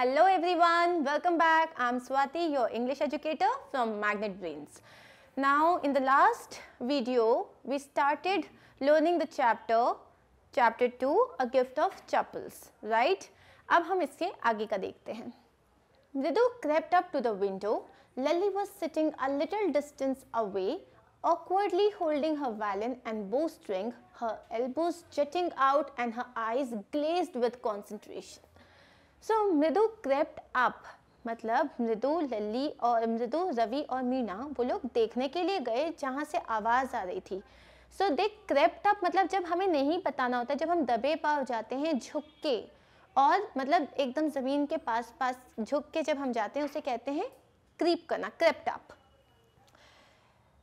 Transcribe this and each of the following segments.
Hello everyone, welcome back. I'm Swati, your English educator from Magnet Brains. Now in the last video, we started learning the chapter, chapter 2, A Gift of Chapels, right? अब हम इसके आगे का देखते हैं Ridu crept up to the window. Lally was sitting a little distance away, awkwardly holding her violin and bowstring, her elbows jutting out and her eyes glazed with concentration. सो मृदु crept up मतलब मृदु लल्ली और मृदु रवि और मीना वो लोग देखने के लिए गए जहाँ से आवाज़ आ रही थी सो दे क्रेप्ट अप मतलब जब हमें नहीं बताना होता जब हम दबे पाव जाते हैं झुक के और मतलब एकदम ज़मीन के पास पास झुक के जब हम जाते हैं उसे कहते हैं क्रीप करना crept up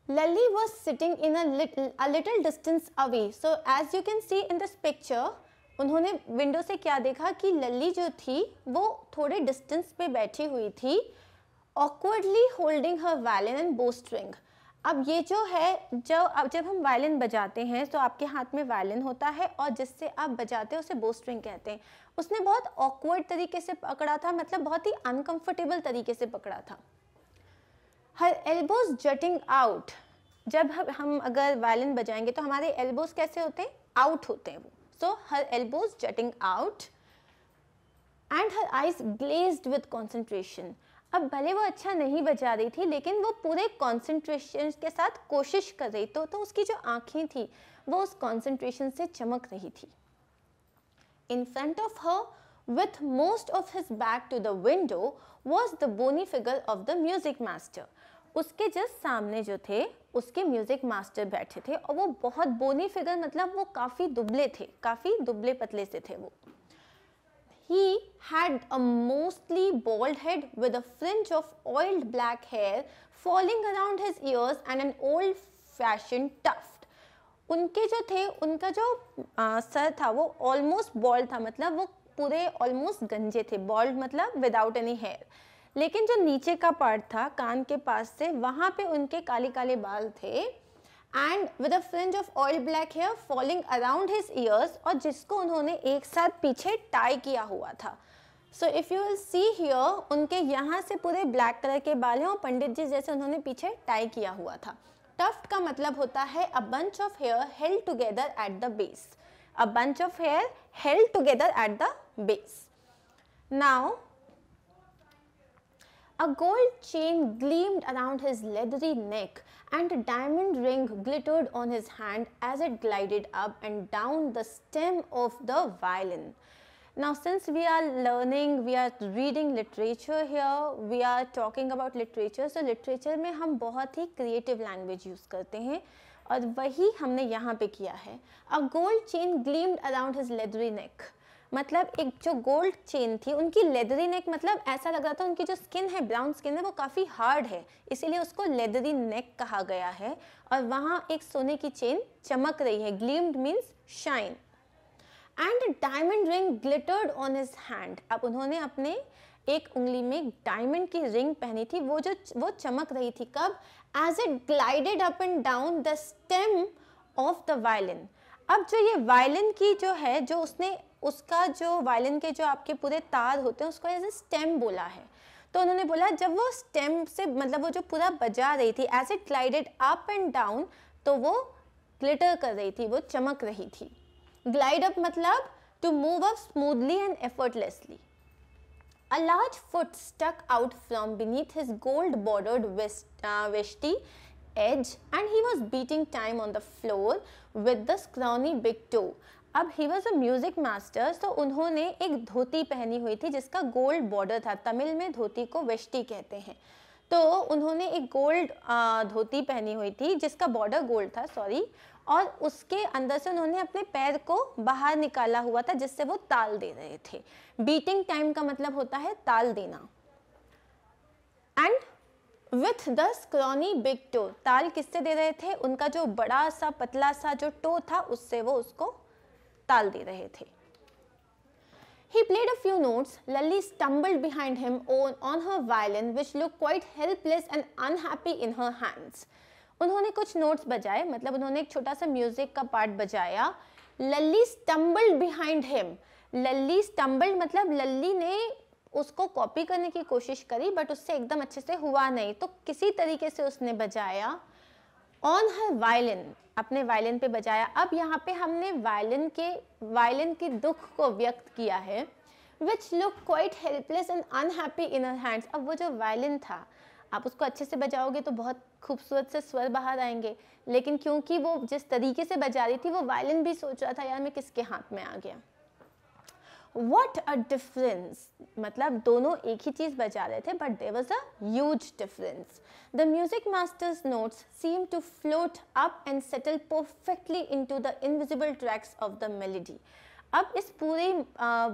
Lalli was sitting in a distance away so as you can see in this picture उन्होंने विंडो से क्या देखा कि लल्ली जो थी वो थोड़े डिस्टेंस पे बैठी हुई थी awkwardly holding her violin and bow string अब ये जो है जब अब जब हम वायलिन बजाते हैं तो आपके हाथ में वायलिन होता है और जिससे आप बजाते हैं उसे बो स्ट्रिंग कहते हैं उसने बहुत ऑकवर्ड तरीके से पकड़ा था मतलब बहुत ही अनकंफर्टेबल तरीके से पकड़ा था हर एल्बोज जटिंग आउट जब हम अगर वायलिन बजाएंगे तो हमारे एल्बोज कैसे होते हैं आउट होते हैं वो So her elbows jutting out and her eyes glazed with concentration. अब भले वो अच्छा नहीं बजा रही थी लेकिन वो पूरे कॉन्सेंट्रेशन के साथ कोशिश कर रही तो तो उसकी जो आंखें थी वो उस कॉन्सेंट्रेशन से चमक रही थी in front of her with most of his back to the window was the bony figure of the music master उसके जस्ट सामने जो थे उसके म्यूज़िक मास्टर बैठे थे और वो बहुत बोनी फिगर मतलब वो काफ़ी दुबले थे काफ़ी दुबले पतले से थे वो He had a mostly bald head with a fringe of oiled black hair falling around his ears and an old fashioned tuft. उनके जो थे उनका जो सर था वो ऑलमोस्ट बॉल्ड था मतलब वो पूरे ऑलमोस्ट गंजे थे बॉल्ड मतलब विदाउट एनी हेयर लेकिन जो नीचे का पार्ट था कान के पास से वहाँ पे उनके काले काले बाल थे and with a fringe of oil black hair falling around his ears और जिसको उन्होंने एक साथ पीछे टाई किया हुआ था so if you will see here उनके यहाँ से पूरे ब्लैक कलर के बाल हैं और पंडित जी जैसे उन्होंने पीछे टाई किया हुआ था टफ्ट का मतलब होता है a bunch of hair held together at the base a bunch of hair held together at the base now A gold chain gleamed around his leathery neck, and a diamond ring glittered on his hand as it glided up and down the stem of the violin. Now, since we are learning, we are reading literature here, we are talking about literature. So, literature में हम बहुत ही creative language use करते हैं और वही हमने यहाँ पे किया है. A gold chain gleamed around his leathery neck. मतलब एक जो गोल्ड चेन थी उनकी लेदरी नेक मतलब ऐसा लग रहा था उनकी जो स्किन है ब्राउन स्किन है वो काफ़ी हार्ड है इसीलिए उसको लेदरी नेक कहा गया है और वहाँ एक सोने की चेन चमक रही है gleamed means shine and diamond ring glittered on his hand अब उन्होंने अपने एक उंगली में डायमंड की रिंग पहनी थी वो जो वो चमक रही थी कब as it glided up and down the stem of the violin अब जो ये वायलिन की जो है जो उसने उसका जो वायलिन के जो आपके पूरे तार होते हैं उसको एज ए स्टेम बोला है तो उन्होंने बोला जब वो स्टेम से मतलब वो जो पूरा बजा रही थी as it glided up and down तो वो ग्लिटर कर रही थी वो चमक रही थी ग्लाइड अप मतलब to move up smoothly and effortlessly A large foot stuck out from beneath his gold bordered vest, uh, vesti edge and he was beating time on the floor with the scrawny big toe. अब he was a music masters तो उन्होंने एक धोती पहनी हुई थी जिसका gold border था तमिल में धोती को वेष्टी कहते हैं तो उन्होंने एक गोल्ड धोती पहनी हुई थी जिसका बॉर्डर गोल्ड था सॉरी और उसके अंदर से उन्होंने अपने पैर को बाहर निकाला हुआ था जिससे वो ताल दे रहे थे बीटिंग टाइम का मतलब होता है ताल देना and with the scrawny big toe ताल किससे दे रहे थे उनका जो बड़ा सा पतला सा जो टो था उससे वो उसको ताल दे रहे थे He played a few notes. Lally stumbled behind him on, on her violin, which looked quite helpless and unhappy in her hands. उन्होंने कुछ notes बजाए मतलब उन्होंने एक छोटा सा music का part बजाया Lally stumbled behind him. Lally stumbled मतलब Lally ने उसको copy करने की कोशिश करी but उससे एकदम अच्छे से हुआ नहीं तो किसी तरीके से उसने बजाया on her violin. अपने वायलिन पे बजाया अब यहाँ पे हमने वायलिन के वायलिन के दुख को व्यक्त किया है which look quite helpless and unhappy in hands अब वो जो वायलिन था आप उसको अच्छे से बजाओगे तो बहुत खूबसूरत से स्वर बाहर आएंगे लेकिन क्योंकि वो जिस तरीके से बजा रही थी वो वायलिन भी सोच रहा था यार मैं किसके हाथ में आ गया वट अ डिफरेंस मतलब दोनों एक ही चीज़ बजा रहे थे but there was a difference the music masters notes seem to float up and settle perfectly in to the invisible tracks of the melody अब इस पूरी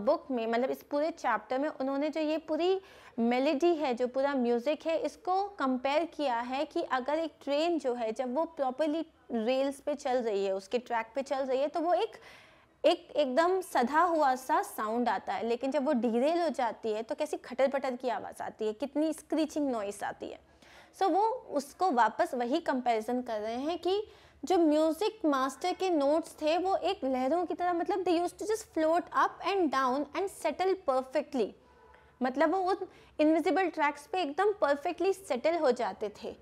बुक में मतलब इस पूरे चैप्टर में उन्होंने जो ये पूरी मेलेडी है जो पूरा म्यूज़िक है इसको कंपेयर किया है कि अगर एक ट्रेन जो है जब वो प्रॉपरली रेल्स पे चल रही है उसके ट्रैक पे चल रही है तो वो एक एक एकदम सधा हुआ सा साउंड आता है लेकिन जब वो डीरेल हो जाती है तो कैसी खटर पटर की आवाज़ आती है कितनी स्क्रीचिंग नॉइस आती है सो so, वो उसको वापस वही कंपैरिजन कर रहे हैं कि जो म्यूज़िक मास्टर के नोट्स थे वो एक लहरों की तरह मतलब they use to just float up and down and settle perfectly मतलब वो उन इनविजिबल ट्रैक्स पे एकदम परफेक्टली सेटल हो जाते थे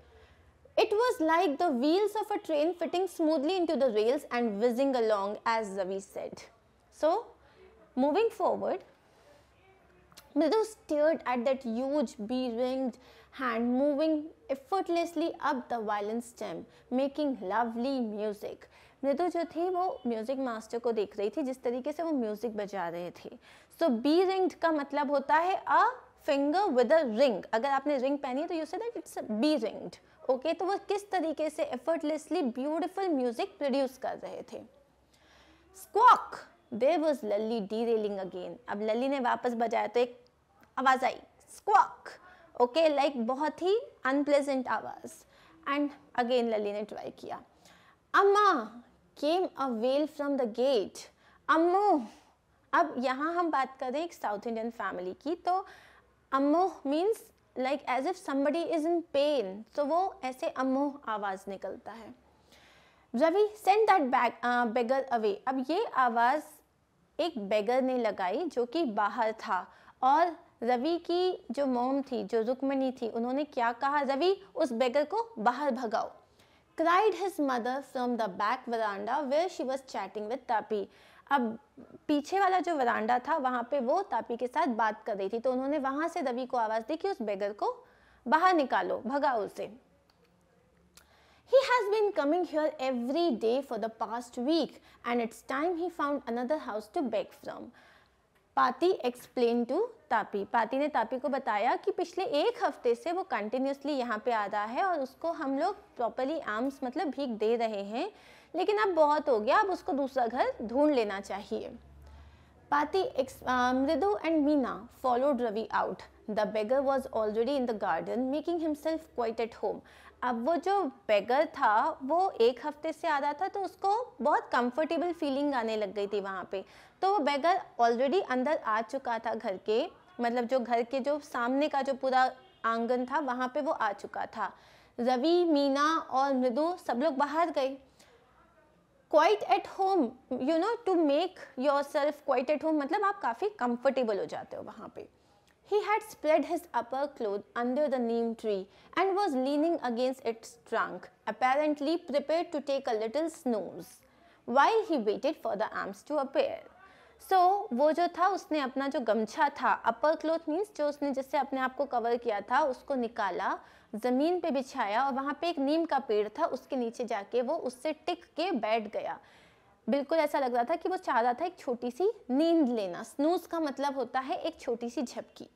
It was like the wheels of a train fitting smoothly into the rails and whizzing along as Zavi said. So moving forward, Nidhu stared at that huge B-ringed hand moving effortlessly up the violin stem, making lovely music. मृदु जो थी वो music master को देख रही थी जिस तरीके से वो म्यूज़िक बजा रहे थे सो बी रिंग्ड का मतलब होता है a finger with a ring अगर आपने रिंग पहनी है तो you say that it's be ringed okay तो वो किस तरीके से एफर्टलेसली ब्यूटिफुल म्यूजिक प्रोड्यूस कर रहे थे squawk there was Lalli the railing again अब लल्ली ने वापस बजाया तो एक आवाज़ आई स्क्वाक ओके लाइक बहुत ही अनप्लेजेंट आवाज़ एंड अगेन लल्ली ने ट्राई किया amma came a wail from the gate अम्मू अब यहाँ हम बात कर रहे हैं एक साउथ इंडियन फैमिली की तो अम्मू means like as if somebody is in pain तो वो ऐसे अमोह आवाज़ निकलता है Ravi send that bag beggar away अब ये आवाज़ एक बेगर ने लगाई जो कि बाहर था और रवि की जो मोम थी जो रुक्मणी थी उन्होंने क्या कहा रवि उस बेगर को बाहर भगाओ cried his mother from the back veranda where she was chatting with Tapi अब पीछे वाला जो वरांडा था वहाँ पे वो तापी के साथ बात कर रही थी तो उन्होंने वहां से रवि को आवाज़ दी कि उस बेगर को बाहर निकालो भगाओ उसे He has been coming here every day for the past week and it's time he found another house to beg from. Paati explain to Tapi Paati ने तापी को बताया कि पिछले एक हफ्ते से वो कंटिन्यूसली यहाँ पे आ रहा है और उसको हम लोग प्रॉपरली आर्म्स मतलब भीख दे रहे हैं लेकिन अब बहुत हो गया अब उसको दूसरा घर ढूंढ लेना चाहिए Paati Mridu and Meena followed Ravi out the beggar was already in the garden making himself quite at home अब वो जो बेगर था वो एक हफ्ते से आ रहा था तो उसको बहुत कंफर्टेबल फीलिंग आने लग गई थी वहाँ पे तो वो बेगर ऑलरेडी अंदर आ चुका था घर के मतलब जो घर के जो सामने का जो पूरा आंगन था वहाँ पे वो आ चुका था रवि मीना और मृदु सब लोग बाहर गए quite at home you know to make yourself quite at home मतलब आप काफ़ी कंफर्टेबल हो जाते हो वहाँ पे he had spread his upper cloth under the neem tree and was leaning against its trunk apparently prepare to take a little snooze while he waited for the arms to appear so वो जो था उसने अपना जो गमछा था अपर cloth means जो उसने जिससे अपने आप को कवर किया था उसको निकाला ज़मीन पे बिछाया और वहाँ पे एक नीम का पेड़ था उसके नीचे जाके वो उससे टिक के बैठ गया बिल्कुल ऐसा लग रहा था कि वो चाह रहा था एक छोटी सी नींद लेना स्नूज का मतलब होता है एक छोटी सी झपकी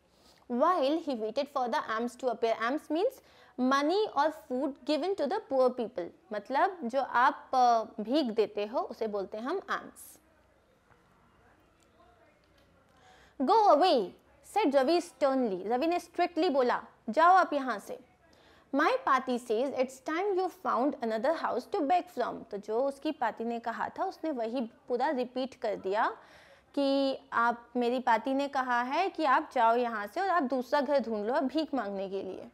while he waited for the alms to appear alms means money और food given to the poor people मतलब जो आप भीख देते हो उसे बोलते हैं हम alms go away said ravi sternly ravi ने strictly बोला जाओ आप यहां से my Paati says it's time you found another house to back from तो जो उसकी पाती ने कहा था उसने वही पूरा रिपीट कर दिया कि आप मेरी पाती ने कहा है कि आप जाओ यहाँ से और आप दूसरा घर ढूंढ लो भीख मांगने के लिए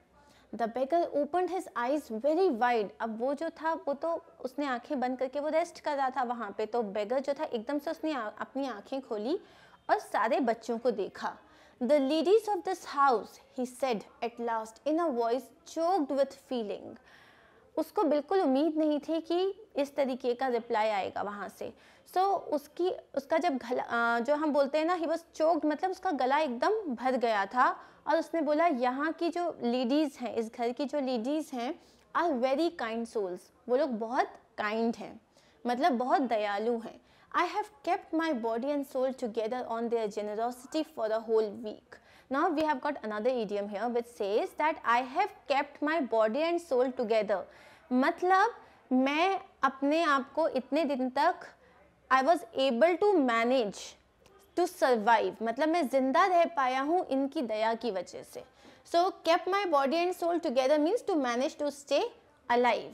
the beggar open his eyes very wide अब वो जो था वो तो उसने आंखें बंद करके वो रेस्ट कर रहा था वहाँ पे तो बेगर जो था एकदम से उसने अपनी आंखें खोली और सारे बच्चों को देखा The ladies of this house, he said at last in a voice choked with feeling. उसको बिल्कुल उम्मीद नहीं थी कि इस तरीके का रिप्लाई आएगा वहाँ से सो so, उसकी उसका जब गला जो हम बोलते हैं ना ही बस चोक्ड मतलब उसका गला एकदम भर गया था और उसने बोला यहाँ की जो लेडीज़ हैं इस घर की जो लेडीज़ हैं आर वेरी काइंड सोल्स वो लोग बहुत काइंड हैं मतलब बहुत दयालु हैं I have kept my body and soul together on their generosity for the whole week. Now we have got another idiom here which says that I have kept my body and soul together. मतलब मैं अपने आप को इतने दिन तक I was able to manage to survive. मतलब मैं जिंदा रह पाया हूँ इनकी दया की वजह से So kept my body and soul together means to manage to stay alive.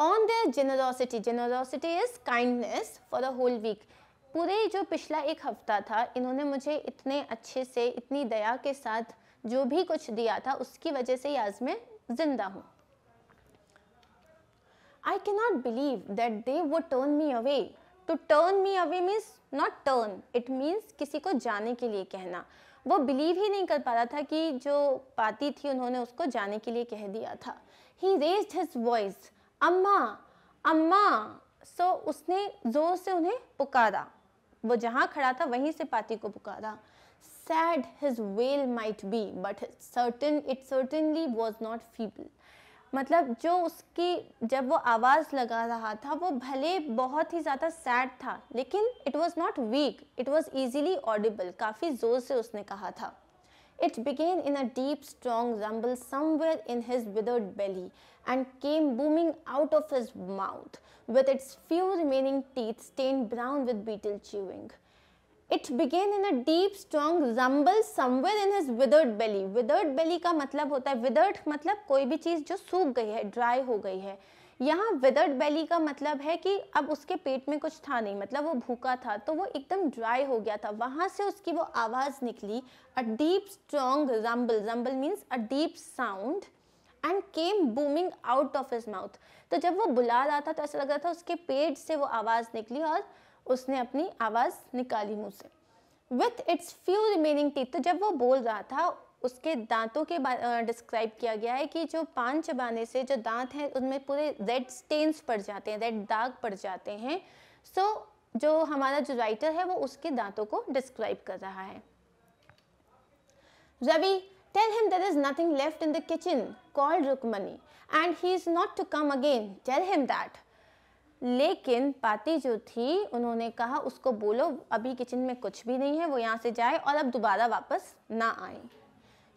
On their generosity generosity is kindness for a whole week पूरे जो पिछला एक हफ्ता था इन्होंने मुझे इतने अच्छे से इतनी दया के साथ जो भी कुछ दिया था उसकी वजह से आज मैं जिंदा हूँ आई के नॉट बिलीव दैट दे वो turn me away to turn me away means not turn it means किसी को जाने के लिए कहना वो बिलीव ही नहीं कर पा रहा था कि जो पाती थी उन्होंने उसको जाने के लिए कह दिया था ही रेज हिज वॉइस अम्मा अम्मा सो उसने जोर से उन्हें पुकारा वो जहाँ खड़ा था वहीं से पाती को पुकारा said his well might be but certain it certainly was not feeble मतलब जो उसकी जब वो आवाज़ लगा रहा था वो भले बहुत ही ज़्यादा सैड था लेकिन it was not weak it was easily audible काफ़ी ज़ोर से उसने कहा था It began in a deep, strong rumble somewhere in his withered belly and came booming out of his mouth, with its few remaining teeth stained brown with beetle chewing. It began in a deep, strong rumble somewhere in his withered belly. Withered belly का मतलब होता है withered मतलब कोई भी चीज़ जो सूख गई है dry हो गई है यहाँ विदर्ड बेली का मतलब है कि अब उसके पेट में कुछ था नहीं मतलब वो भूखा था तो वो एकदम ड्राई हो गया था वहाँ से उसकी वो आवाज़ निकली a deep strong jumble jumble means a deep sound and came booming out of his mouth तो जब वो बुला रहा था तो ऐसा लग रहा था उसके पेट से वो आवाज़ निकली और उसने अपनी आवाज़ निकाली मुँह से with its few remaining teeth तो जब वो बोल रहा था उसके दांतों के डिस्क्राइब किया गया है कि जो पान चबाने से जो दांत हैं उनमें पूरे रेड स्टेन्स पड़ जाते हैं रेड दाग पड़ जाते हैं सो so, जो हमारा जो राइटर है वो उसके दांतों को डिस्क्राइब कर रहा है Ravi tell him there is nothing left in the kitchen called Rukmani and he is not to come again tell him that लेकिन पाती जो थी उन्होंने कहा उसको बोलो अभी किचन में कुछ भी नहीं है वो यहाँ से जाए और अब दोबारा वापस ना आए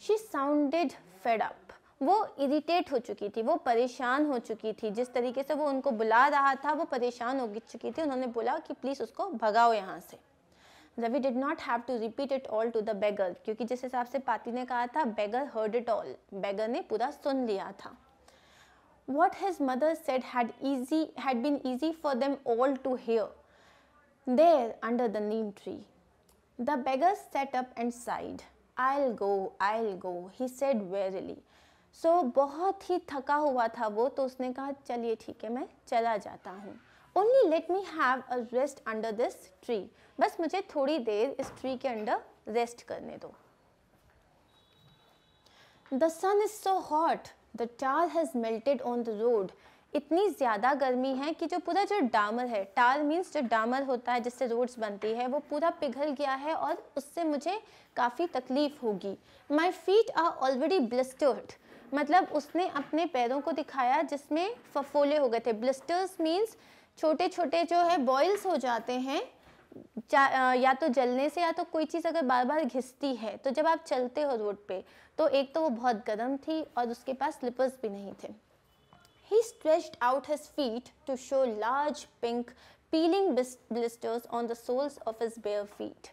शी साउंडेड फेडअप वो इरीटेट हो चुकी थी वो परेशान हो चुकी थी जिस तरीके से वो उनको बुला रहा था वो परेशान हो चुकी थी उन्होंने बोला कि प्लीज़ उसको भगाओ यहाँ से Ravi did not have to repeat it all to the beggar क्योंकि जिस हिसाब से पाती ने कहा था beggar heard it all beggar ने पूरा सुन लिया था what his mother said had easy had been easy for them all to hear there under the neem tree the beggar sat up I'll go, I'll go, he said wearily. So so, बहुत ही थका हुआ था वो तो उसने कहा चलिए ठीक है मैं चला जाता हूँ only let me have a rest under this tree बस मुझे थोड़ी देर इस ट्री के अंडर रेस्ट करने दो the sun is so hot the tar has melted on the road इतनी ज़्यादा गर्मी है कि जो पूरा जो डामर है टाल मीन्स जो डामर होता है जिससे रोड्स बनती है वो पूरा पिघल गया है और उससे मुझे काफ़ी तकलीफ़ होगी my feet are already blistered मतलब उसने अपने पैरों को दिखाया जिसमें फफोले हो गए थे ब्लिस्टर्स मीन्स छोटे छोटे जो है बॉयल्स हो जाते हैं या तो जलने से या तो कोई चीज़ अगर बार बार घिसती है तो जब आप चलते हो रोड पे तो एक तो वो बहुत गर्म थी और उसके पास स्लिपर्स भी नहीं थे He stretched out his feet to show large pink peeling blisters on the soles of his bare feet.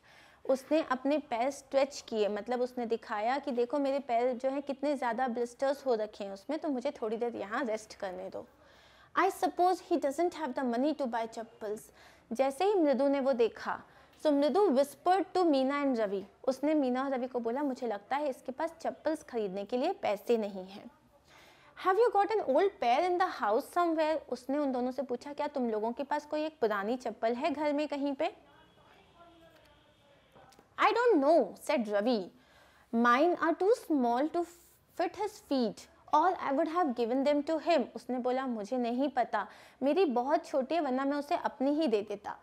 उसने अपने पैर स्ट्रेच किए मतलब उसने दिखाया कि देखो मेरे पैर जो है कितने ज़्यादा ब्लिस्टर्स हो रखे हैं उसमें तो मुझे थोड़ी देर यहाँ रेस्ट करने दो I suppose he doesn't have the money to buy chappals जैसे ही मृदु ने वो देखा so Mridu whispered to Meena and Ravi उसने मीना और रवि को बोला मुझे लगता है इसके पास चप्पल्स खरीदने के लिए पैसे नहीं हैं have you got an old pair in the house somewhere उसने उन दोनों से पूछा क्या तुम लोगों के पास कोई एक पुरानी चप्पल है घर में कहीं पे I don't know said Ravi mine are too small to fit his feet और I would have given them to him उसने बोला मुझे नहीं पता मेरी बहुत छोटी है वरना मैं उसे अपनी ही दे देता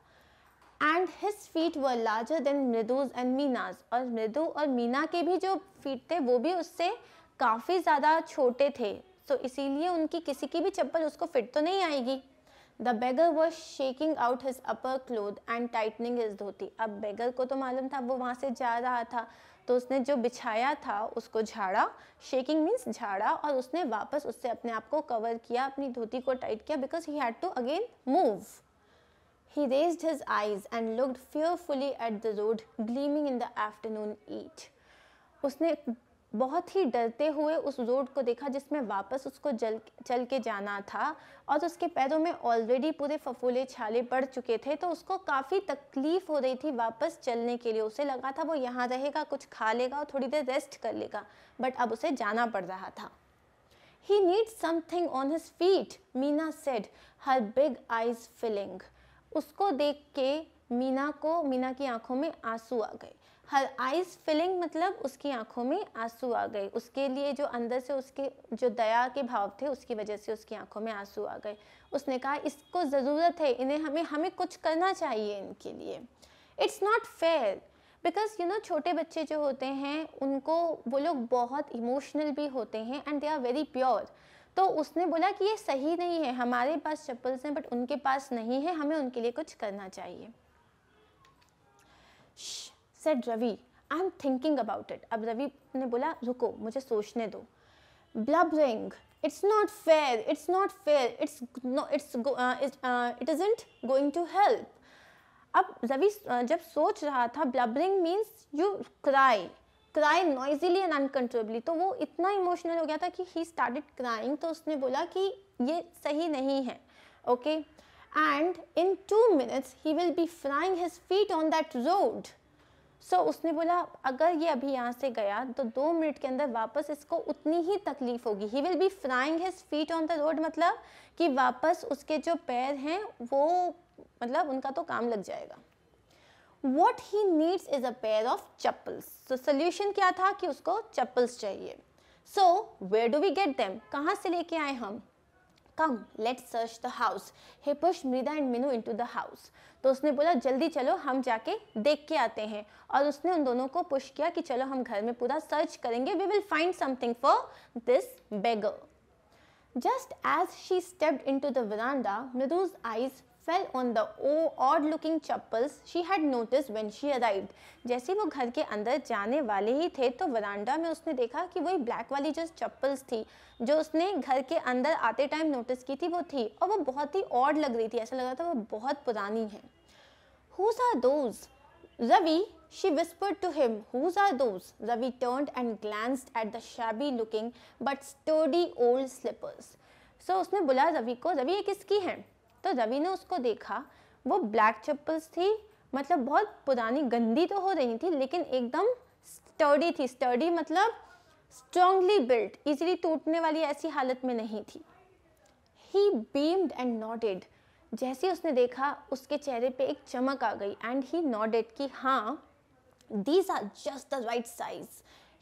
and his feet were larger than Mridu's and Meena's और मृदु और मीना के भी जो फीट थे वो भी उससे काफ़ी ज़्यादा छोटे थे सो तो इसीलिए उनकी किसी की भी चप्पल उसको फिट तो नहीं आएगी the beggar was shaking out his upper cloth and tightening his dhoti अब बेगर को तो मालूम था वो वहाँ से जा रहा था तो उसने जो बिछाया था उसको झाड़ा शेकिंग मीन्स झाड़ा और उसने वापस उससे अपने आप को कवर किया अपनी धोती को टाइट किया because he had to again move He raised his eyes and looked fearfully at the road gleaming in the afternoon heat. उसने बहुत ही डरते हुए उस रोड को देखा जिसमें वापस उसको जल चल के जाना था और उसके पैरों में ऑलरेडी पूरे फफूले छाले पड़ चुके थे तो उसको काफ़ी तकलीफ़ हो रही थी वापस चलने के लिए उसे लगा था वो यहाँ रहेगा कुछ खा लेगा और थोड़ी देर रेस्ट कर लेगा बट अब उसे जाना पड़ रहा था he needs something on his feet Meena said her big eyes filling उसको देख के मीना को मीना की आंखों में आंसू आ गए हर आइज़ फिलिंग मतलब उसकी आंखों में आंसू आ गए उसके लिए जो अंदर से उसके जो दया के भाव थे उसकी वजह से उसकी आंखों में आंसू आ गए उसने कहा इसको ज़रूरत है इन्हें हमें हमें कुछ करना चाहिए इनके लिए it's not fair because you know छोटे बच्चे जो होते हैं उनको वो लोग बहुत इमोशनल भी होते हैं and they are very pure तो उसने बोला कि ये सही नहीं है हमारे पास चप्पल्स हैं बट उनके पास नहीं है हमें उनके लिए कुछ करना चाहिए said Ravi I am thinking about it अब रवि ने बोला रुको मुझे सोचने दो blubbering it's not fair it's not fair it's it's it is isn't going to help अब रवि uh, जब सोच रहा था blubbering means you cry cry noisily and uncontrollably तो वो इतना इमोशनल हो गया था कि ही स्टार्टेड क्राइंग तो उसने बोला कि ये सही नहीं है okay and in two minutes he will be frying his feet on that road so उसने बोला अगर ये अभी यहाँ से गया तो दो मिनट के अंदर वापस इसको उतनी ही तकलीफ होगी he will be frying his feet on the road मतलब कि वापस उसके जो पैर हैं वो मतलब उनका तो काम लग जाएगा what he needs is a pair of chappals तो सोल्यूशन क्या था कि उसको चप्पल्स चाहिए so where do we get them कहाँ से लेके आए हम come let search the house he push Mridu and and in to the house तो उसने बोला जल्दी चलो हम जाके देख के आते हैं और उसने उन दोनों को पुश किया कि चलो हम घर में पूरा सर्च करेंगे we will find something for this beggar just as she stepped into the veranda Miru's eyes fell on the odd looking chappals she had noticed when she arrived. जैसे वो घर के अंदर जाने वाले ही थे तो वरांडा में उसने देखा कि वही ब्लैक वाली जो चप्पल्स थी जो उसने घर के अंदर आते टाइम नोटिस की थी वो थी और वो बहुत ही ऑड लग रही थी ऐसा लग रहा था वो बहुत पुरानी है whose are those Ravi She whispered to him, Whose are those? Ravi turned and glanced at the shabby looking but sturdy old slippers. So उसने बोला रवि को रवि ये किसकी हैं तो रवि ने उसको देखा वो ब्लैक चप्पल्स थी मतलब बहुत पुरानी गंदी तो हो रही थी लेकिन एकदम स्टर्डी थी स्टर्डी मतलब स्ट्रांगली बिल्ट इजीली टूटने वाली ऐसी हालत में नहीं थी ही बीम्ड एंड नॉटेड जैसे उसने देखा उसके चेहरे पे एक चमक आ गई एंड ही नॉडेड कि हाँ these are just the right size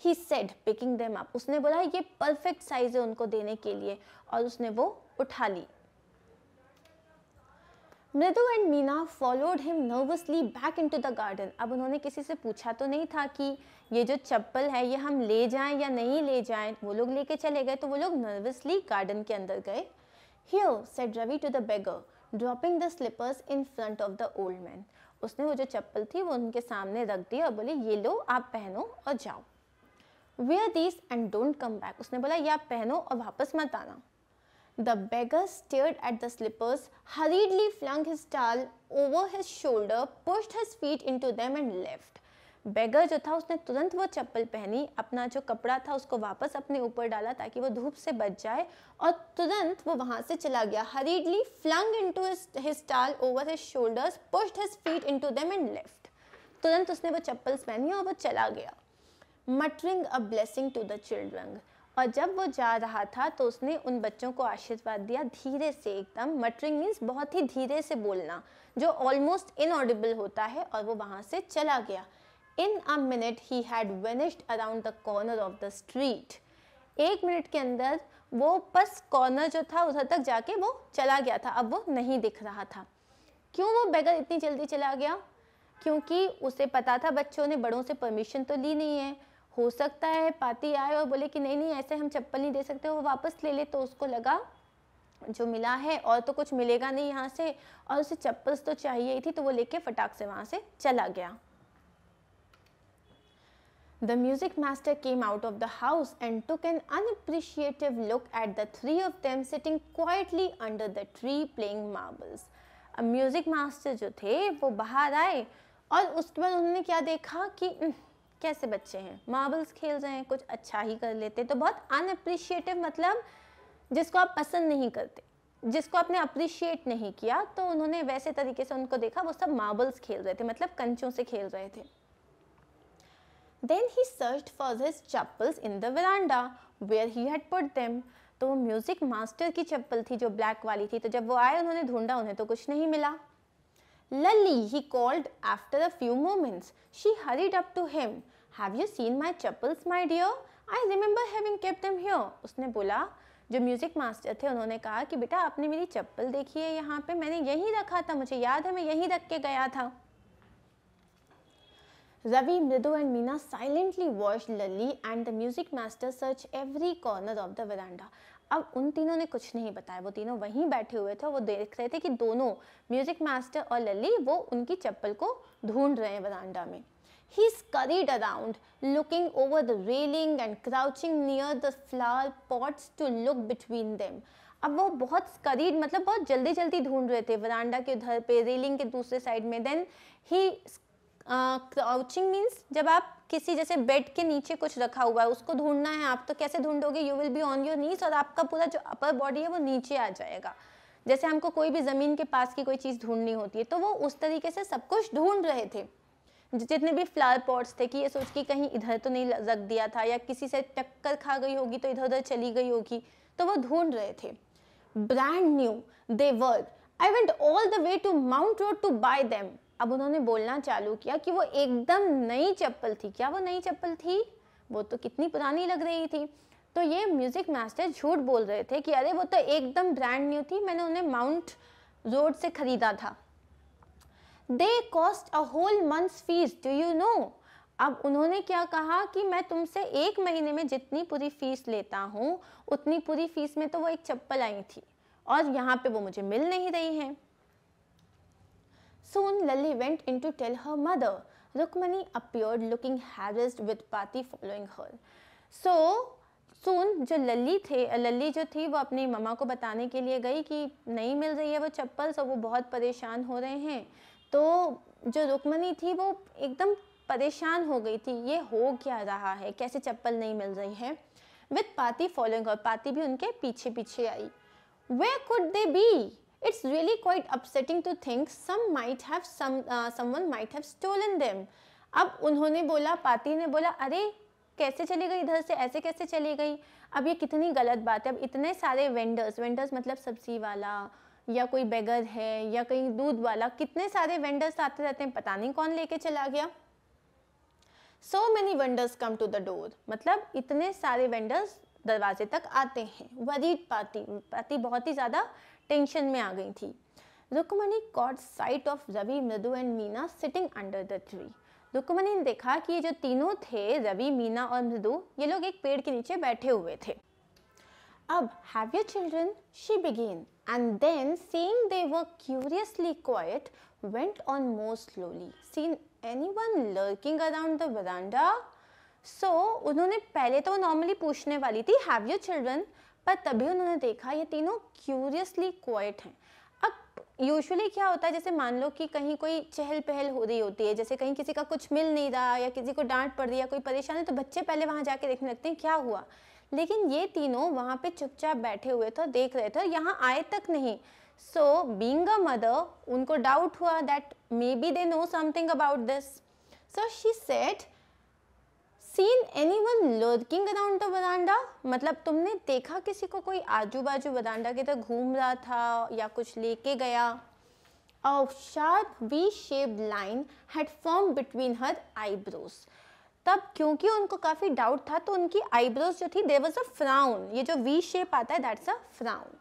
he said picking them up उसने बोला ये परफेक्ट साइज़ है उनको देने के लिए और उसने वो उठा ली Mridu and Meena followed him nervously back into the garden अब उन्होंने किसी से पूछा तो नहीं था कि ये जो चप्पल है ये हम ले जाएं या नहीं ले जाएं वो लोग लेके चले गए तो वो लोग नर्वसली गार्डन के अंदर गए here said Ravi to the beggar dropping the slippers in front of the old man उसने वो जो चप्पल थी वो उनके सामने रख दी और बोली ये लो आप पहनो और जाओ wear this and don't come back उसने बोला ये आप पहनो और वापस मत आना The beggar stared at the slippers, hurriedly flung his towel over his shoulder, pushed his feet into them and left. बेगर जो था उसने तुरंत वो चप्पल पहनी अपना जो कपड़ा था उसको वापस अपने ऊपर डाला ताकि वो धूप से बच जाए और तुरंत वो वहाँ से चला गया hurriedly flung in to his towel over his shoulders pushed his feet in to them and left तुरंत उसने वो चप्पल्स पहनी और वो चला गया muttering a blessing to the children और जब वो जा रहा था तो उसने उन बच्चों को आशीर्वाद दिया धीरे से एकदम मटरिंग मीन्स बहुत ही धीरे से बोलना जो ऑलमोस्ट इनऑडिबल होता है और वो वहाँ से चला गया in a minute he had vanished around the corner of the street एक मिनट के अंदर वो बस कॉर्नर जो था उधर तक जाके वो चला गया था अब वो नहीं दिख रहा था क्यों वो बेगर इतनी जल्दी चला गया क्योंकि उसे पता था बच्चों ने बड़ों से परमिशन तो ली नहीं है हो सकता है पाती आए और बोले कि नहीं नहीं ऐसे हम चप्पल नहीं दे सकते वो वापस ले ले तो उसको लगा जो मिला है और तो कुछ मिलेगा नहीं यहाँ से और उसे चप्पल तो चाहिए ही थी तो वो लेके फटाक से वहाँ से चला गया the music master came out of the house and took an unappreciative look at the three of them sitting quietly under the tree playing marbles music master जो थे वो बाहर आए और उसके बाद उन्होंने क्या देखा कि कैसे बच्चे हैं मार्बल्स खेल रहे हैं कुछ अच्छा ही कर लेते तो बहुत अनअप्रिशिएटिव मतलब जिसको आप पसंद नहीं करते जिसको आपने अप्रिशिएट नहीं किया तो उन्होंने वैसे तरीके से उनको देखा वो सब मार्बल्स खेल रहे थे मतलब कंचों से खेल रहे थे then he search for his chappals in the veranda where he had put them तो म्यूज़िक मास्टर की चप्पल थी जो ब्लैक वाली थी तो जब वो आए उन्होंने ढूंढा उन्हें तो कुछ नहीं मिला Lally, he called after a few moments. She hurried up to him. Have you seen my chappals, my dear? I remember having kept them here. उसने बोला जो म्यूजिक मास्टर थे उन्होंने कहा कि बेटा आपने मेरी चप्पल देखी है यहाँ पे मैंने यही रखा था मुझे याद है मैं यही रख के गया था Ravi Mridu and Meena silently watch लली and the music master search every corner of the veranda अब उन तीनों ने कुछ नहीं बताया वो तीनों वहीं बैठे हुए थे वो देख रहे थे कि दोनों म्यूजिक मास्टर और लली वो उनकी चप्पल को ढूंढ रहे हैं वरांडा में he scurried around looking over the railing and crouching near the flower pots to look between them अब वो बहुत स्करीड मतलब बहुत जल्दी जल्दी ढूंढ रहे थे वरांडा के उधर पे रेलिंग के दूसरे साइड में देन ही क्राउचिंग मीन्स जब आप किसी जैसे बेड के नीचे कुछ रखा हुआ है उसको ढूंढना है आप तो कैसे ढूंढोगे you will be on your knees और आपका पूरा जो अपर बॉडी है वो नीचे आ जाएगा जैसे हमको कोई भी ज़मीन के पास की कोई चीज़ ढूंढनी होती है तो वो उस तरीके से सब कुछ ढूंढ रहे थे जितने भी फ्लावर पॉट्स थे कि ये सोच के कहीं इधर तो नहीं रख दिया था या किसी से टक्कर खा गई होगी तो इधर उधर चली गई होगी तो वो ढूंढ रहे थे brand new they were I went all the way to Mount Road to buy them अब उन्होंने बोलना चालू किया कि वो एकदम नई चप्पल थी क्या वो नई चप्पल थी वो तो कितनी पुरानी लग रही थी तो ये म्यूज़िक मास्टर झूठ बोल रहे थे कि अरे वो तो एकदम ब्रांड न्यू थी मैंने उन्हें माउंट रोड से ख़रीदा था they cost a whole month fees do you know अब उन्होंने क्या कहा कि मैं तुमसे एक महीने में जितनी पूरी फीस लेता हूँ उतनी पूरी फीस में तो वो एक चप्पल आई थी और यहाँ पे वो मुझे मिल नहीं रही हैं Soon Lally went in to tell her mother. Rukmani appeared looking harassed with Pati following her. So सोन जो लल्ली थे लल्ली जो थी वो अपनी ममा को बताने के लिए गई कि नहीं मिल रही है वो चप्पल सब वो बहुत परेशान हो रहे हैं तो जो रुक्मणी थी वो एकदम परेशान हो गई थी ये हो क्या रहा है कैसे चप्पल नहीं मिल रही है विथ पाती फॉलोइंग और पाती भी उनके पीछे पीछे आई where could they be It's really quite upsetting to think some might have some uh, someone might have stolen them. अब उन्होंने बोला पाती ने बोला अरे कैसे चली गई इधर से ऐसे कैसे चली गई अब ये कितनी गलत बात है अब इतने सारे वेंडर्स वेंडर्स मतलब सब्जी वाला या कोई बेगर है या कहीं दूध वाला कितने सारे वेंडर्स आते रहते हैं पता नहीं कौन लेके चला गया so many vendors come to the door मतलब इतने सारे वेंडर्स दरवाजे तक आते हैं वरीड पाती पाती बहुत ही ज़्यादा टेंशन में आ गई थी Rukmani caught sight of Ravi Mridu and Meena sitting under the tree Rukmani ने देखा कि ये जो तीनों थे रवि मीना और मृदु ये लोग एक पेड़ के नीचे बैठे हुए थे अब have your children she began and then seeing they were curiously quiet went on more slowly seen anyone lurking around the veranda so उन्होंने पहले तो नॉर्मली पूछने वाली थी हैव योर चिल्ड्रन पर तभी उन्होंने देखा ये तीनों क्यूरियसली क्वाइट हैं अब यूजुअली क्या होता है जैसे मान लो कि कहीं कोई चहल पहल हो रही होती है जैसे कहीं किसी का कुछ मिल नहीं रहा या किसी को डांट पड़ रही या कोई परेशान है तो बच्चे पहले वहाँ जाके देखने लगते हैं क्या हुआ लेकिन ये तीनों वहाँ पे चुपचाप बैठे हुए थे देख रहे थे यहाँ आए तक नहीं सो बींग अ मदर उनको डाउट हुआ that may be they know something about this so she said seen anyone lurking around the veranda मतलब तुमने देखा किसी को कोई आजू बाजू वरांडा की तरह घूम रहा था या कुछ लेके गया A sharp shape line line form between her eyebrows तब क्योंकि उनको काफ़ी डाउट था तो उनकी आईब्रोज जो थी देर वॉज अ फ्राउन ये जो वी शेप आता है that's a frown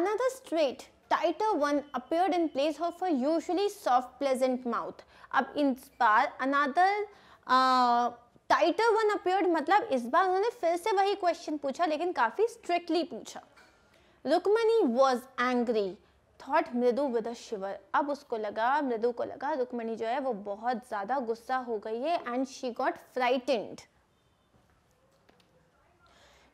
another straight tighter one appeared in place of a usually soft pleasant mouth अब इन बार अनादर टाइटर वन अपियर्ड मतलब इस बार उन्होंने फिर से वही क्वेश्चन पूछा लेकिन काफ़ी स्ट्रिक्टली पूछा Rukmani was angry thought Mridu with shiver अब उसको लगा मृदु को लगा रुकमणी जो है वो बहुत ज़्यादा गुस्सा हो गई है and she got frightened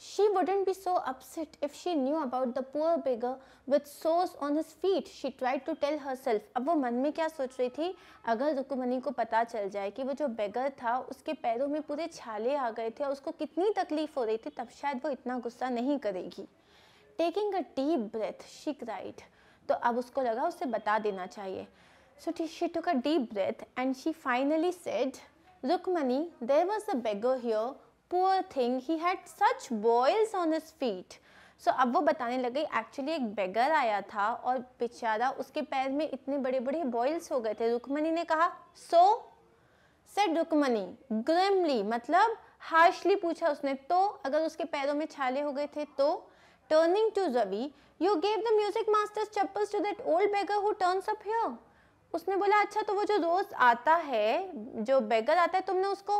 She wouldn't be so upset if she knew about the poor beggar with sores on his feet. She tried to tell herself. ab wo man mein kya soch rahi thi agar rukmani ko pata chal jaye ki wo jo beggar tha uske pairon mein pure chhale aa gaye the aur usko kitni takleef ho rahi thi tab shayad wo itna gussa nahi karegi taking a deep breath she cried to ab usko laga usse bata dena chahiye So she took a deep breath and she finally said, Rukmani, there was a beggar here poor thing he had such boils on his feet so अब वो बताने लग गई actually एक बेगर आया था और बेचारा उसके पैर में इतने बड़े बड़े बॉयल्स हो गए थे रुकमणी ने कहा सो सेड रुकमणी ग्रिमली मतलब हार्शली पूछा उसने तो अगर उसके पैरों में छाले हो गए थे तो turning to Ravi you gave the music master's chappals to that old beggar who turns up here उसने बोला अच्छा तो वो जो रोज़ आता है जो बेगर आता है तुमने उसको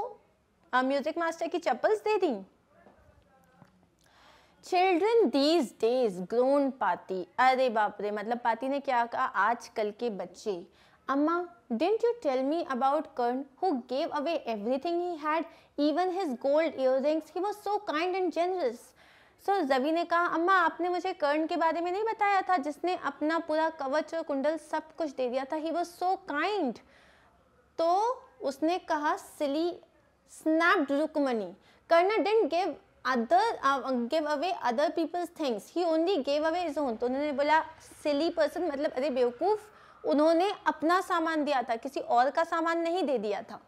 म्यूजिक मास्टर की चप्पल्स दे दी children these days groaned Paati अरे बाप रे मतलब पाती ने क्या कहा आजकल के बच्चे अम्मा didn't you tell me about Karn who gave away everything he had, even his gold earrings? He was so kind and generous so जवी ने कहा अम्मा आपने मुझे कर्ण के बारे में नहीं बताया था जिसने अपना पूरा कवच और कुंडल सब कुछ दे दिया था ही वॉज सो काइंड तो उसने कहा सिली snapped Rukmani. Karna didn't give other uh, give away other people's things. He only gave away his own. तो उन्होंने बोला silly person मतलब अरे बेवकूफ उन्होंने अपना सामान दिया था किसी और का सामान नहीं दे दिया था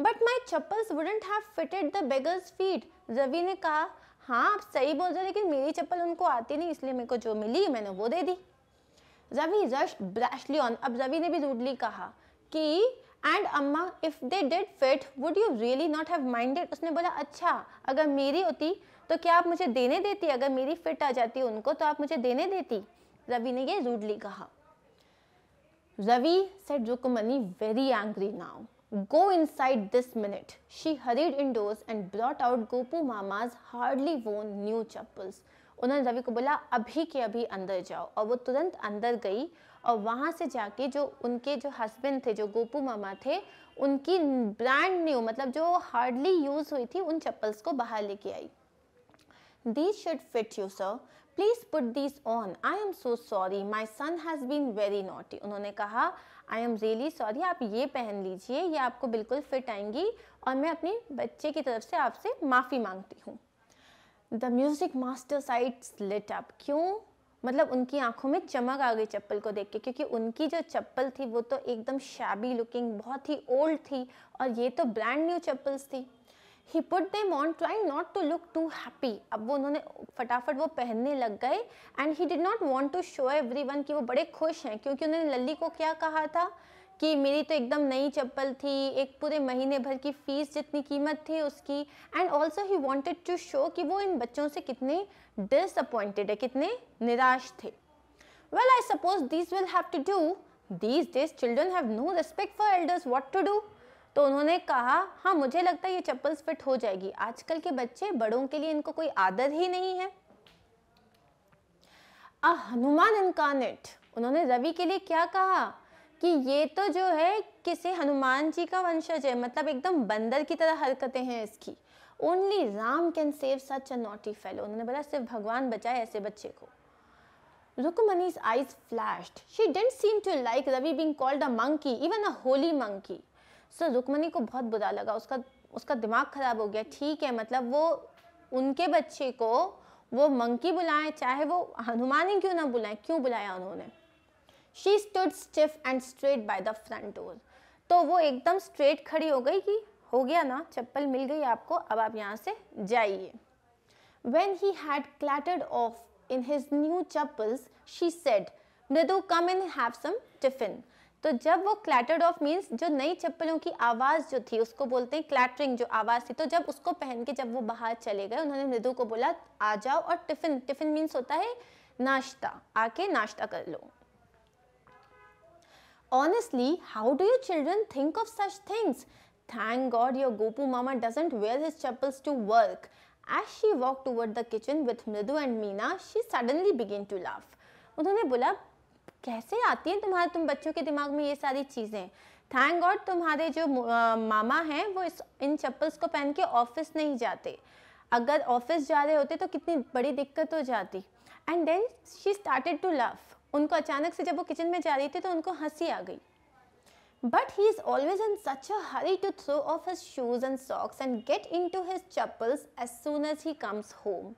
but my chappals wouldn't have fitted the beggar's feet Ravi ने कहा हाँ आप सही बोल रहे लेकिन मेरी चप्पल उनको आती नहीं इसलिए मेरे को जो मिली मैंने वो दे दी रवि रश ब्रैशली ऑन अब रवि ने भी रूडली कहा कि एंड अम्मा if they did fit would you really not have minded उसने बोला अच्छा अगर मेरी होती तो क्या आप मुझे देने देती अगर मेरी फिट आ जाती उनको तो आप मुझे देने देती रवि ने ये रूडली कहा Ravi said Rukmani very angry now. Go inside this minute. She hurried indoors and brought out Gopu Mama's hardly worn new chappals उन्होंने रवि को बोला अभी के अभी अंदर जाओ और वो तुरंत अंदर गई और वहाँ से जाके जो उनके जो हस्बैंड थे जो गोपू मामा थे उनकी ब्रांड न्यू मतलब जो हार्डली यूज़ हुई थी उन चप्पल्स को बाहर लेके आई these should fit you sir please put these on I am so sorry my son has been very naughty उन्होंने कहा आई एम रियली सॉरी आप ये पहन लीजिए ये आपको बिल्कुल फिट आएंगी और मैं अपने बच्चे की तरफ से आपसे माफ़ी मांगती हूँ the music master sights lit up क्यों मतलब उनकी आंखों में चमक आ गई चप्पल को देख के क्योंकि उनकी जो चप्पल थी वो तो एकदम शैबी लुकिंग बहुत ही ओल्ड थी और ये तो ब्रांड न्यू चप्पल्स थी he put them on try not to look too happy अब वो उन्होंने फटाफट वो पहनने लग गए and he did not want to show everyone कि वो बड़े खुश हैं क्योंकि उन्होंने लल्ली को क्या कहा था कि मेरी तो एकदम नई चप्पल थी एक पूरे महीने भर की फ़ीस जितनी कीमत थी उसकी and also he wanted to show कि वो इन बच्चों से कितने डिसअपॉइंटेड है कितने निराश थे well I suppose this will have to do these days children have no respect for elders what to do तो उन्होंने कहा हाँ मुझे लगता है ये चप्पल्स फिट हो जाएगी आजकल के बच्चे बड़ों के लिए इनको कोई आदत ही नहीं है अ हनुमान इनकारनेट उन्होंने रवि के लिए क्या कहा कि ये तो जो है किसी हनुमान जी का वंशज है मतलब एकदम बंदर की तरह हरकतें हैं इसकी only Ram can save such a naughty fellow उन्होंने बोला सिर्फ भगवान बचाए ऐसे बच्चे को Rukmini's eyes flashed. She didn't seem to like Ravi being called a monkey even a holy monkey So Rukmini को बहुत बुरा लगा उसका उसका दिमाग ख़राब हो गया ठीक है मतलब वो उनके बच्चे को वो मंकी बुलाएं चाहे वो हनुमान ही क्यों ना बुलाएं क्यों बुलाया उन्होंने she stood stiff and straight by the front door तो वो एकदम स्ट्रेट खड़ी हो गई कि हो गया ना चप्पल मिल गई आपको अब आप यहाँ से जाइए when he had clattered off in his new chappals she said Mridu come in have some tiffin तो जब वो क्लैटर्ड ऑफ मीन्स जो नई चप्पलों की आवाज़ जो थी उसको बोलते हैं क्लैटरिंग जो आवाज़ थी तो जब उसको पहन के जब वो बाहर चले गए उन्होंने मृदु को बोला आ जाओ और टिफिन टिफिन मीन्स होता है नाश्ता आके नाश्ता कर लो Honestly, how do you children think of such things? Thank God your Gopu Mama doesn't wear his chappals to work. As she walked toward the kitchen with Mridu and Meena, she suddenly began to laugh. उन्होंने बोला कैसे आती हैं तुम्हारे तुम बच्चों के दिमाग में ये सारी चीज़ें थैंक गॉड तुम्हारे जो आ, मामा हैं वो इस इन चप्पल्स को पहन के ऑफिस नहीं जाते अगर ऑफिस जा रहे होते तो कितनी बड़ी दिक्कत हो जाती and then she started to laugh उनको अचानक से जब वो किचन में जा रही थी तो उनको हंसी आ गई But he is always in such a hurry to throw off his shoes and socks and get into his chappals as soon as he comes home.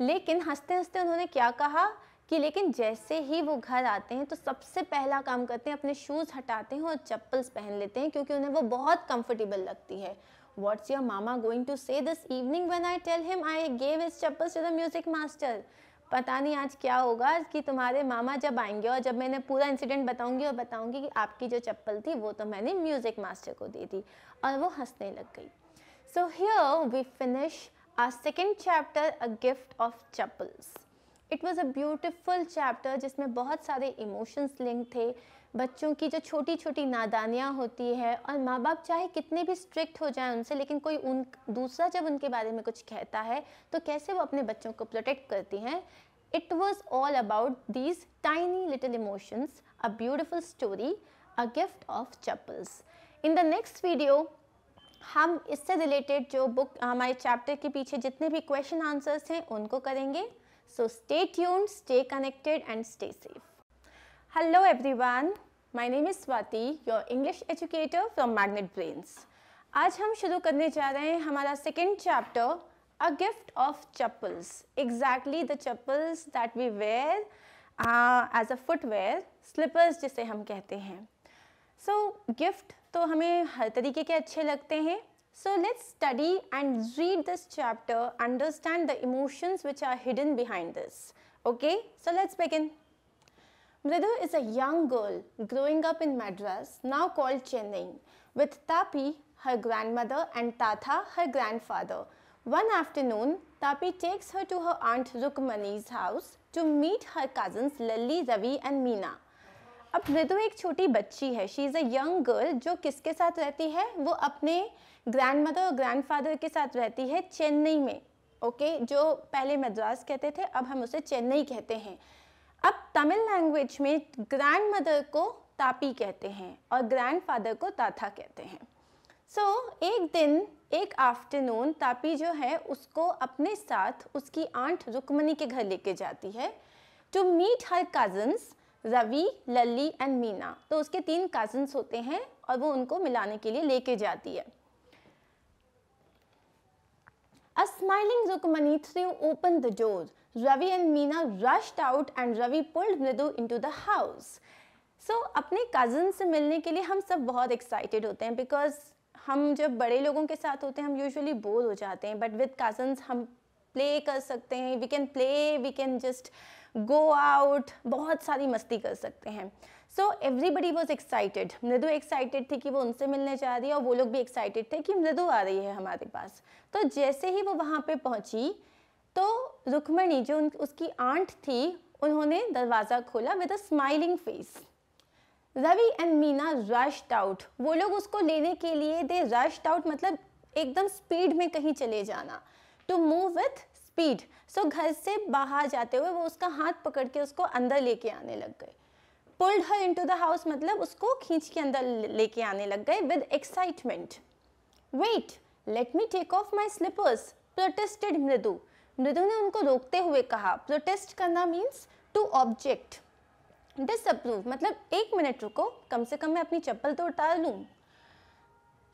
लेकिन हंसते हंसते उन्होंने क्या कहा कि लेकिन जैसे ही वो घर आते हैं तो सबसे पहला काम करते हैं अपने शूज़ हटाते हैं और चप्पल्स पहन लेते हैं क्योंकि उन्हें वो बहुत कंफर्टेबल लगती है what's your mama going to say this evening when I tell him I gave his chappals to the music master पता नहीं आज क्या होगा कि तुम्हारे मामा जब आएंगे और जब मैंने पूरा इंसिडेंट बताऊंगी और बताऊंगी कि आपकी जो चप्पल थी वो तो मैंने म्यूज़िक मास्टर को दी थी और वो हंसने लग गई so here we finish our second chapter a gift of chappals it was a beautiful chapter जिसमें बहुत सारे इमोशंस लिंक थे बच्चों की जो छोटी छोटी नादानियाँ होती है और माँ बाप चाहे कितने भी स्ट्रिक्ट हो जाए उनसे लेकिन कोई उन दूसरा जब उनके बारे में कुछ कहता है तो कैसे वो अपने बच्चों को प्रोटेक्ट करती हैं it was all about these tiny little emotions a beautiful story a gift of chappals in the next video हम इससे रिलेटेड जो बुक हमारे चैप्टर के पीछे जितने भी क्वेश्चन आंसर्स हैं उनको करेंगे so stay tuned stay connected and stay safe hello everyone My name is Swati your English educator from Magnet brains आज हम शुरू करने जा रहे हैं हमारा second chapter a gift of chappals exactly the chappals that we wear as a footwear slippers जिसे हम कहते हैं सो so, गिफ्ट तो हमें हर तरीके के अच्छे लगते हैं so let's study and read this chapter understand the emotions which are hidden behind this okay so let's begin Mridu is a young girl growing up in Madras, now called Chennai, with Tapi, her grandmother, and Tatha, her grandfather. One afternoon, Tapi takes her to her aunt Rukmani's house to meet her cousins Lalli, Ravi, and Meena. अब मृदु एक छोटी बच्ची है she is a young girl जो किसके साथ रहती है वो अपने ग्रैंड मदर और ग्रैंड फादर के साथ रहती है चेन्नई में ओके okay? जो पहले मद्रास कहते थे अब हम उसे चेन्नई कहते हैं अब तमिल लैंग्वेज में ग्रैंड मदर को तापी कहते हैं और ग्रैंड फादर को ताथा कहते हैं सो so, एक दिन एक आफ्टरनून तापी जो है उसको अपने साथ उसकी आंट रुक्मणी के घर लेके जाती है to meet her cousins Ravi Lalli and Meena तो उसके तीन कजन्स होते हैं और वो उनको मिलाने के लिए लेके जाती है a smiling Rukmini threw open the door and Meena rushed out and Ravi pulled Mridu in to the house सो अपने कज़न से मिलने के लिए हम सब बहुत एक्साइटेड होते हैं बिकॉज हम जब बड़े लोगों के साथ होते हैं हम यूजुअली बोर हो जाते हैं बट विद कज़न्स हम प्ले कर सकते हैं we can play we can just go out बहुत सारी मस्ती कर सकते हैं so everybody was excited Mridu excited थी कि वो उनसे मिलने जा रही है और वो लोग भी एक्साइटेड थे कि मृदु आ रही है हमारे पास तो जैसे ही वो वहाँ पे पहुँची तो रुक्मणी जो उसकी आंट थी उन्होंने दरवाज़ा खोला with a smiling face Ravi and Meena rushed out वो लोग उसको लेने के लिए दे रश्ड आउट मतलब एकदम स्पीड में कहीं चले जाना to move with speed so घर से बाहर जाते हुए वो उसका हाथ पकड़ के उसको अंदर लेके आने लग गए pulled her to the house मतलब उसको खींच के अंदर लेके आने लग गए with excitement wait let me take off my slippers protested Mridu Mridu ने उनको रोकते हुए कहा प्रोटेस्ट करना मीन्स टू ऑब्जेक्ट डिसअप्रूव मतलब एक मिनट रुको कम से कम मैं अपनी चप्पल तो उतार लूँ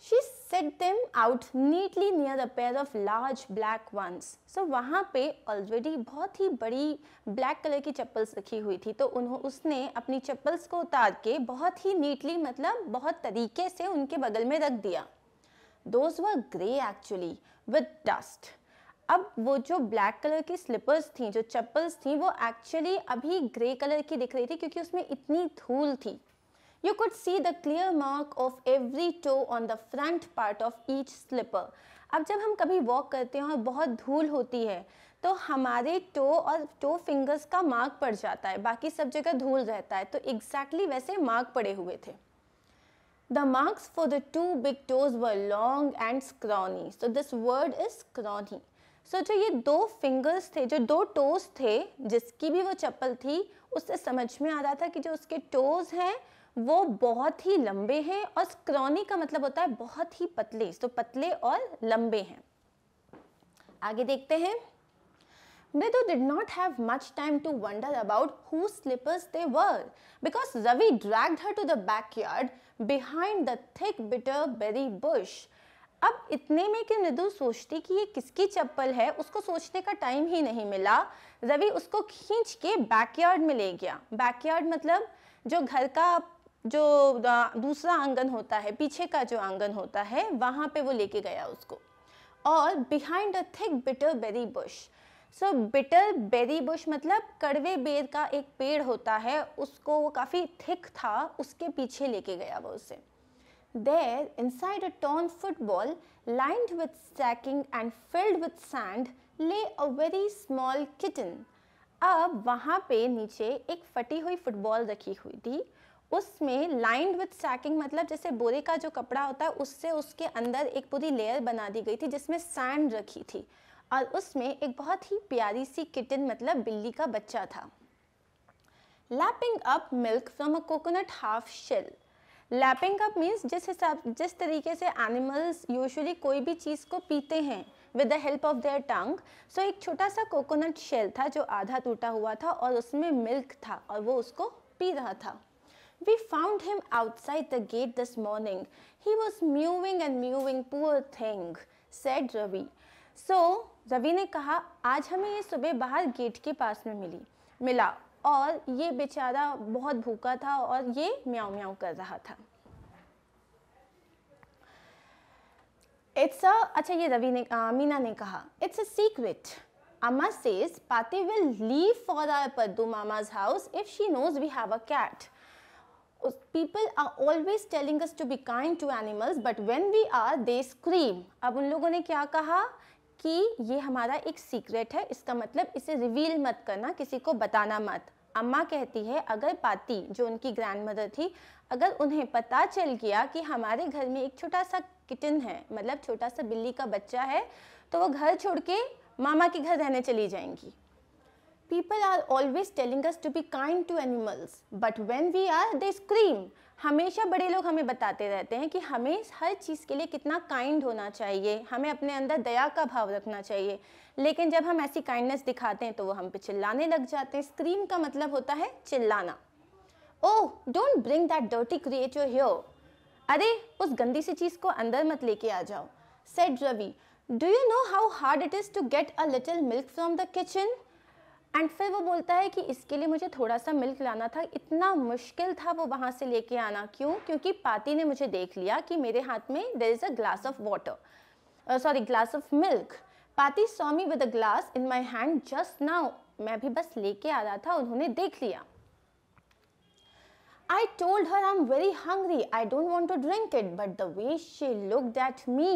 she set them out neatly near a pair of large black ones so वहाँ पे ऑलरेडी बहुत ही बड़ी ब्लैक कलर की चप्पल्स रखी हुई थी तो उन्हों उसने अपनी चप्पल्स को उतार के बहुत ही नीटली मतलब बहुत तरीके से उनके बगल में रख दिया those were grey actually with dust अब वो जो ब्लैक कलर की स्लीपर्स थी जो चप्पल्स थी वो एक्चुअली अभी ग्रे कलर की दिख रही थी क्योंकि उसमें इतनी धूल थी you could see the clear mark of every toe on the front part of each slipper. अब जब हम कभी वॉक करते हैं और बहुत धूल होती है तो हमारे टो और टो फिंगर्स का मार्क पड़ जाता है बाकी सब जगह धूल रहता है तो एग्जैक्टली exactly वैसे मार्क पड़े हुए थे the marks for the two big toes were long and scrawny so this word is scrawny so so, जो ये दो फिंगर्स थे जो दो टोज थे जिसकी भी वो चप्पल थी उससे समझ में आ रहा था कि जो उसके टोज हैं वो बहुत ही लंबे हैं और स्क्रॉनी का मतलब होता है बहुत ही पतले तो पतले और लंबे हैं आगे देखते हैं Mridu did not have much time to wonder about whose slippers they were because Ravi dragged her to the backyard behind the thick bitter berry bush अब इतने में कि मृदु सोचती कि ये किसकी चप्पल है उसको सोचने का टाइम ही नहीं मिला रवि उसको खींच के बैकयार्ड में ले गया बैकयार्ड मतलब जो घर का जो दूसरा आंगन होता है पीछे का जो आंगन होता है वहाँ पे वो लेके गया उसको और behind a thick bitter berry bush so bitter berry bush मतलब कड़वे बेर का एक पेड़ होता है उसको वो काफ़ी थिक था उसके पीछे लेके गया वो उसे There, inside a torn football, lined with sacking and filled with sand, lay a very small kitten. अब वहाँ पे नीचे एक फटी हुई फुटबॉल रखी हुई थी उसमें लाइंड विथ सैकिंग मतलब जैसे बोरे का जो कपड़ा होता है उससे उसके अंदर एक पूरी लेयर बना दी गई थी जिसमें सैंड रखी थी और उसमें एक बहुत ही प्यारी सी किटन मतलब बिल्ली का बच्चा था lapping up milk from a coconut half shell lapping up means जिस हिसाब जिस तरीके से एनिमल्स यूजली कोई भी चीज़ को पीते हैं with the help of their tongue so एक छोटा सा कोकोनट शेल था जो आधा टूटा हुआ था और उसमें मिल्क था और वो उसको पी रहा था we found him outside the gate this morning he was mewing and mewing poor thing said Ravi so Ravi ने कहा आज हमें ये सुबह बाहर गेट के पास में मिली मिला और ये बेचारा बहुत भूखा था और ये म्याऊ म्याऊ कर रहा था इट्स अ अच्छा ये रवि ने आ, मीना ने कहा it's a secret Amma says Paati will leave for our Paddu Mama's house if she knows we have a cat people are always telling us to be kind to animals but when we are they scream अब उन लोगों ने क्या कहा कि ये हमारा एक सीक्रेट है इसका मतलब इसे रिवील मत करना किसी को बताना मत अम्मा कहती है अगर पाती जो उनकी ग्रैंड मदर थी अगर उन्हें पता चल गया कि हमारे घर में एक छोटा सा किटन है मतलब छोटा सा बिल्ली का बच्चा है तो वो घर छोड़ के मामा के घर रहने चली जाएंगी people are always telling us to be kind to animals but when we are they scream हमेशा बड़े लोग हमें बताते रहते हैं कि हमें हर चीज़ के लिए कितना काइंड होना चाहिए हमें अपने अंदर दया का भाव रखना चाहिए लेकिन जब हम ऐसी काइंडनेस दिखाते हैं तो वो हम पे चिल्लाने लग जाते हैं स्क्रीम का मतलब होता है चिल्लाना oh don't bring that dirty your here अरे उस गंदी सी चीज़ को अंदर मत लेके आ जाओ said Ravi do you know how hard it is to get a little milk from the kitchen and फिर वो बोलता है कि इसके लिए मुझे थोड़ा सा मिल्क लाना था इतना मुश्किल था वो वहाँ से लेके आना क्यों क्योंकि पाती ने मुझे देख लिया कि मेरे हाथ में there is a glass of water sorry glass of milk Paati Swami with a glass in my hand just now मैं भी बस लेके आ रहा था उन्होंने देख लिया I told her I'm very hungry. I don't want to drink it. But the way she looked at me,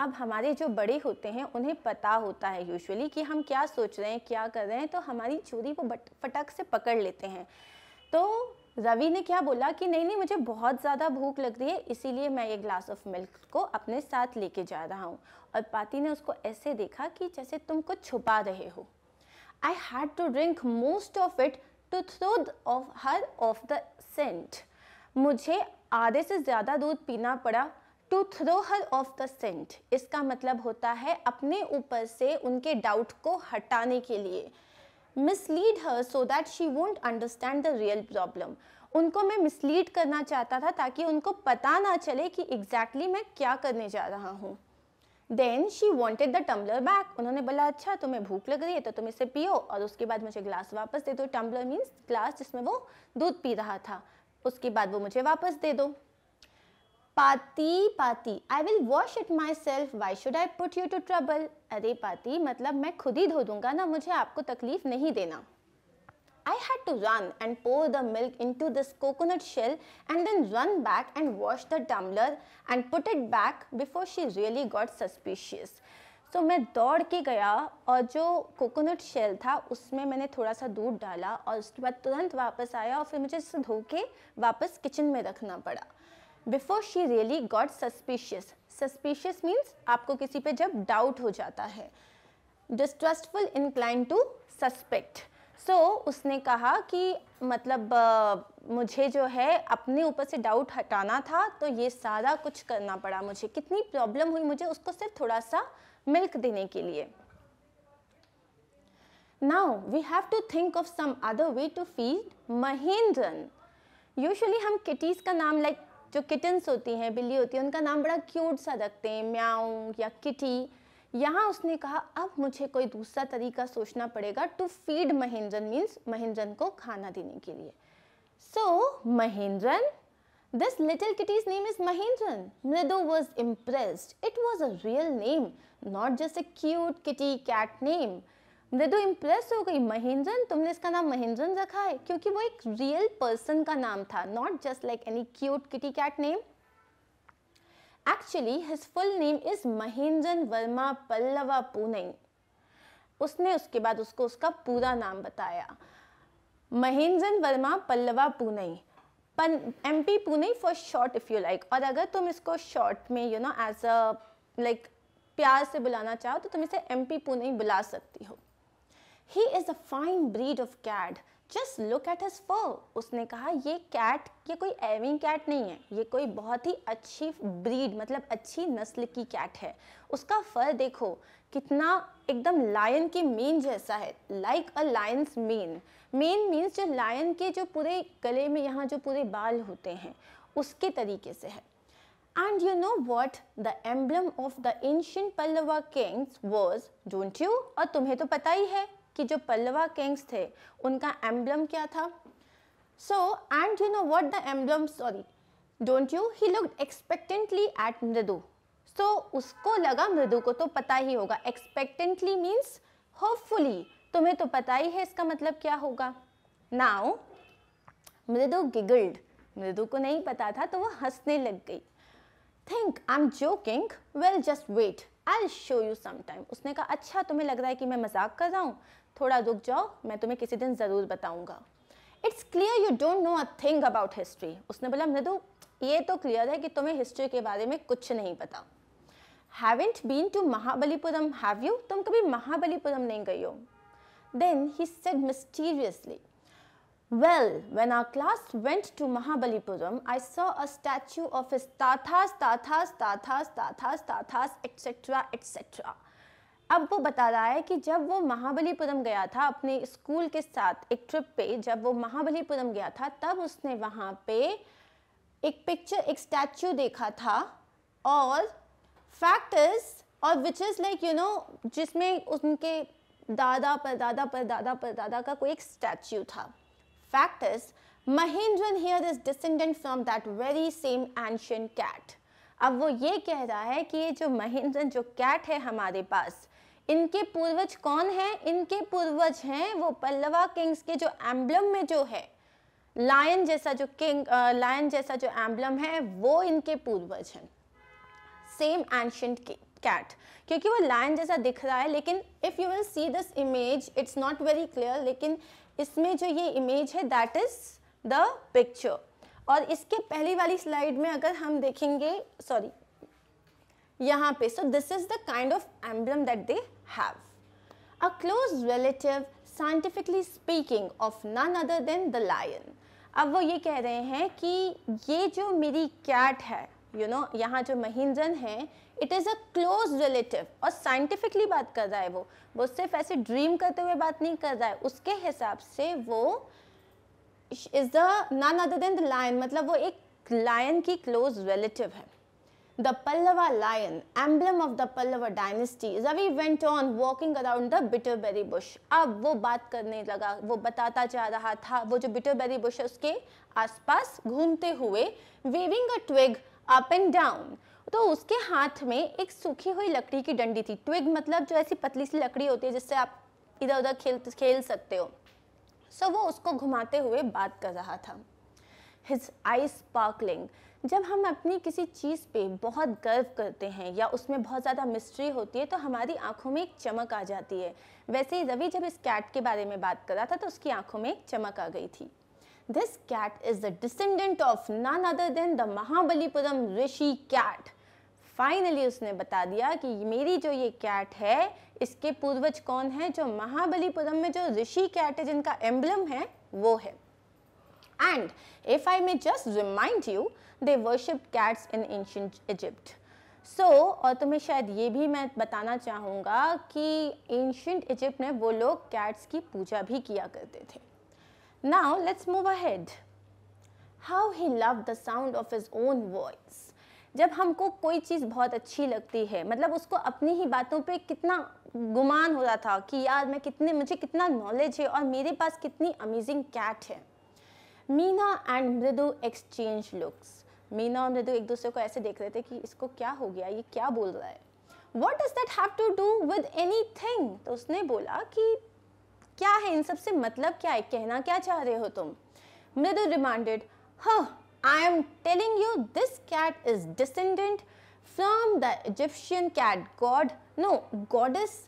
अब हमारे जो बड़े होते हैं उन्हें पता होता है यूजुअली कि हम क्या सोच रहे हैं क्या कर रहे हैं तो हमारी चोरी वो बट फटक से पकड़ लेते हैं तो रवि ने क्या बोला कि नहीं नहीं मुझे बहुत ज़्यादा भूख लग रही है इसीलिए मैं ये ग्लास ऑफ मिल्क को अपने साथ लेके जा रहा हूँ और पाती ने उसको ऐसे देखा कि जैसे तुम कुछ छुपा रहे हो I had to drink most of it to throw off her off the scent मुझे आधे से ज़्यादा दूध पीना पड़ा to throw her off the scent इसका मतलब होता है अपने ऊपर से उनके डाउट को हटाने के लिए mislead her so that she won't understand the real problem उनको मैं मिसलीड करना चाहता था ताकि उनको पता ना चले कि एग्जैक्टली exactly मैं क्या करने जा रहा हूँ then she wanted the tumbler back उन्होंने बोला अच्छा तुम्हें भूख लग रही है तो तुम इसे पियो और उसके बाद मुझे ग्लास वापस दे दो टम्बलर मीन्स ग्लास जिसमें वो दूध पी रहा था उसके बाद वो मुझे वापस दे दो Paati Paati I will wash it myself why should I put you to trouble अरे पाती मतलब मैं खुद ही धो दूंगा ना मुझे आपको तकलीफ नहीं देना आई had to run and pour the milk into this coconut shell and then run back and wash the tumbler and put it back before she really got suspicious. तो so, मैं दौड़ के गया और जो कोकोनट शेल था उसमें मैंने थोड़ा सा दूध डाला और उसके बाद तुरंत वापस आया और फिर मुझे इसे धो के वापस किचन में रखना पड़ा before she really got suspicious suspicious means आपको किसी पे जब डाउट हो जाता है distrustful incline to suspect so उसने कहा कि मतलब uh, मुझे जो है अपने ऊपर से डाउट हटाना था तो ये सारा कुछ करना पड़ा मुझे कितनी प्रॉब्लम हुई मुझे उसको सिर्फ थोड़ा सा मिल्क देने के लिए now we have to think of some other way to feed Mahendran usually हम किटीज़ का नाम लाइक जो किटन्स होती हैं बिल्ली होती है उनका नाम बड़ा क्यूट सा रखते हैं म्याऊ या किटी यहाँ उसने कहा अब मुझे कोई दूसरा तरीका सोचना पड़ेगा to feed Mahendran means Mahendran को खाना देने के लिए so so, Mahendran This little kitty's name is Mahendran Mridu was impressed. It was a real name, not just a cute kitty cat name. मृदु इम्प्रेस हो गई महेंद्रन तुमने इसका नाम महेंद्रन रखा है क्योंकि वो एक रियल पर्सन का नाम था not just like any cute kitty cat name actually his full name is Mahendran Varma Pallava Punai उसने उसके बाद उसको उसका पूरा नाम बताया महेंद्रन वर्मा पल्लवा पुनई पन M P Punai for short if you like और अगर तुम इसको शॉर्ट में you know as a like प्यार से बुलाना चाहो तो तुम इसे एम पी पुणे बुला सकती हो he is a fine breed of cat just look at his fur उसने कहा ये कैट ये कोई एविंग कैट नहीं है ये कोई बहुत ही अच्छी ब्रीड मतलब अच्छी नस्ल की कैट है उसका फर देखो कितना एकदम लायन के मेन जैसा है like a lion's mane mane means जो लायन के जो पूरे गले में यहाँ जो पूरे बाल होते हैं उसके तरीके से है and you know what the emblem of the ancient Pallava kings was don't you और तुम्हें तो पता ही है कि जो पल्लवा किंग्स थे उनका एम्ब्लम क्या था so and you know what the emblem sorry don't you he looked expectantly at Mridu so उसको लगा मृदु को तो पता ही होगा एक्सपेक्टेंटली मीन्स होपफुली तुम्हें तो पता ही है इसका मतलब क्या होगा नाउ मृदु गिगल्ड मृदु को नहीं पता था तो वो हंसने लग गई think I am joking well just wait I show you sometime उसने कहा अच्छा तुम्हें लग रहा है कि मैं मजाक कर रहा हूँ थोड़ा रुक जाओ मैं तुम्हें किसी दिन ज़रूर बताऊँगा it's clear you don't know a thing about history उसने बोला मृदु ये तो क्लियर है कि तुम्हें हिस्ट्री के बारे में कुछ नहीं पता haven't been to Mahabalipuram have you तुम कभी महाबलीपुरम नहीं गई हो then he said mysteriously well when our class went to Mahabalipuram I saw a statue of his Thatha's Thatha's Thatha's Thatha's Thatha's etc., etc. अब वो बता रहा है कि जब वो महाबलीपुरम गया था अपने स्कूल के साथ एक ट्रिप पे जब वो महाबलीपुरम गया था तब उसने वहाँ पे एक पिक्चर एक स्टैचू देखा था और फैक्टर्स और which is like you know जिसमें उनके दादा पर दादा पर दादा पर दादा का कोई एक स्टैचू था factors Mahendran here is descendant from that very same ancient cat अब वो ये कह रहा है कि ये जो महेंद्रन जो कैट है हमारे पास इनके पूर्वज कौन हैं इनके पूर्वज हैं वो पल्लवा किंग्स के जो एम्बलम में जो है लायन जैसा जो किंग लायन जैसा जो एम्बलम है वो इनके पूर्वज हैं सेम एंशंट कैट क्योंकि वो लायन जैसा दिख रहा है लेकिन if you will see this image it's not very clear लेकिन इसमें जो ये इमेज है दैट इज़ द पिक्चर और इसके पहली वाली स्लाइड में अगर हम देखेंगे सॉरी यहाँ पे so this is the kind of emblem that they have a close relative scientifically speaking of none other than the lion अब वो ये कह रहे हैं कि ये जो मेरी कैट है यू नो यहाँ जो महेंद्रन है it is a close relative और साइंटिफिकली बात कर रहा है वो वो सिर्फ ऐसे ड्रीम करते हुए बात नहीं कर रहा है उसके हिसाब से वो is the none other than the lion मतलब वो एक लायन की क्लोज रिलेटिव है the Pallava lion, emblem of the Pallava dynasty, Ravi went on walking around the bitterberry bush. ab अब वो बात करने लगा वो बताता जा रहा था वो जो bush hai uske aas paas ghoomte hue waving a twig up and down तो उसके हाथ में एक सूखी हुई लकड़ी की डंडी थी ट्विग मतलब जो ऐसी पतली सी लकड़ी होती है जिससे आप इधर उधर खेल खेल सकते हो सो so, वो उसको घुमाते हुए बात कर रहा था हिज आई स्पार्कलिंग जब हम अपनी किसी चीज़ पे बहुत गर्व करते हैं या उसमें बहुत ज़्यादा मिस्ट्री होती है तो हमारी आंखों में एक चमक आ जाती है वैसे ही रवि जब इस कैट के बारे में बात कर रहा था तो उसकी आंखों में एक चमक आ गई थी this cat is the descendant of none other than the Mahabalipuram Rishi cat finally उसने बता दिया कि मेरी जो ये कैट है इसके पूर्वज कौन है जो महाबलीपुरम में जो ऋषि कैट है जिनका एम्बलम है वो है and if I may just remind you they worship cats in ancient Egypt so और तुम्हें शायद ये भी मैं बताना चाहूँगा कि एंशंट इजिप्ट में वो लोग कैट्स की पूजा भी किया करते थे now let's move ahead how he love the sound of his own voice जब हमको कोई चीज़ बहुत अच्छी लगती है मतलब उसको अपनी ही बातों पे कितना गुमान हो रहा था कि यार मैं कितने मुझे कितना नॉलेज है और मेरे पास कितनी अमेजिंग कैट है Meena and Mridu exchange looks Meena और मृदु एक दूसरे को ऐसे देख रहे थे कि इसको क्या हो गया ये क्या बोल रहा है what does that have to do with anything तो उसने बोला कि क्या है इन सबसे मतलब क्या है कहना क्या चाह रहे हो तुम मृदु रिमांडेड ह I am telling you this cat is descendant from the Egyptian cat god no god goddess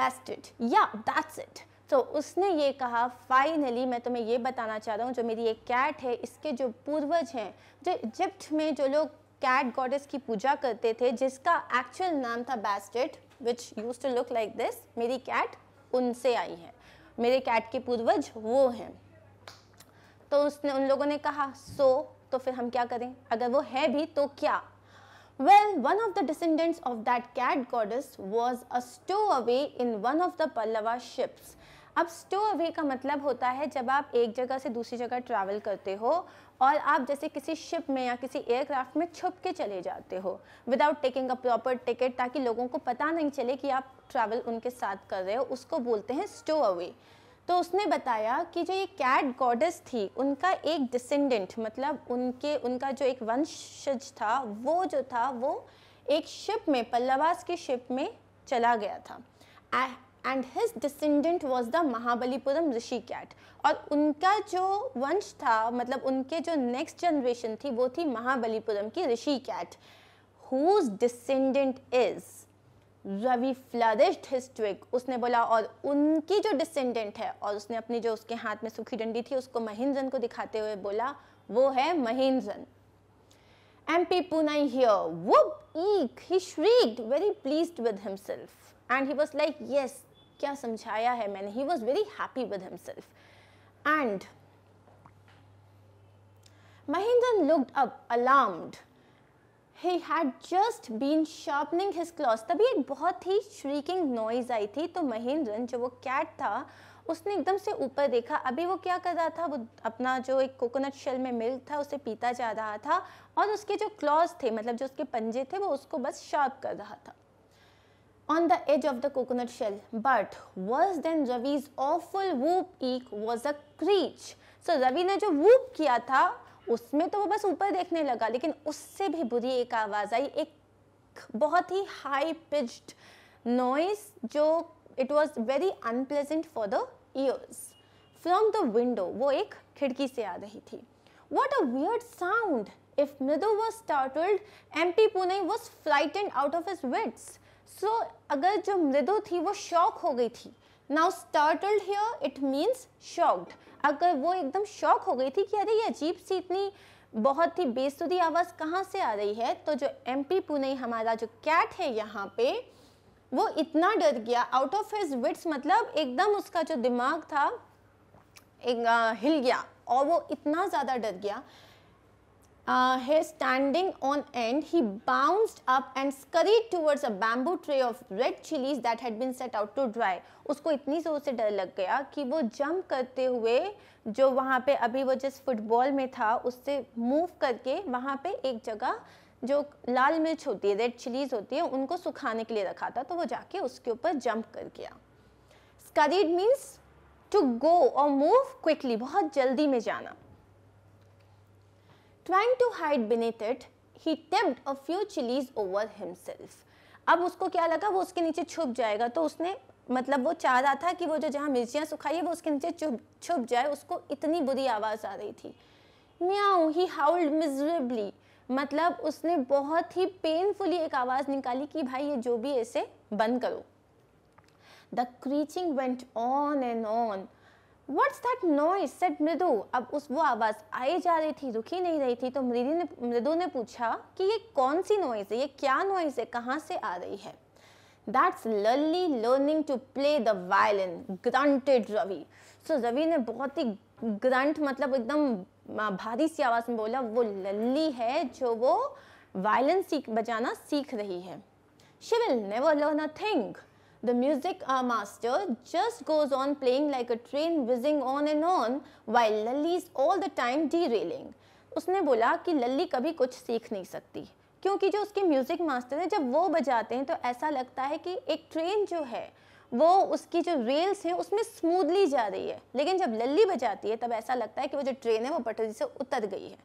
Bastet या दैट्स इट तो उसने ये कहा फाइनली मैं तुम्हें ये बताना चाह रहा हूँ जो मेरी ये कैट है इसके जो पूर्वज हैं जो इजिप्ट में जो लोग कैट गॉडेस की पूजा करते थे जिसका एक्चुअल नाम था Bastet which use to look like this मेरी कैट उनसे आई है मेरे कैट के पूर्वज वो हैं तो उसने उन लोगों ने कहा सो so, तो फिर हम क्या करें अगर वो है भी तो क्या one of the descendants of that cat gods was a stowaway in one of the Pallava ships अब स्टो अवे का मतलब होता है जब आप एक जगह से दूसरी जगह ट्रैवल करते हो और आप जैसे किसी शिप में या किसी एयरक्राफ्ट में छुप के चले जाते हो without taking a proper ticket ताकि लोगों को पता नहीं चले कि आप ट्रैवल उनके साथ कर रहे हो उसको बोलते हैं स्टो अवे तो उसने बताया कि जो ये कैट गॉडेस थी उनका एक डिसेंडेंट मतलब उनके उनका जो एक वंशज था वो जो था वो एक शिप में पल्लवास की शिप में चला गया था and his descendant was the Mahabalipuram Rishi cat और उनका जो वंश था मतलब उनके जो नेक्स्ट जनरेशन थी वो थी महाबलीपुरम की Rishi cat whose descendant is Ravi flourished his उसने बोला और उनकी जो डिसेंडेंट है और उसने अपनी जो उसके हाथ में सूखी डंडी थी उसको महेंद्रन को दिखाते हुए बोला वो है Mahendran M P Poonai here वो ईक he shrieked very please with himself and he was like yes क्या समझाया है मैंने he was very happy with himself and Mahendra looked up, alarmed. He had just been sharpening his claws. तभी एक बहुत ही shrieking noise आई थी तो महेंद्रन जो वो कैट था उसने एकदम से ऊपर देखा अभी वो क्या कर रहा था वो अपना जो एक कोकोनट शेल में मिल्क था उसे पीता जा रहा था और उसके जो क्लॉज थे मतलब जो उसके पंजे थे वो उसको बस शार्प कर रहा था on the edge of the coconut shell. But worse than Ravi's awful whoop eek was a screech. So Ravi ने जो whoop किया था उसमें तो वो बस ऊपर देखने लगा लेकिन उससे भी बुरी एक आवाज़ आई एक बहुत ही हाई पिच्ड नॉइस जो it was very unpleasant for the ears from the window वो एक खिड़की से आ रही थी what a weird sound if Mridu was startled M P Poonai was frightened out of his wits so अगर जो मृदु थी वो शॉक हो गई थी now startled here it means shocked अगर वो एकदम शॉक हो गई थी कि अरे ये अजीब सी इतनी बहुत ही बेसुरी आवाज़ कहाँ से आ रही है तो जो एम पी पुनई हमारा जो कैट है यहाँ पे वो इतना डर गया आउट ऑफ हिज विट्स मतलब एकदम उसका जो दिमाग था एक, आ, हिल गया और वो इतना ज़्यादा डर गया uh, here standing on end, he bounced up and scurried towards a bamboo tray of red chilies that had been set out to dry. उसको इतनी जोर से डर लग गया कि वो जंप करते हुए जो वहाँ पे अभी वो जिस फुटबॉल में था उससे मूव करके वहाँ पे एक जगह जो लाल मिर्च होती है रेड चिलीज होती है उनको सुखाने के लिए रखा था तो वो जाके उसके ऊपर जंप कर गया स्करीड मीन्स टू गो और मूव क्विकली बहुत जल्दी में जाना trying to hide beneath it he tipped a few chillies over himself अब उसको क्या लगा वो उसके नीचे छुप जाएगा तो उसने मतलब वो चाह रहा था कि वो जो जहाँ मिर्चियाँ सुखाई है वो उसके नीचे छुप छुप जाए उसको इतनी बुरी आवाज़ आ रही थी म्याऊ ही हाउल्ड मिजरेबली मतलब उसने बहुत ही पेनफुली एक आवाज़ निकाली कि भाई ये जो भी ऐसे बंद करो the screeching went on and on what's that noise said Mridu अब उस वो आवाज़ आई जा रही थी रुकी नहीं रही थी तो मृदु ने मृदु ने पूछा कि ये कौन सी नॉइज़ है ये क्या नॉइज़ है कहाँ से आ रही है that's Lalli learning to play the violin grunted Ravi so Ravi ने बहुत ही ग्रंट मतलब एकदम भारी सी आवाज़ में बोला वो लल्ली है जो वो वायलिन सीख बजाना सीख रही है she will never learn a thing the music uh, master just goes on playing like a train whizzing on and on while Lalli is all the time derailing. उसने बोला कि लल्ली कभी कुछ सीख नहीं सकती क्योंकि जो उसके म्यूज़िक मास्टर हैं जब वो बजाते हैं तो ऐसा लगता है कि एक ट्रेन जो है वो उसकी जो रेल्स हैं उसमें स्मूथली जा रही है लेकिन जब लल्ली बजाती है तब ऐसा लगता है कि वो जो ट्रेन है वो पटरी से उतर गई है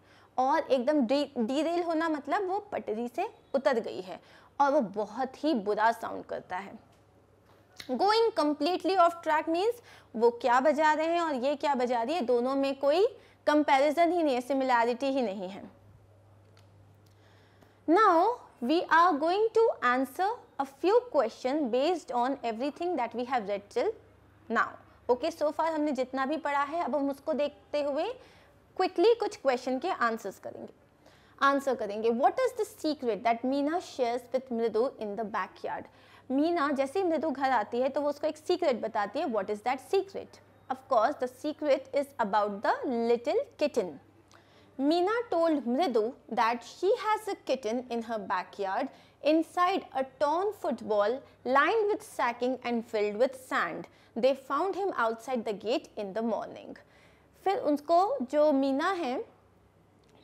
और एकदम डी रेल होना मतलब वो पटरी से उतर गई है और वो बहुत ही बुरा साउंड करता है going completely off track means वो क्या बजा रहे हैं और ये क्या बजा रही है दोनों में कोई कंपेरिजन ही नहीं है सिमिलैरिटी ही नहीं है now we are going to answer a few question based on everything that we have read till now okay so far हमने जितना भी पढ़ा है अब हम उसको देखते हुए क्विकली कुछ क्वेश्चन के आंसर्स करेंगे आंसर करेंगे what is the secret that Meena share with Mridu in the backyard Meena जैसे ही मृदु घर आती है तो वो उसको एक सीक्रेट बताती है what is that secret of course the secret is about the little kitten Meena told Mridu that she has kitten in her backyard inside a torn football line with sacking and filled with sand they found him outside the gate in the morning फिर उसको जो मीना है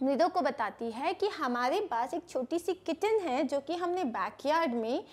मृदु को बताती है कि हमारे पास एक छोटी सी किटन है जो कि हमने बैकयार्ड में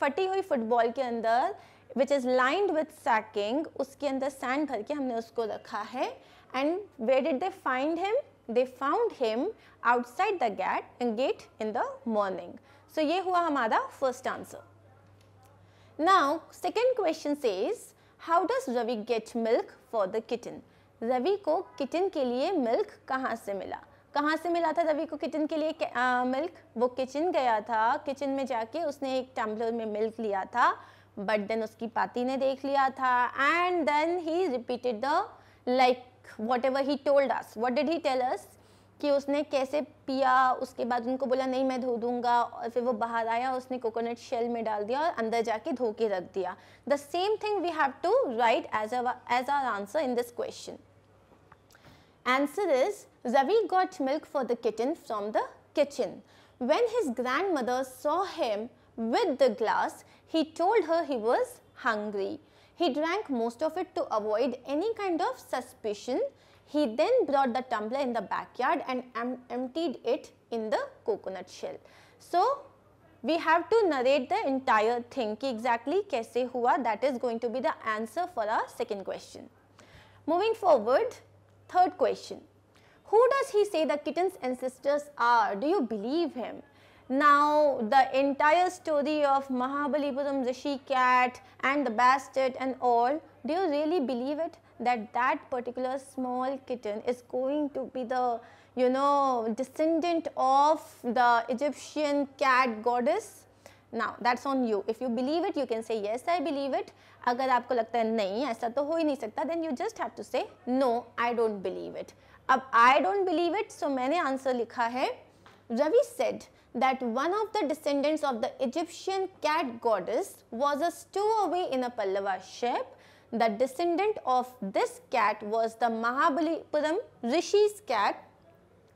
फटी हुई फुटबॉल के अंदर which is lined with sacking उसके अंदर सैंड भर के हमने उसको रखा है and where did they find him they found him outside the gate gate in the morning so ये हुआ हमारा first answer now second question is how does Ravi get milk for the kitchen Ravi को किचन के लिए milk कहाँ से मिला कहाँ से मिला था रवि को किचन के लिए आ, मिल्क वो किचन गया था किचन में जाके उसने एक टम्बलर में मिल्क लिया था बट देन उसकी पाती ने देख लिया था and then he repeated the like whatever he told us what did he tell us कि उसने कैसे पिया उसके बाद उनको बोला नहीं मैं धो दूंगा और फिर वो बाहर आया उसने कोकोनट शेल में डाल दिया और अंदर जाके धो के रख दिया the same thing we have to write as as our answer in this question answer is Ravi got milk for the kitten from the kitchen. When his grandmother saw him with the glass, he told her he was hungry. He drank most of it to avoid any kind of suspicion. He then brought the tumbler in the backyard and em emptied it in the coconut shell. So, we have to narrate the entire thing ki exactly kaise hua that is going to be the answer for our second question. Moving forward, third question. Who does he say the kitten's ancestors are? Do you believe him? Now, the entire story of Mahabalipuram, the she cat and the bastard and all, do you really believe it that that particular small kitten is going to be the, you know, descendant of the Egyptian cat goddess? Now, that's on you. If you believe it, you can say yes, I believe it. अगर आपको लगता है नहीं ऐसा तो हो ही नहीं सकता then you just have to say no, I don't believe it. I don't believe it, so सो मैंने आंसर लिखा है Ravi said that one of the descendants of the Egyptian cat goddess was a stowaway in a Pallava ship. The descendant of this cat was the Mahabali Mahabalipuram Rishi's cat,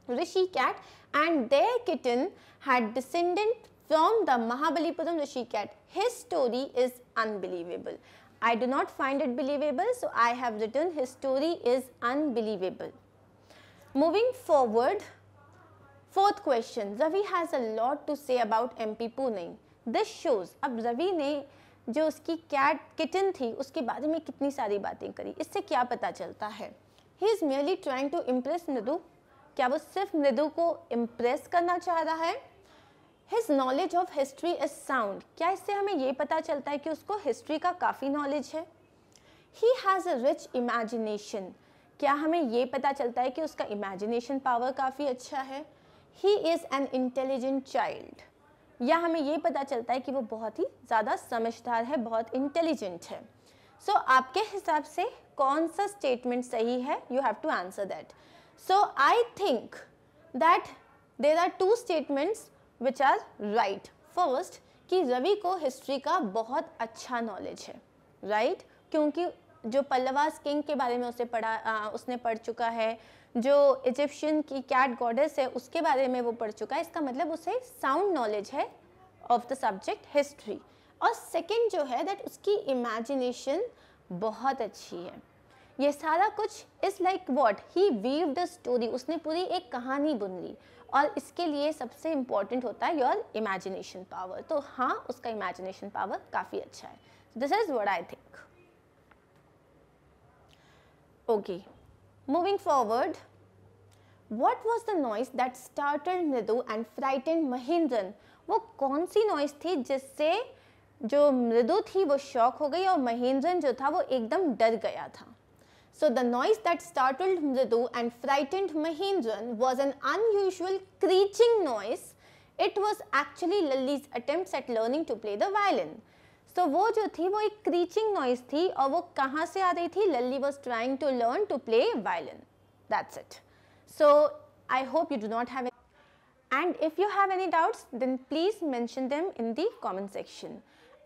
Rishi cat and their kitten had descendant from the Mahabali Mahabalipuram Rishi cat. His story is unbelievable. I do not find it believable so I have written his story is unbelievable. Moving forward, fourth question. Ravi has a lot to say about MP Pune. This shows अब रवि ने जो उसकी cat kitten थी उसके बारे में कितनी सारी बातें करी इससे क्या पता चलता है he is merely trying to impress Mridu क्या वो सिर्फ मृदु को इम्प्रेस करना चाह रहा है his knowledge of history is sound क्या इससे हमें ये पता चलता है कि उसको हिस्ट्री का काफ़ी नॉलेज है he has a rich imagination क्या हमें ये पता चलता है कि उसका इमेजिनेशन पावर काफ़ी अच्छा है he is an intelligent child या हमें ये पता चलता है कि वो बहुत ही ज़्यादा समझदार है बहुत इंटेलिजेंट है सो so, आपके हिसाब से कौन सा स्टेटमेंट सही है you have to answer that so I think that there are two statements which are right first कि रवि को हिस्ट्री का बहुत अच्छा नॉलेज है राइट right? क्योंकि जो पल्लवास किंग के बारे में उसे पढ़ा आ, उसने पढ़ चुका है जो इजिप्शियन की कैट गॉडेस है उसके बारे में वो पढ़ चुका है इसका मतलब उसे साउंड नॉलेज है ऑफ द सब्जेक्ट हिस्ट्री और सेकेंड जो है दैट उसकी इमेजिनेशन बहुत अच्छी है ये सारा कुछ is like what he weave the story उसने पूरी एक कहानी बुन ली और इसके लिए सबसे इम्पॉर्टेंट होता है योर इमेजिनेशन पावर तो हाँ उसका इमेजिनेशन पावर काफ़ी अच्छा है this is what I think Okay, moving forward, what was the noise that startled Mridu and frightened Mahindran? wo kaun si noise thi jisse jo mridu thi wo shock ho gayi aur mahindran jo tha wo ekdam dar gaya tha So the noise that startled Mridu and frightened Mahindran was an unusual screeching noise. It was actually Lali's attempts at learning to play the violin. So तो वो जो थी वो एक क्रीचिंग noise थी और वो कहाँ से आ रही थी Lalli was trying to learn to play violin that's it so I hope you do not have and if you have any doubts then please mention them in the comment section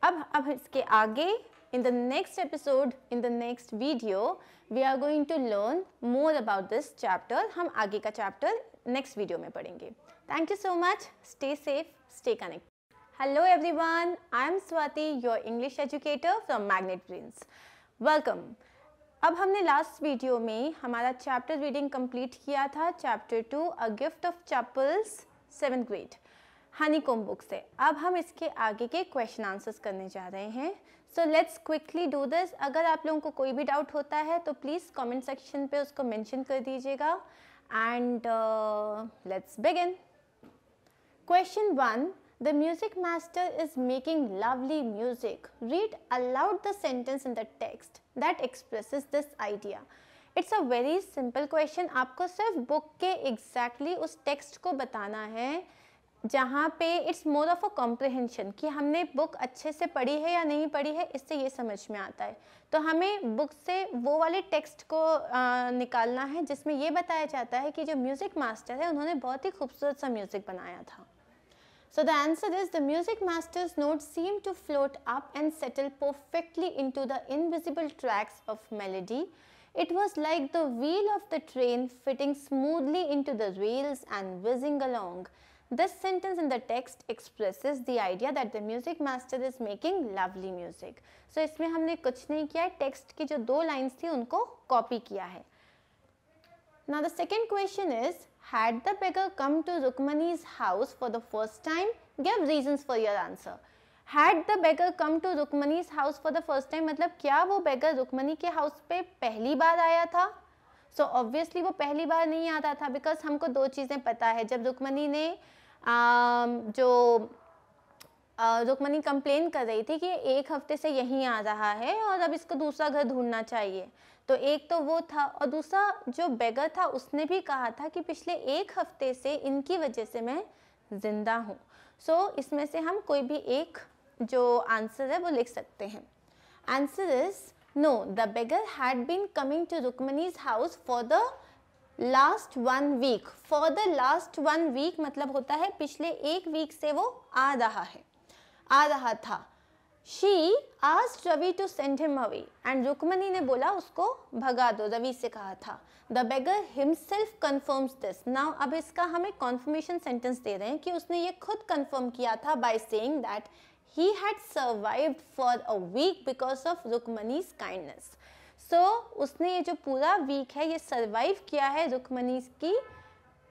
अब अब इसके आगे in the next episode in the next video we are going to learn more about this chapter हम आगे का chapter next video में पढ़ेंगे thank you so much stay safe stay connect hello everyone I am Swati your English educator from Magnet Brains welcome अब हमने last video में हमारा chapter reading complete किया था chapter two a gift of chappals seven grade honeycomb book से अब हम इसके आगे के क्वेश्चन आंसर्स करने जा रहे हैं so let's quickly do this अगर आप लोगों को कोई भी डाउट होता है तो प्लीज़ कमेंट सेक्शन पे उसको मेंशन कर दीजिएगा and let's begin question one the music master is making lovely music read aloud the sentence in the text that expresses this idea it's a very simple question आपको सिर्फ book के exactly exactly उस text को बताना है जहाँ पे it's more of a comprehension कि हमने बुक अच्छे से पढ़ी है या नहीं पढ़ी है इससे ये समझ में आता है तो हमें बुक से वो वाले टेक्स्ट को आ, निकालना है जिसमें ये बताया जाता है कि जो म्यूज़िक मास्टर है उन्होंने बहुत ही खूबसूरत सा म्यूज़िक बनाया था So the answer is the music master's notes seem to float up and settle perfectly into the invisible tracks of melody. It was like the wheel of the train fitting smoothly into the rails and whizzing along. This sentence in the text expresses the idea that the music master is making lovely music. So इसमें हमने कुछ नहीं किया है text की जो दो lines थी उनको Now the second question is Had the beggar come to Rukmani's house for the first time? Give reasons for your answer. Had the beggar come to Rukmani's house for the first time? मतलब क्या वो beggar Rukmani के house पे पहली बार आया था so obviously वो पहली बार नहीं आता था because हमको दो चीज़ें पता है जब Rukmani ने आ, जो रुकमनी कंप्लेन कर रही थी कि एक हफ्ते से यहीं आ रहा है और अब इसको दूसरा घर ढूंढना चाहिए तो एक तो वो था और दूसरा जो बेगर था उसने भी कहा था कि पिछले एक हफ्ते से इनकी वजह से मैं ज़िंदा हूँ सो so, इसमें से हम कोई भी एक जो आंसर है वो लिख सकते हैं answer is no the beggar had been coming to Rukmani's house for the last one week for the last one week मतलब होता है पिछले एक वीक से वो आ रहा है आ रहा था शी आज Ravi to send him away and Rukmani ने बोला उसको भगा दो रवि से कहा था the beggar himself confirms this now अब इसका हमें कॉन्फर्मेशन सेंटेंस दे रहे हैं कि उसने ये खुद कन्फर्म किया था by saying that he had survived for a week because of Rukmani's kindness so उसने ये जो पूरा वीक है ये सर्वाइव किया है रुक्मणी की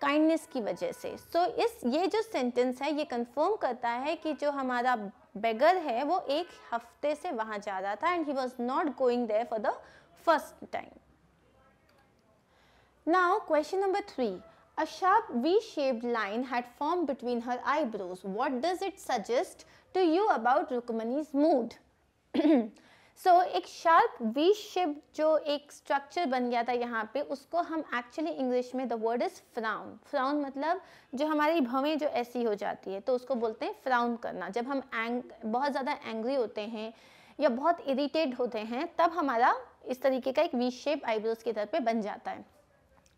काइंडनेस की वजह से सो so, इस ये जो सेंटेंस है ये कन्फर्म करता है कि जो हमारा बेगर है वो एक हफ्ते से वहाँ जा रहा था and he was not going there for the first time now question number three A sharp V-shaped line had formed between her eyebrows. What does it suggest to you about Rukmani's mood? So so, एक sharp V shaped जो एक structure बन गया था यहाँ पे उसको हम एक्चुअली इंग्लिश में the word is frown frown मतलब जो हमारी भवें जो ऐसी हो जाती है तो उसको बोलते हैं फ्राउन करना जब हम एंग बहुत ज़्यादा एंग्री होते हैं या बहुत इरीटेट होते हैं तब हमारा इस तरीके का एक वी शेप आईब्रोज की तरफ पे बन जाता है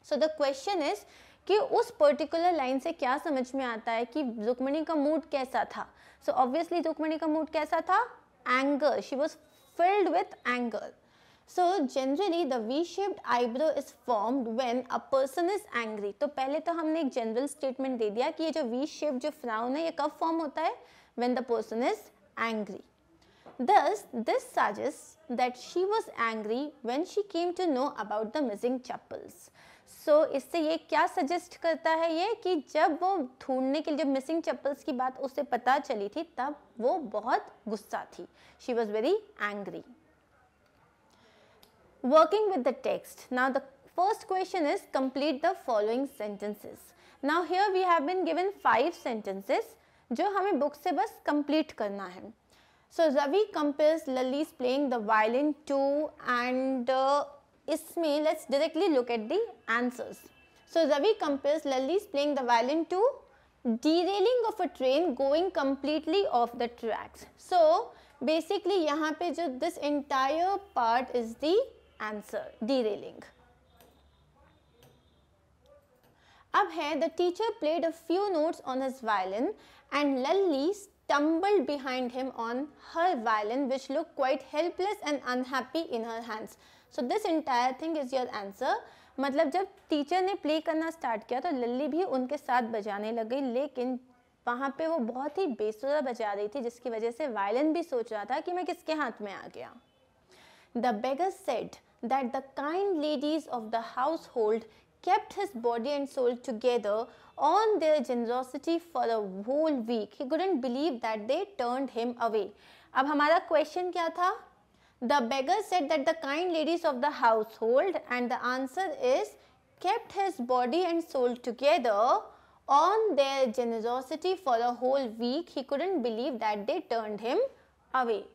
सो द क्वेश्चन इज़ कि उस पर्टिकुलर लाइन से क्या समझ में आता है कि रुक्मणी का मूड कैसा था सो ऑब्वियसली रुक्मणी का मूड कैसा था anger she was filled with anger. So generally the V-shaped eyebrow is formed when a person is angry. तो पहले तो हमने एक general statement दे दिया कि ये जो V-shaped जो frown है ये कब form होता है When the person is angry. Thus, this suggests that she was angry when she came to know about the missing chapels. So so, इससे ये क्या सजेस्ट करता है ये कि जब वो ढूंढने के लिए जब मिसिंग चप्पल्स की बात उसे पता चली थी तब वो बहुत गुस्सा थी she was very angry working with the text now the first question is complete the following sentences now here we have been given five sentences जो हमें बुक से बस कंप्लीट करना है so Ravi compares Lalli is playing the violin to and Let's directly look at the answers. So Zavi compares Lally's playing the violin to derailing of a train going completely off the tracks. So basically यहाँ this entire part is the answer derailing. अब है the teacher played a few notes on his violin and Lalli stumbled behind him on her violin which looked quite helpless and unhappy in her hands. So this entire thing is your answer मतलब जब teacher ने play करना start किया तो लल्ली भी उनके साथ बजाने लग गई लेकिन वहाँ पे वो बहुत ही बेसुरा बजा रही थी जिसकी वजह से वायलिन भी सोच रहा था कि मैं किसके हाथ में आ गया the beggar said that the kind ladies of the household kept his body and soul together on their generosity for a whole week he couldn't believe that they turned him away अब हमारा question क्या था The beggar said that the kind ladies of the household and the answer is kept his body and soul together on their generosity for a whole week. He couldn't believe that they turned him away.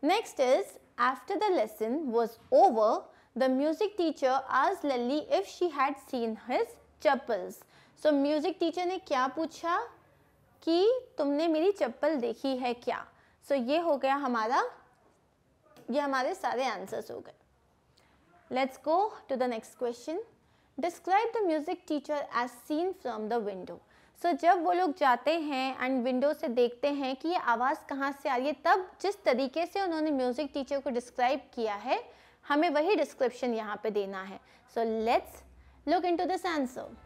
Next is after the lesson was over, the music teacher asked Lally if she had seen his chappals. So music teacher ne kya pucha ki tumne mili chappal dekhi hai kya? so, ye ho gaya hamara. ये हमारे सारे answers हो गए let's go to the next question describe the music teacher as seen from the window so जब वो लोग जाते हैं एंड विंडो से देखते हैं कि ये आवाज़ कहाँ से आ रही है तब जिस तरीके से उन्होंने म्यूज़िक टीचर को डिस्क्राइब किया है हमें वही डिस्क्रिप्शन यहाँ पे देना है so let's look into this answer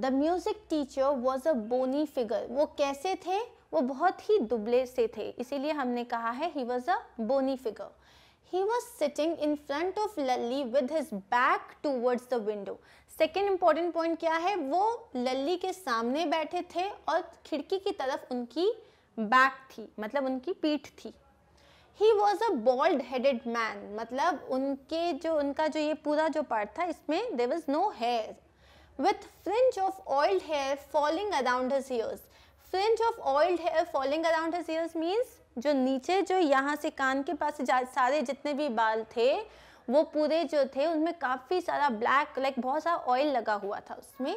the music teacher was a bony figure वो कैसे थे वो बहुत ही दुबले से थे इसीलिए हमने कहा है he was a bony figure he was sitting in front of लल्ली with his back towards the window second important point क्या है वो लल्ली के सामने बैठे थे और खिड़की की तरफ उनकी बैक थी मतलब उनकी पीठ थी he was a bald headed man मतलब उनके जो उनका जो ये पूरा जो पार्ट था इसमें there was no hair with fringe of oiled hair falling around his ears fringe of oiled hair falling around his ears means जो नीचे जो यहाँ से कान के पास सारे जितने भी बाल थे वो पूरे जो थे उनमें काफ़ी सारा ब्लैक लाइक बहुत सारा ऑयल लगा हुआ था उसमें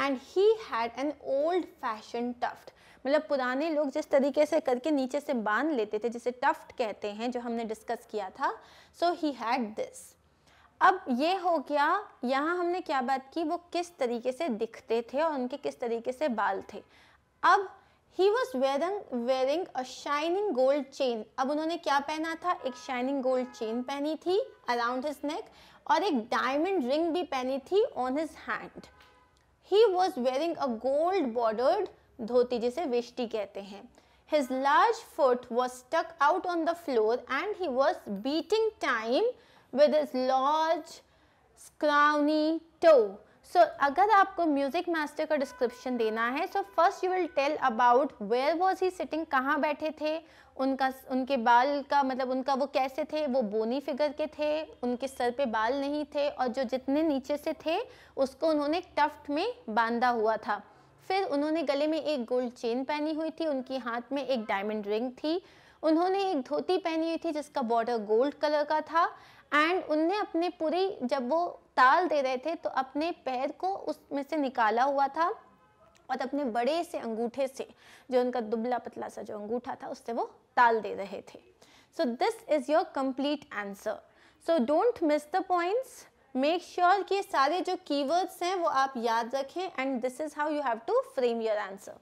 and he had an old fashion tuft मतलब पुराने लोग जिस तरीके से करके नीचे से बांध लेते थे जिसे टफ्ट कहते हैं जो हमने डिस्कस किया था सो ही हैड दिस अब ये हो गया यहाँ हमने क्या बात की वो किस तरीके से दिखते थे और उनके किस तरीके से बाल थे अब he was wearing wearing a shining gold chain अब उन्होंने क्या पहना था एक शाइनिंग गोल्ड चेन पहनी थी अराउंड हिज नेक और एक डायमंड रिंग भी पहनी थी on his hand he was wearing a gold bordered dhoti जिसे वेष्टी कहते हैं his large foot was tuck out on the floor and he was beating time with his large scrawny toe so so, अगर आपको music master का description देना है so first you will tell about where was he sitting कहाँ बैठे थे उनका उनके बाल का मतलब उनका वो कैसे थे वो बोनी फिगर के थे उनके सर पे बाल नहीं थे और जो जितने नीचे से थे उसको उन्होंने टफ्ट में बांधा हुआ था फिर उन्होंने गले में एक गोल्ड चेन पहनी हुई थी उनके हाथ में एक डायमंड रिंग थी उन्होंने एक धोती पहनी हुई थी जिसका बॉर्डर गोल्ड कलर का था एंड उनने अपने पूरी जब वो ताल दे रहे थे तो अपने पैर को उसमें से निकाला हुआ था और अपने बड़े से अंगूठे से जो उनका दुबला पतला सा जो अंगूठा था उससे वो ताल दे रहे थे so this is your complete answer so don't miss the points make sure कि सारे जो कीवर्ड्स हैं वो आप याद रखें and this is how you have to frame your answer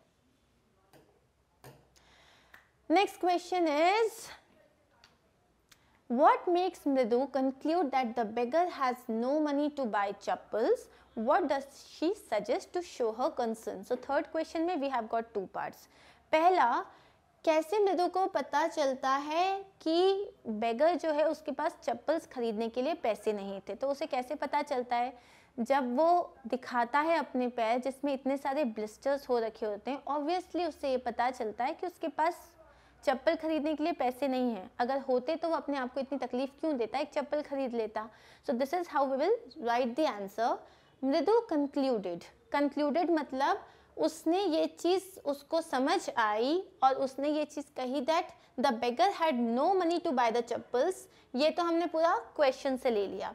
next question is What makes Mridu conclude that the beggar has no money to buy chappals? What does she suggest to show her concern? So third question में we have got two parts. पहला कैसे मृदु को पता चलता है कि बेगर जो है उसके पास चप्पल्स खरीदने के लिए पैसे नहीं थे तो उसे कैसे पता चलता है जब वो दिखाता है अपने पैर जिसमें इतने सारे ब्लिस्टर्स हो रखे होते हैं ऑब्वियसली उससे ये पता चलता है कि उसके पास चप्पल खरीदने के लिए पैसे नहीं हैं अगर होते तो वो अपने आप को इतनी तकलीफ क्यों देता एक चप्पल खरीद लेता so this is how we will write the answer Mridu concluded concluded मतलब उसने ये चीज़ उसको समझ आई और उसने ये चीज़ कही that the beggar had no money to buy the chappals ये तो हमने पूरा क्वेश्चन से ले लिया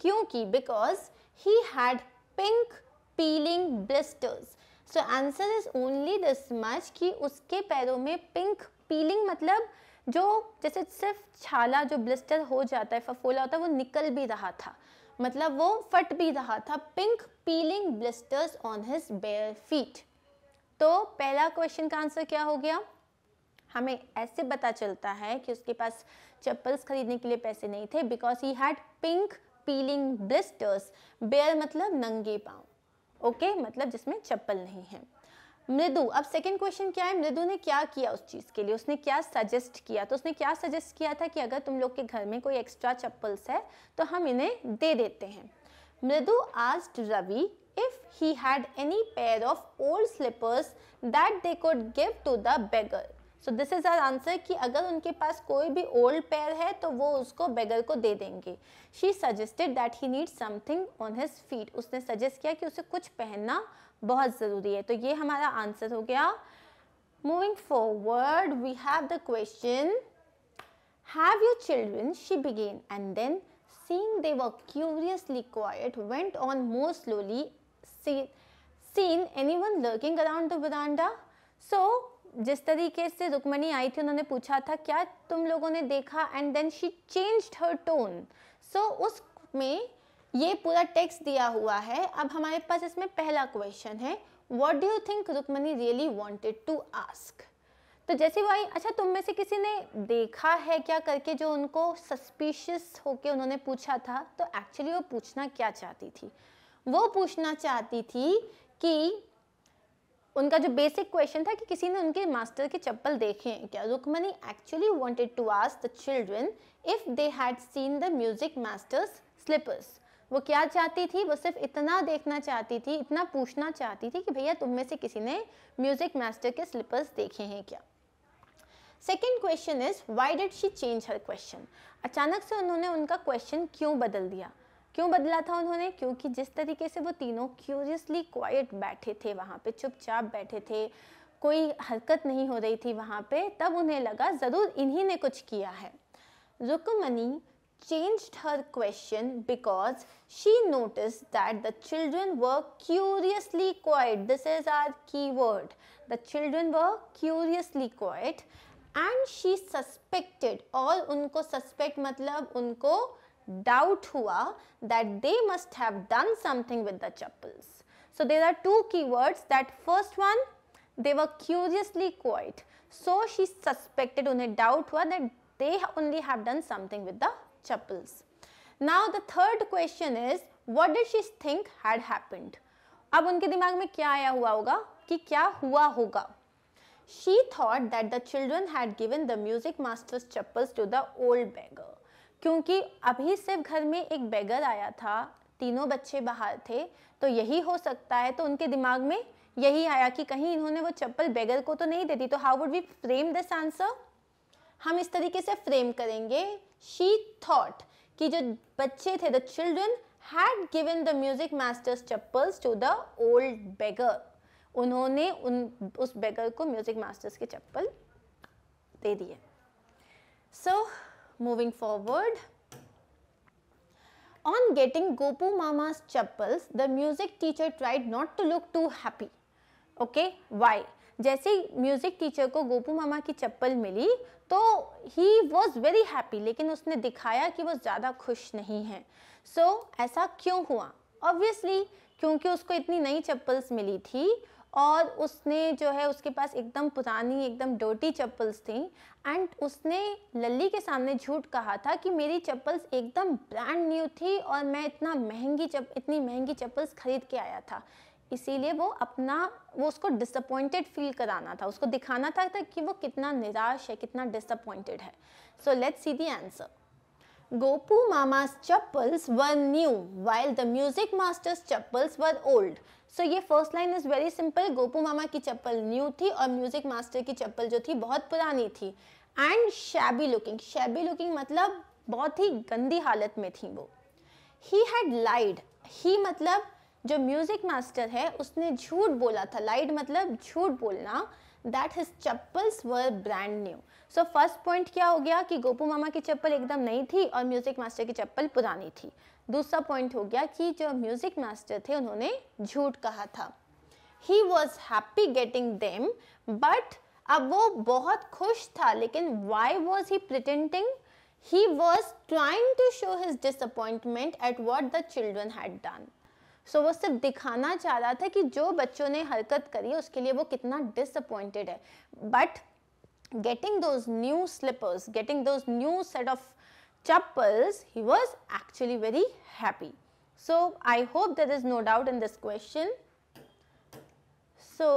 क्योंकि because he had pink peeling blisters so answer is only this much कि उसके पैरों में पिंक पीलिंग मतलब जो जैसे सिर्फ छाला जो ब्लिस्टर हो जाता है फफोला होता है वो निकल भी रहा था मतलब वो फट भी रहा था pink peeling blisters on his bare feet तो पहला क्वेश्चन का आंसर क्या हो गया हमें ऐसे पता चलता है कि उसके पास चप्पल्स खरीदने के लिए पैसे नहीं थे because he had pink peeling blisters bare मतलब नंगे पाँव ओके okay? मतलब जिसमें चप्पल नहीं है मृदु अब सेकंड क्वेश्चन क्या है मृदु ने क्या किया उस चीज़ के लिए उसने क्या सजेस्ट किया तो उसने क्या सजेस्ट किया था कि अगर तुम लोग के घर में कोई एक्स्ट्रा चप्पल्स है तो हम इन्हें दे देते हैं Mridu asked Ravi if he had any pair of old slippers that they could give to the beggar so this is our answer कि अगर उनके पास कोई भी ओल्ड पेयर है तो वो उसको बेगर को दे देंगे she suggested that he need something on his feet उसने सजेस्ट किया कि उसे कुछ पहनना बहुत ज़रूरी है तो ये हमारा आंसर हो गया moving forward we have the question have your children she began and then seen they were curiously quite went on more slowly seen anyone lurking around the veranda so जिस तरीके से रुक्मणी आई थी उन्होंने पूछा था क्या तुम लोगों ने देखा and then she changed her tone so उसमें ये पूरा टेक्स्ट दिया हुआ है अब हमारे पास इसमें पहला क्वेश्चन है what do you think Rukmani really wanted to ask तो जैसे वो आई अच्छा तुम में से किसी ने देखा है क्या करके जो उनको सस्पिशियस होके उन्होंने पूछा था तो एक्चुअली वो पूछना क्या चाहती थी वो पूछना चाहती थी कि उनका जो बेसिक क्वेश्चन था कि किसी ने उनके मास्टर के चप्पल देखे हैं क्या Rukmani actually wanted to ask the children if they had seen the music master's slippers वो क्या चाहती थी वो सिर्फ इतना देखना चाहती थी इतना पूछना चाहती थी कि भैया तुम में से किसी ने म्यूज़िक मास्टर के स्लिपर्स देखे हैं क्या second question is why did she change her question अचानक से उन्होंने उनका क्वेश्चन क्यों बदल दिया क्यों बदला था उन्होंने क्योंकि जिस तरीके से वो तीनों क्यूरियसली क्वाइट बैठे थे वहाँ पे चुपचाप बैठे थे कोई हरकत नहीं हो रही थी वहाँ पे तब उन्हें लगा ज़रूर इन्हीं ने कुछ किया है Rukmani changed her question because she noticed that the children were curiously quiet. This is our keyword. The children were curiously quiet and she suspected or unko suspect matlab unko doubt hua that they must have done something with the chapels. So there are two keywords that first one they were curiously quiet. So she suspected unhe doubt hua that they only have done something with the chappals now the third question is what did she think had happened अब उनके दिमाग में क्या आया हुआ होगा कि क्या हुआ होगा she thought that the children had given the music master's chappals to the old beggar क्योंकि अभी सिर्फ घर में एक बैगर आया था तीनों बच्चे बाहर थे तो यही हो सकता है तो उनके दिमाग में यही आया कि कहीं इन्होंने वो चप्पल बैगर को तो नहीं दे दी तो how would we frame this answer हम इस तरीके से फ्रेम करेंगे she thought कि जो बच्चे थे the children had given the music master's chappals to the old beggar उन्होंने उन उस बेगर को म्यूजिक मास्टर्स के चप्पल दे दिए so moving forward On getting Gopu Mama's chappals, the music teacher tried not to look too happy. Okay, why? जैसे music teacher को गोपू मामा की चप्पल मिली तो ही वॉज वेरी हैप्पी लेकिन उसने दिखाया कि वो ज़्यादा खुश नहीं है सो so, ऐसा क्यों हुआ ऑब्वियसली क्योंकि उसको इतनी नई चप्पल्स मिली थी और उसने जो है उसके पास एकदम पुरानी एकदम डोटी चप्पल्स थी एंड उसने लल्ली के सामने झूठ कहा था कि मेरी चप्पल्स एकदम ब्रांड न्यू थी और मैं इतना महंगी चप इतनी महंगी चप्पल्स खरीद के आया था इसीलिए वो अपना वो उसको डिसअपॉइंटेड फील कराना था उसको दिखाना था, था कि वो कितना निराश है कितना डिसअपॉइंटेड है so let see the answer Gopu Mama's chappals were new while the music master's chappals were old so ये first line is very simple Gopu Mama की चप्पल न्यू थी और म्यूजिक मास्टर की चप्पल जो थी बहुत पुरानी थी and shabby looking shabby looking मतलब बहुत ही गंदी हालत में थी वो ही हैड लाइड ही मतलब जो म्यूज़िक मास्टर है उसने झूठ बोला था लाइड मतलब झूठ बोलना that his chappals were brand new so first point क्या हो गया कि गोपू मामा की चप्पल एकदम नई थी और म्यूज़िक मास्टर की चप्पल पुरानी थी दूसरा पॉइंट हो गया कि जो म्यूज़िक मास्टर थे उन्होंने झूठ कहा था he was happy getting them but अब वो बहुत खुश था लेकिन why was he pretending he was trying to show his disappointment at what the children had done so वो सिर्फ दिखाना चाह रहा था कि जो बच्चों ने हरकत करी उसके लिए वो कितना डिसअपॉइंटेड है but getting those new slippers getting those new set of chappals he was actually very happy so I hope there is no doubt in this question so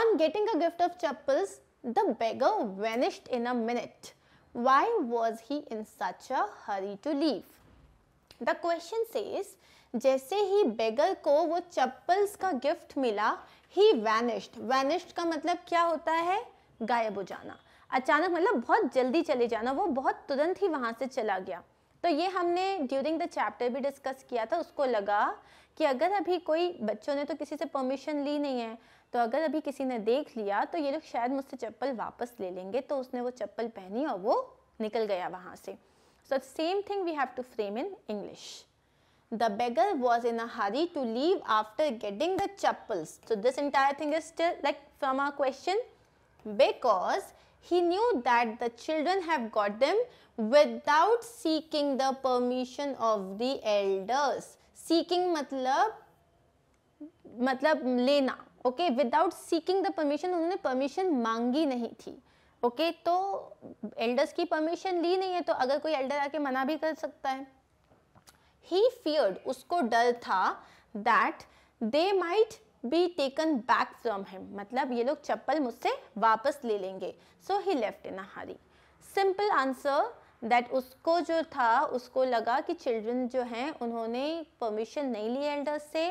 on getting a gift of chappals the beggar vanished in a minute why was he in such a hurry to leave the question says जैसे ही बेगर को वो चप्पल्स का gift मिला ही vanished vanished का मतलब क्या होता है गायब हो जाना अचानक मतलब बहुत जल्दी चले जाना वो बहुत तुरंत ही वहाँ से चला गया तो ये हमने ड्यूरिंग द चैप्टर भी डिस्कस किया था उसको लगा कि अगर अभी कोई बच्चों ने तो किसी से परमिशन ली नहीं है तो अगर अभी किसी ने देख लिया तो ये लोग शायद मुझसे चप्पल वापस ले लेंगे तो उसने वो चप्पल पहनी और वो निकल गया वहाँ से So, same thing we have to frame in English. The beggar was in a hurry to leave after getting the chapels. So, this entire thing is still like from our question because he knew that the children have got them without seeking the permission of the elders. Seeking मतलब मतलब लेना okay? Without seeking the permission, उन्होंने permission मांगी नहीं थी okay तो elders की permission ली नहीं है तो अगर कोई एल्डर आके मना भी कर सकता है ही फियर्ड उसको डर था that they might be taken back from him मतलब ये लोग चप्पल मुझसे वापस ले लेंगे so he left in hurry simple answer that उसको जो था उसको लगा कि चिल्ड्रन जो हैं उन्होंने परमिशन नहीं ली एल्डर्स से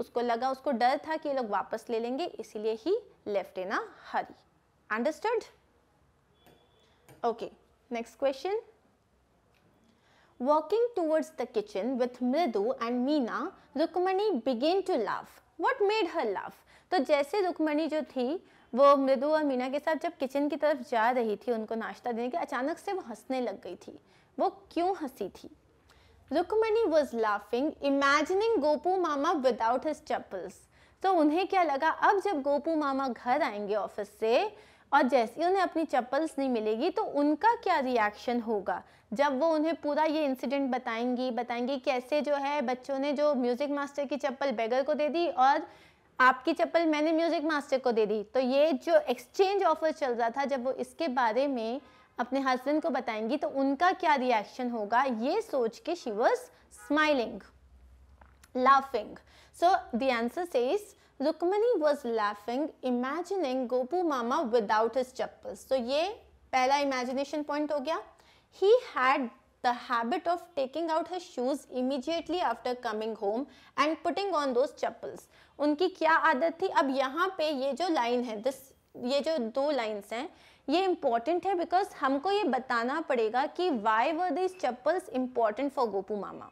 उसको लगा उसको डर था कि ये लोग वापस ले लेंगे इसीलिए he left in hurry understood Okay, next question. Walking towards the kitchen with Mridu and Meena, Rukmani began to laugh. What made her laugh? to jaise rukmani jo thi वो मृदु और मीना के साथ जब किचन की तरफ जा रही थी उनको नाश्ता देने के अचानक से वो हंसने लग गई थी वो क्यों हंसी थी Rukmani was laughing imagining Gopu Mama without his chappals तो उन्हें क्या लगा अब जब गोपू मामा घर आएंगे ऑफिस से और जैसे उन्हें अपनी चप्पल्स नहीं मिलेगी तो उनका क्या रिएक्शन होगा जब वो उन्हें पूरा ये इंसिडेंट बताएंगी बताएंगी कैसे जो है बच्चों ने जो म्यूज़िक मास्टर की चप्पल बेगर को दे दी और आपकी चप्पल मैंने म्यूज़िक मास्टर को दे दी तो ये जो एक्सचेंज ऑफर चल रहा था जब वो इसके बारे में अपने हस्बैंड को बताएंगी तो उनका क्या रिएक्शन होगा ये सोच के she was smiling laughing so the answer says Rukmani was laughing imagining Gopu Mama without his chappals. तो ये पहला इमेजिनेशन पॉइंट हो गया he had the habit of taking out his shoes immediately after coming home and putting on those chappals उनकी क्या आदत थी अब यहाँ पे ये जो लाइन है दिस ये जो दो lines हैं ये important है बिकॉज हमको ये बताना पड़ेगा कि why were these chappals important for Gopu Mama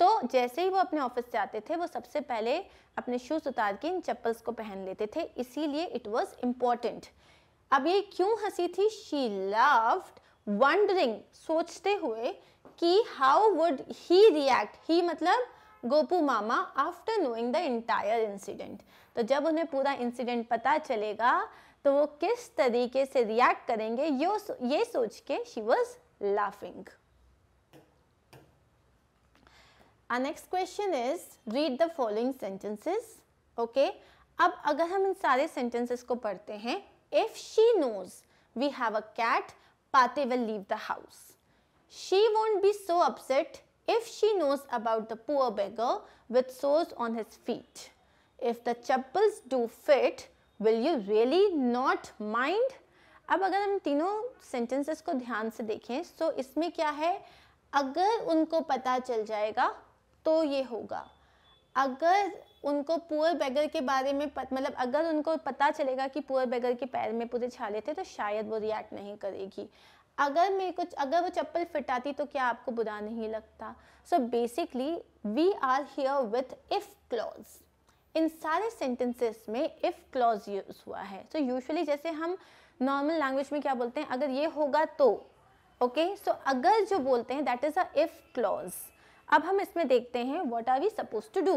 तो जैसे ही वो अपने ऑफिस से आते थे वो सबसे पहले अपने शूज़ उतार के इन चप्पल्स को पहन लेते थे इसीलिए इट वॉज इम्पॉर्टेंट अब ये क्यों हंसी थी शी लव्ड वंडरिंग सोचते हुए कि how would he react he मतलब Gopu Mama after knowing the entire incident तो जब उन्हें पूरा इंसिडेंट पता चलेगा तो वो किस तरीके से रिएक्ट करेंगे यो ये सोच के she was laughing Our next question is read the following sentences. Okay. अब अगर हम इन सारे sentences को पढ़ते हैं If she knows we have a cat, Pate will leave the house. She won't be so upset if she knows about the poor beggar with sores on his feet. If the chappals do fit, will you really not mind? अब अगर हम तीनों sentences को ध्यान से देखें तो so इसमें क्या है अगर उनको पता चल जाएगा तो ये होगा अगर उनको पुअर बेगर के बारे में पत, मतलब अगर उनको पता चलेगा कि पुअर बेगर के पैर में पूरे छाले थे तो शायद वो रिएक्ट नहीं करेगी अगर मैं कुछ अगर वो चप्पल फिटाती तो क्या आपको बुरा नहीं लगता so basically we are here with if clause in सारे सेंटेंसेस में इफ़ क्लॉज यूज़ हुआ है सो so यूजली जैसे हम नॉर्मल लैंग्वेज में क्या बोलते हैं अगर ये होगा तो ओके okay? सो so अगर जो बोलते हैं that is a if clause अब हम इसमें देखते हैं what are we suppose to do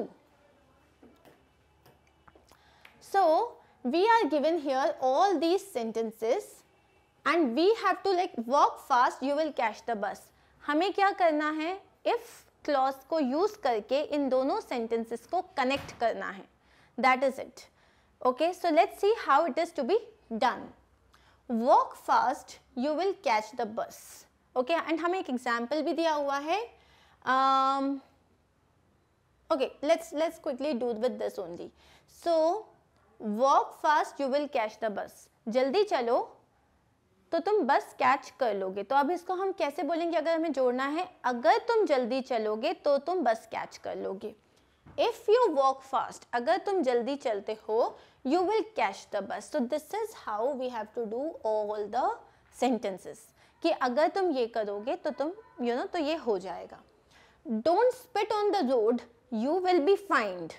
so we are given here all these sentences and we have to like walk fast you will catch the bus हमें क्या करना है if clause को यूज करके इन दोनों सेंटेंसेस को कनेक्ट करना है that is it okay so let's see how it is to be done walk fast you will catch the bus okay and हमें एक एग्जाम्पल भी दिया हुआ है Um, okay, let's let's quickly do with this only. So walk fast, you will catch the bus. जल्दी चलो तो तुम बस कैच कर लोगे तो अब इसको हम कैसे बोलेंगे अगर हमें जोड़ना है अगर तुम जल्दी चलोगे तो तुम बस कैच कर लोगे इफ़ यू वॉक फास्ट अगर तुम जल्दी चलते हो you will catch the bus तो this is how we have to do all the sentences कि अगर तुम ये करोगे तो तुम यू you नो know, तो ये हो जाएगा don't spit on the road you will be fined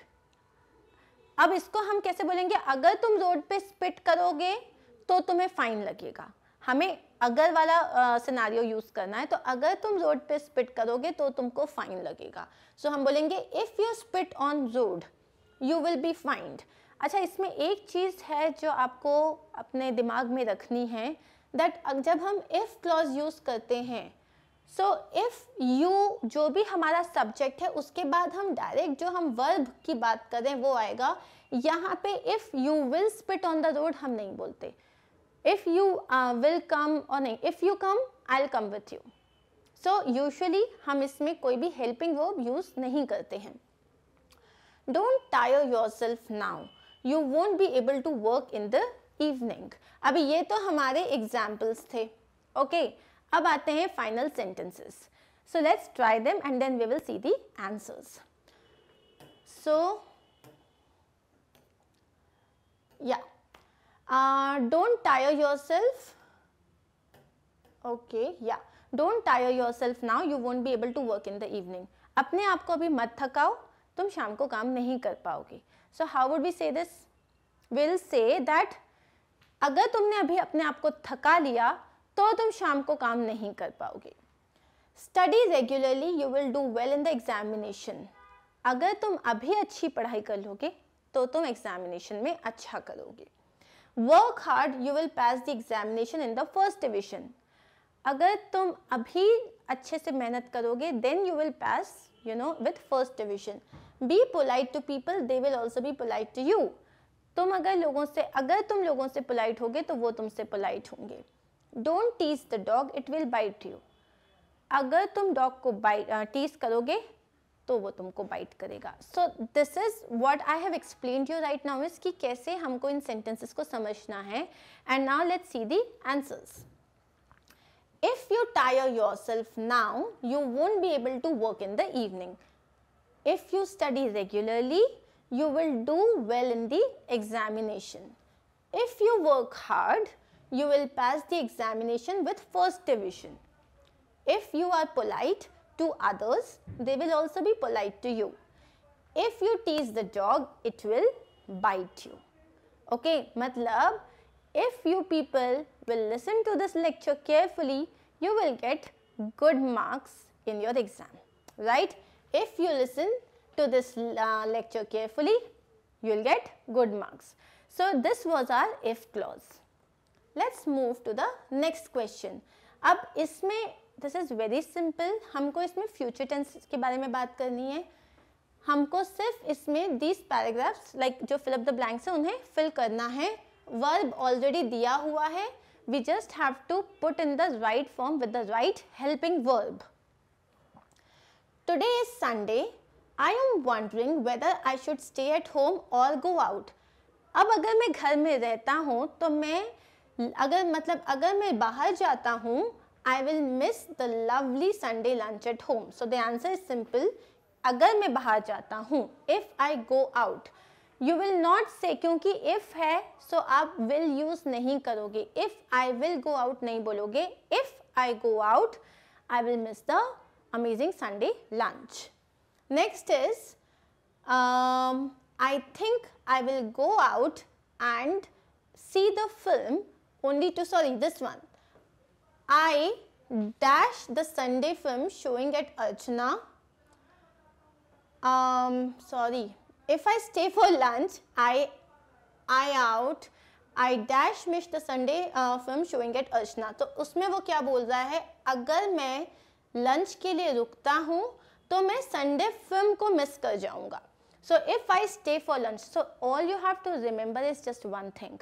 अब इसको हम कैसे बोलेंगे अगर तुम रोड पे स्पिट करोगे तो तुम्हें फाइन लगेगा हमें अगर वाला सिनारियो uh, यूज़ करना है तो अगर तुम रोड पे स्पिट करोगे तो तुमको फाइन लगेगा सो so, हम बोलेंगे if you spit on road you will be fined अच्छा इसमें एक चीज़ है जो आपको अपने दिमाग में रखनी है दैट जब हम इफ़ क्लॉज यूज़ करते हैं सो इफ़ यू जो भी हमारा सब्जेक्ट है उसके बाद हम डायरेक्ट जो हम वर्ब की बात करें वो आएगा यहाँ पे if you will spit on the road हम नहीं बोलते इफ़ यू विल कम और नहीं if you come I come with you so usually हम इसमें कोई भी हेल्पिंग वर्ब यूज़ नहीं करते हैं don't tire yourself now you won't be able to work in the evening अभी ये तो हमारे एग्जाम्पल्स थे ओके okay? अब आते हैं final sentences so let's try them and then we will see the answers so या don't tire self okay या don't tire self now you won't be able to work in the evening अपने आप को अभी मत थकाओ तुम शाम को काम नहीं कर पाओगे so how would we say this will say that अगर तुमने अभी अपने आप को थका लिया तो तुम शाम को काम नहीं कर पाओगे study regularly you will do well in the examination अगर तुम अभी अच्छी पढ़ाई कर लोगे तो तुम एग्जामिनेशन में अच्छा करोगे work hard you will pass the examination in the first division अगर तुम अभी अच्छे से मेहनत करोगे then you will pass you know with first division be polite to people they will also be polite to you तुम अगर लोगों से अगर तुम लोगों से पोलाइट होगे तो वो तुमसे पोलाइट होंगे don't tease the dog it will bite you अगर तुम डॉग को बाइट टीज करोगे तो वो तुमको बाइट करेगा so this is what I have explain you right now is कि कैसे हमको इन सेंटेंसेस को समझना है and now let see the answers if you tire yourself now you won't be able to work in the evening if you study regularly you will do well in the examination if you work hard you will pass the examination with first division. If you are polite to others, they will also be polite to you. If you tease the dog, it will bite you. Okay, matlab, if you people will listen to this lecture carefully, you will get good marks in your exam, right? If you listen to this uh, lecture carefully, you will get good marks. So, this was our if clause. Let's move to the next question अब इसमें this is very simple हमको इसमें future tense के बारे में बात करनी है हमको सिर्फ इसमें दीज पैराग्राफ्स लाइक जो फिल अप द ब्लैंक्स हैं उन्हें फिल करना है वर्ब ऑलरेडी दिया हुआ है we just have to put in the right form with the right helping verb today is Sunday I am wondering whether I should stay at home और go out अब अगर मैं घर में रहता हूँ तो मैं अगर मतलब अगर मैं बाहर जाता हूँ I will miss the lovely Sunday lunch at home so the answer is simple अगर मैं बाहर जाता हूँ if I go out you will not say क्योंकि इफ़ है सो so आप विल यूज़ नहीं करोगे if I will go out नहीं बोलोगे if I go out I will miss the amazing Sunday lunch next is I think I will go out and see the film only to sorry this one i dash the sunday film showing at archana um sorry if i stay for lunch i i out i dash miss the sunday uh, film showing at archana to usme wo kya bol raha hai agar main lunch ke liye rukta hu to main sunday film ko miss kar jaunga so if i stay for lunch so all you have to remember is just one thing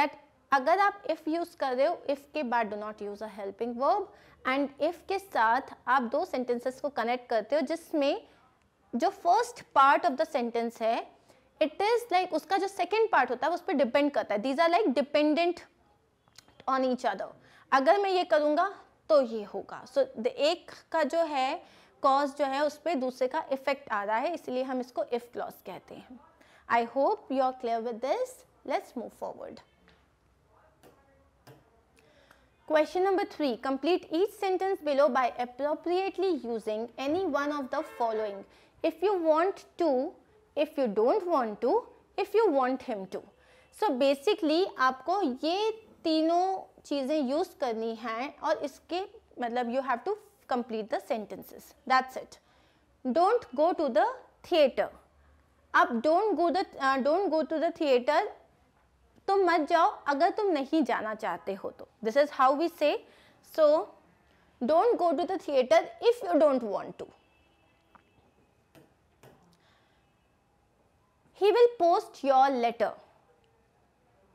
that अगर आप if use कर रहे हो if के बाद do not use a helping verb and if के साथ आप दो सेंटेंसेस को कनेक्ट करते हो जिसमें जो first part of the sentence है इट इज़ लाइक उसका जो सेकेंड पार्ट होता है उस पर डिपेंड करता है these are like dependent on each other अगर मैं ये करूँगा तो ये होगा सो so, एक का जो है कॉज जो है उस पर दूसरे का इफेक्ट आ रहा है इसलिए हम इसको इफ क्लॉज कहते हैं I hope you are clear with this let's move forward Question number 3. Complete each sentence below by appropriately using any one of the following. If you want to, if you don't want to, if you want him to. So basically आपको ये तीनों चीज़ें use करनी हैं और इसके मतलब you have to complete the sentences. That's it. Don't go to the theater. Up, don't go the uh, don't go to the theater तुम तो मत जाओ अगर तुम नहीं जाना चाहते हो तो this is how we say so don't go to the theatre if you don't want to he will post your letter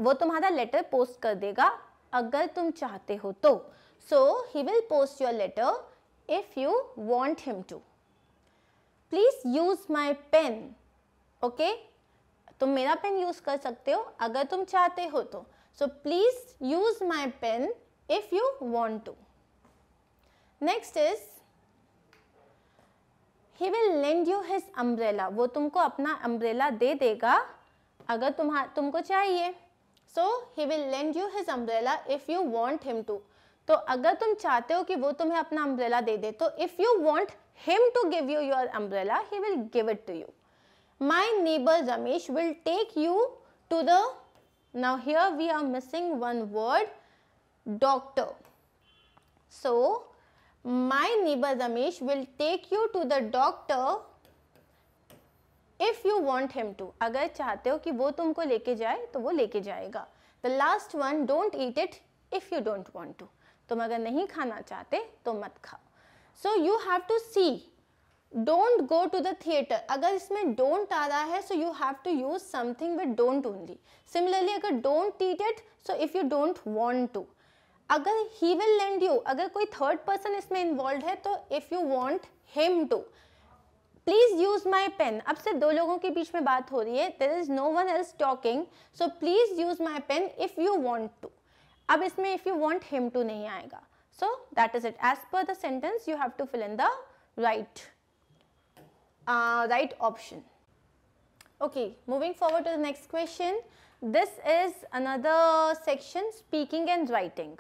वो तुम्हारा लेटर पोस्ट कर देगा अगर तुम चाहते हो तो so he will post your letter if you want him to please use my pen okay तुम मेरा पेन यूज़ कर सकते हो अगर तुम चाहते हो तो so please use my pen if you want to next is he will lend you his umbrella वो तुमको अपना अम्ब्रेला दे देगा अगर तुम्हार तुमको चाहिए so he will lend you his umbrella if you want him to तो अगर तुम चाहते हो कि वो तुम्हें अपना अम्ब्रेला दे दे तो if you want him to give you your umbrella he will give it to you my neighbor Ramesh will take you to the now here we are missing one word doctor so my neighbor Ramesh will take you to the doctor if you want him to agar chahte ho ki wo tumko leke jaye to wo leke jayega the last one don't eat it if you don't want to तुम अगर नहीं खाना चाहते तो मत खाओ so you have to see don't go to the theatre अगर इसमें डोंट आ रहा है so you have to use something with don't only similarly अगर don't eat it so if you don't want to अगर ही विल लेंड यू अगर कोई third person इसमें इन्वॉल्व है तो if you want him to please use my pen अब से दो लोगों के बीच में बात हो रही है there is no one else talking so please use my pen if you want to अब इसमें if you want him to नहीं आएगा so that is it as per sentence you have to fill in the right uh, right option. Okay, moving forward to the next question. This is another section speaking and writing.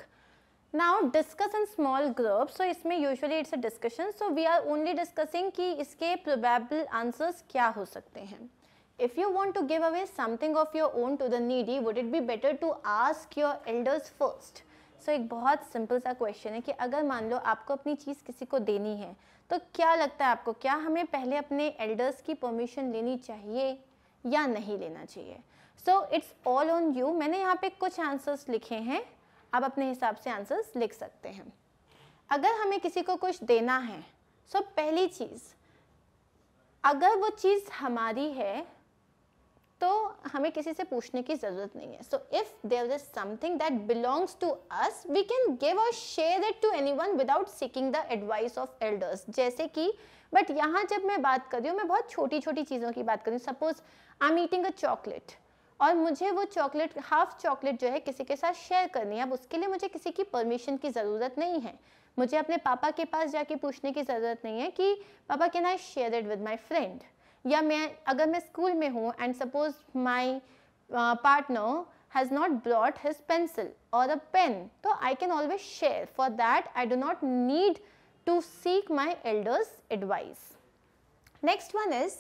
Now discuss in small groups. So इसमें usually it's a discussion. So we are only discussing कि इसके probable answers क्या हो सकते हैं. If you want to give away something of your own to the needy, would it be better to ask your elders first? So एक बहुत simple सा question है कि अगर मान लो आपको अपनी चीज़ किसी को देनी है तो क्या लगता है आपको क्या हमें पहले अपने एल्डर्स की परमिशन लेनी चाहिए या नहीं लेना चाहिए so it's all on you मैंने यहाँ पे कुछ आंसर्स लिखे हैं आप अपने हिसाब से आंसर्स लिख सकते हैं अगर हमें किसी को कुछ देना है सो so, पहली चीज़ अगर वो चीज़ हमारी है तो हमें किसी से पूछने की ज़रूरत नहीं है so if there is something that belongs to us we can give और share it to anyone without seeking the advice of elders जैसे कि बट यहाँ जब मैं बात कर रही हूँ मैं बहुत छोटी छोटी चीज़ों की बात कर रही हूँ suppose I am eating a chocolate और मुझे वो चॉकलेट हाफ चॉकलेट जो है किसी के साथ शेयर करनी है अब उसके लिए मुझे किसी की परमिशन की ज़रूरत नहीं है मुझे अपने पापा के पास जाके पूछने की ज़रूरत नहीं है कि पापा can I share it with my friend या मैं अगर मैं स्कूल में हूँ and suppose my partner has not brought his pencil और अ पेन तो I can always share for that I do not need to seek my elders advice next one is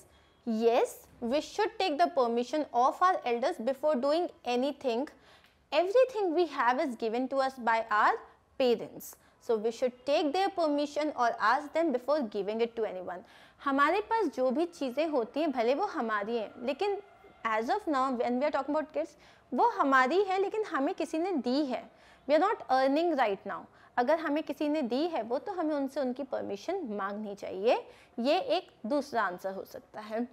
yes we should take the permission of our elders before doing anything everything we have is given to us by our parents so we should take their permission और ask them before giving it to anyone हमारे पास जो भी चीज़ें होती हैं भले वो हमारी हैं लेकिन as of now when we are talk about kids वो हमारी है लेकिन हमें किसी ने दी है we are not earning right now अगर हमें किसी ने दी है वो तो हमें उनसे उनकी परमिशन मांगनी चाहिए ये एक दूसरा आंसर हो सकता है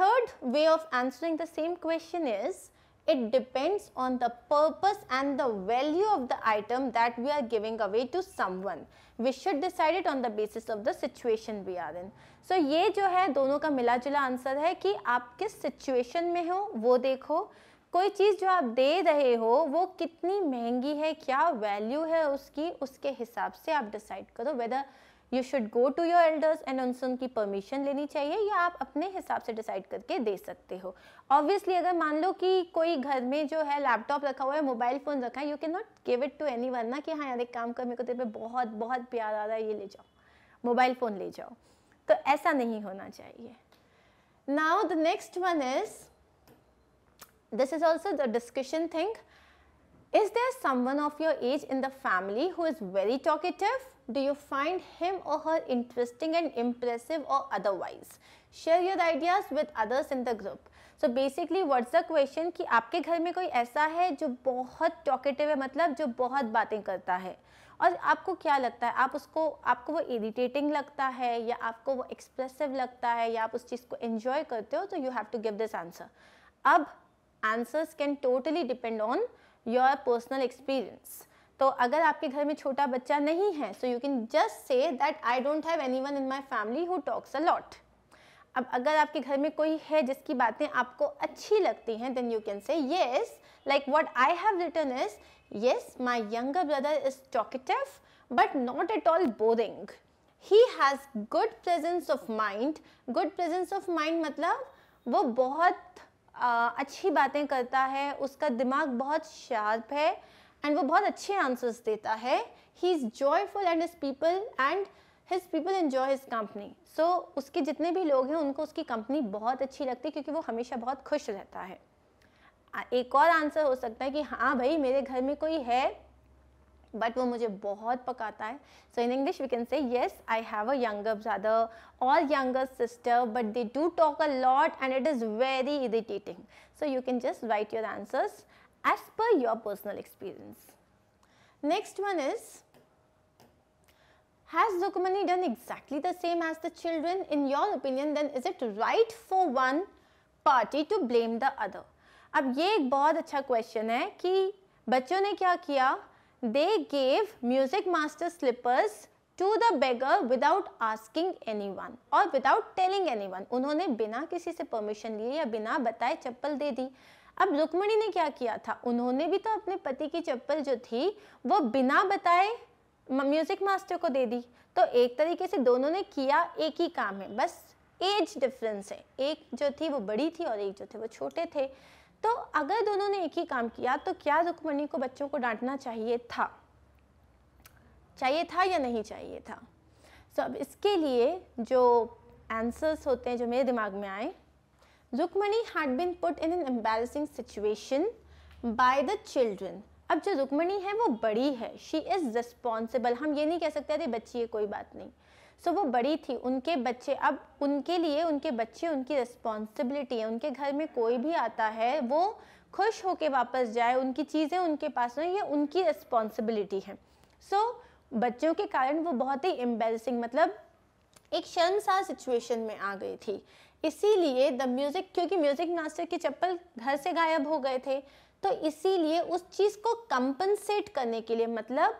third way of answering the same question is it depends on the purpose and the value of the item that we are giving away to someone we should decide it on the basis of the situation we are in so ye jo hai dono ka mila jula answer hai ki aap kis situation mein ho wo dekho कोई चीज़ जो आप दे रहे हो वो कितनी महंगी है क्या वैल्यू है उसकी उसके हिसाब से आप डिसाइड करो whether you should go to your elders and उनसे उनकी परमिशन लेनी चाहिए या आप अपने हिसाब से डिसाइड करके दे सकते हो ऑब्वियसली अगर मान लो कि कोई घर में जो है लैपटॉप रखा हुआ है मोबाइल फ़ोन रखा है you can not give it to anyone ना कि हाँ यार एक काम कर मेरे को तेरे पे बहुत बहुत प्यार आ रहा है ये ले जाओ मोबाइल फ़ोन ले जाओ तो ऐसा नहीं होना चाहिए now the next one is this is also the discussion thing is there someone of your age in the family who is very talkative Do you find him or her interesting and impressive or otherwise? Share your ideas with others in the group. so basically what's the question ki aapke ghar mein koi aisa hai jo bahut talkative hai matlab jo bahut baatein karta hai और आपको क्या लगता है आप उसको आपको वो irritating लगता है या आपको वो एक्सप्रेसिव लगता है या आप उस चीज़ को एंजॉय करते हो तो you have to give this answer अब answers can totally depend on your personal experience तो अगर आपके घर में छोटा बच्चा नहीं है so you can just say that I don't have anyone in my family who talks a lot अब अगर आपके घर में कोई है जिसकी बातें आपको अच्छी लगती हैं then you can say yes like what I have written is yes my younger brother is talkative but not at all boring he has good presence of mind good presence of mind मतलब वो बहुत आ, uh, अच्छी बातें करता है उसका दिमाग बहुत शार्प है एंड वो बहुत अच्छे आंसर्स देता है he is joyful and his people and his people enjoy his company so उसके जितने भी लोग हैं उनको उसकी कंपनी बहुत अच्छी लगती है क्योंकि वो हमेशा बहुत खुश रहता है एक और आंसर हो सकता है कि हाँ भाई मेरे घर में कोई है बट वो मुझे बहुत पकाता है so in English we can say yes I have a younger brother और younger sister but they do talk a lot and it is very irritating so you can just write your answers as per your personal experience. Next one is, has Zokomani done exactly the same as the children? In your opinion, then is it right for one party to blame the other? अब ये एक बहुत अच्छा question है कि बच्चों ने क्या किया they gave music master slippers to the beggar without asking anyone और विदाउट टेलिंग एनीवन उन्होंने बिना किसी से परमिशन लिए या बिना बताए चप्पल दे दी अब रुक्मणी ने क्या किया था उन्होंने भी तो अपने पति की चप्पल जो थी वो बिना बताए म्यूजिक मास्टर को दे दी तो एक तरीके से दोनों ने किया एक ही काम है बस एज डिफरेंस है एक जो थी वो बड़ी थी और एक जो थे वो छोटे थे तो अगर दोनों ने एक ही काम किया तो क्या रुक्मणी को बच्चों को डांटना चाहिए था चाहिए था या नहीं चाहिए था सो so, अब इसके लिए जो आंसर्स होते हैं जो मेरे दिमाग में आए Rukmani had been put in an embarrassing situation by the children. अब जो रुकमणी है वो बड़ी है शी इज़ रिस्पॉन्सिबल हम ये नहीं कह सकते अरे बच्ची है कोई बात नहीं सो so, वो बड़ी थी उनके बच्चे अब उनके लिए उनके बच्चे उनकी रिस्पॉन्सिबिलिटी है उनके घर में कोई भी आता है वो खुश होके वापस जाए उनकी चीज़ें उनके पास हों ये उनकी रिस्पॉन्सिबिलिटी है सो so, बच्चों के कारण वो बहुत ही एम्बेसिंग मतलब एक शर्मसार सिचुएशन में आ गई थी इसीलिए द म्यूज़िक क्योंकि म्यूज़िक मास्टर की चप्पल घर से गायब हो गए थे तो इसीलिए उस चीज़ को कंपनसेट करने के लिए मतलब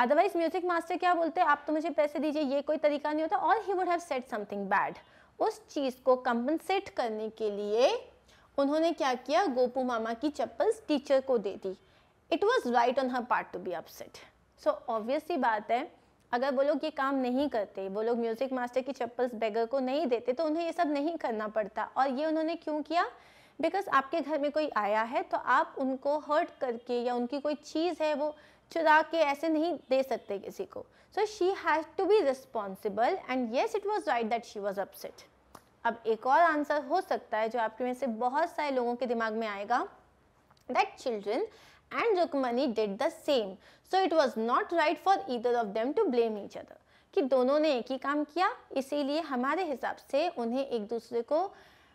अदरवाइज म्यूजिक मास्टर क्या बोलते हैं आप तो मुझे पैसे दीजिए ये कोई तरीका नहीं होता और he would have said something bad उस चीज़ को कंपनसेट करने के लिए उन्होंने क्या किया गोपू मामा की चप्पल टीचर को दे दी it was right on her part to be upset so obviously बात है अगर वो लोग ये काम नहीं करते वो लोग म्यूज़िक मास्टर की चप्पल्स बेगर को नहीं देते तो उन्हें ये सब नहीं करना पड़ता और ये उन्होंने क्यों किया बिकॉज आपके घर में कोई आया है तो आप उनको हर्ट करके या उनकी कोई चीज़ है वो चुरा के ऐसे नहीं दे सकते किसी को so she has to be responsible and yes it was right that she was upset अब एक और आंसर हो सकता है जो आपके में से बहुत सारे लोगों के दिमाग में आएगा that children and Rukmini did the same so it was not right for either of them to blame each other कि दोनों ने एक ही काम किया इसीलिए हमारे हिसाब से उन्हें एक दूसरे को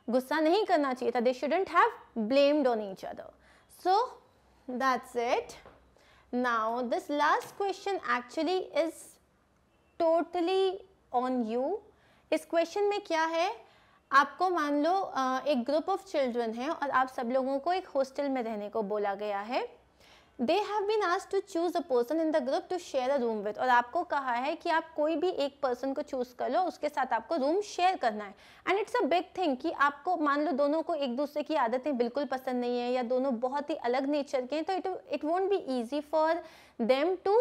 गुस्सा नहीं करना चाहिए था they shouldn't have blamed on each other so that's it now this last question actually is totally on you इस क्वेश्चन में क्या है आपको मान लो एक ग्रुप ऑफ चिल्ड्रन है और आप सब लोगों को एक हॉस्टल में रहने को बोला गया है they have been asked to choose a person in the group to share a room with और आपको कहा है कि आप कोई भी एक पर्सन को चूज कर लो उसके साथ आपको रूम शेयर करना है and it's a big thing कि आपको मान लो दोनों को एक दूसरे की आदतें बिल्कुल पसंद नहीं है या दोनों बहुत ही अलग नेचर के हैं तो it it won't be easy for them to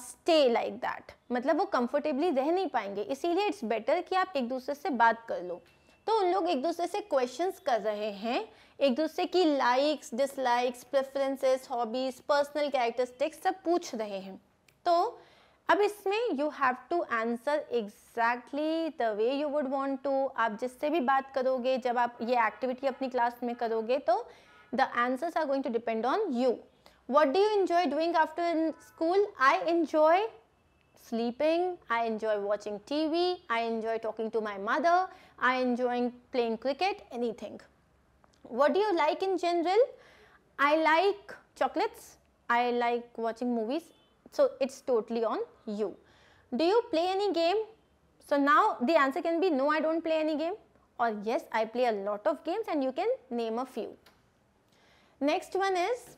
stay like that मतलब वो कंफर्टेबली रह नहीं पाएंगे इसीलिए इट्स बेटर कि आप एक दूसरे से बात कर लो तो उन लोग एक दूसरे से क्वेश्चंस कर रहे हैं एक दूसरे की likes dislikes preferences hobbies personal characteristics सब पूछ रहे हैं तो अब इसमें you have to answer exactly the way you would want to आप जिससे भी बात करोगे जब आप ये एक्टिविटी अपनी क्लास में करोगे तो the answers are going to depend on you what do you enjoy doing after school I i sleeping I i enjoy watching I enjoy talking to my mother I enjoy playing cricket any anything What do you like in general? I like chocolates, I like watching movies. So, it is totally on you. Do you play any game? So, now the answer can be no I do not play any game or yes I play a lot of games and you can name a few. Next one is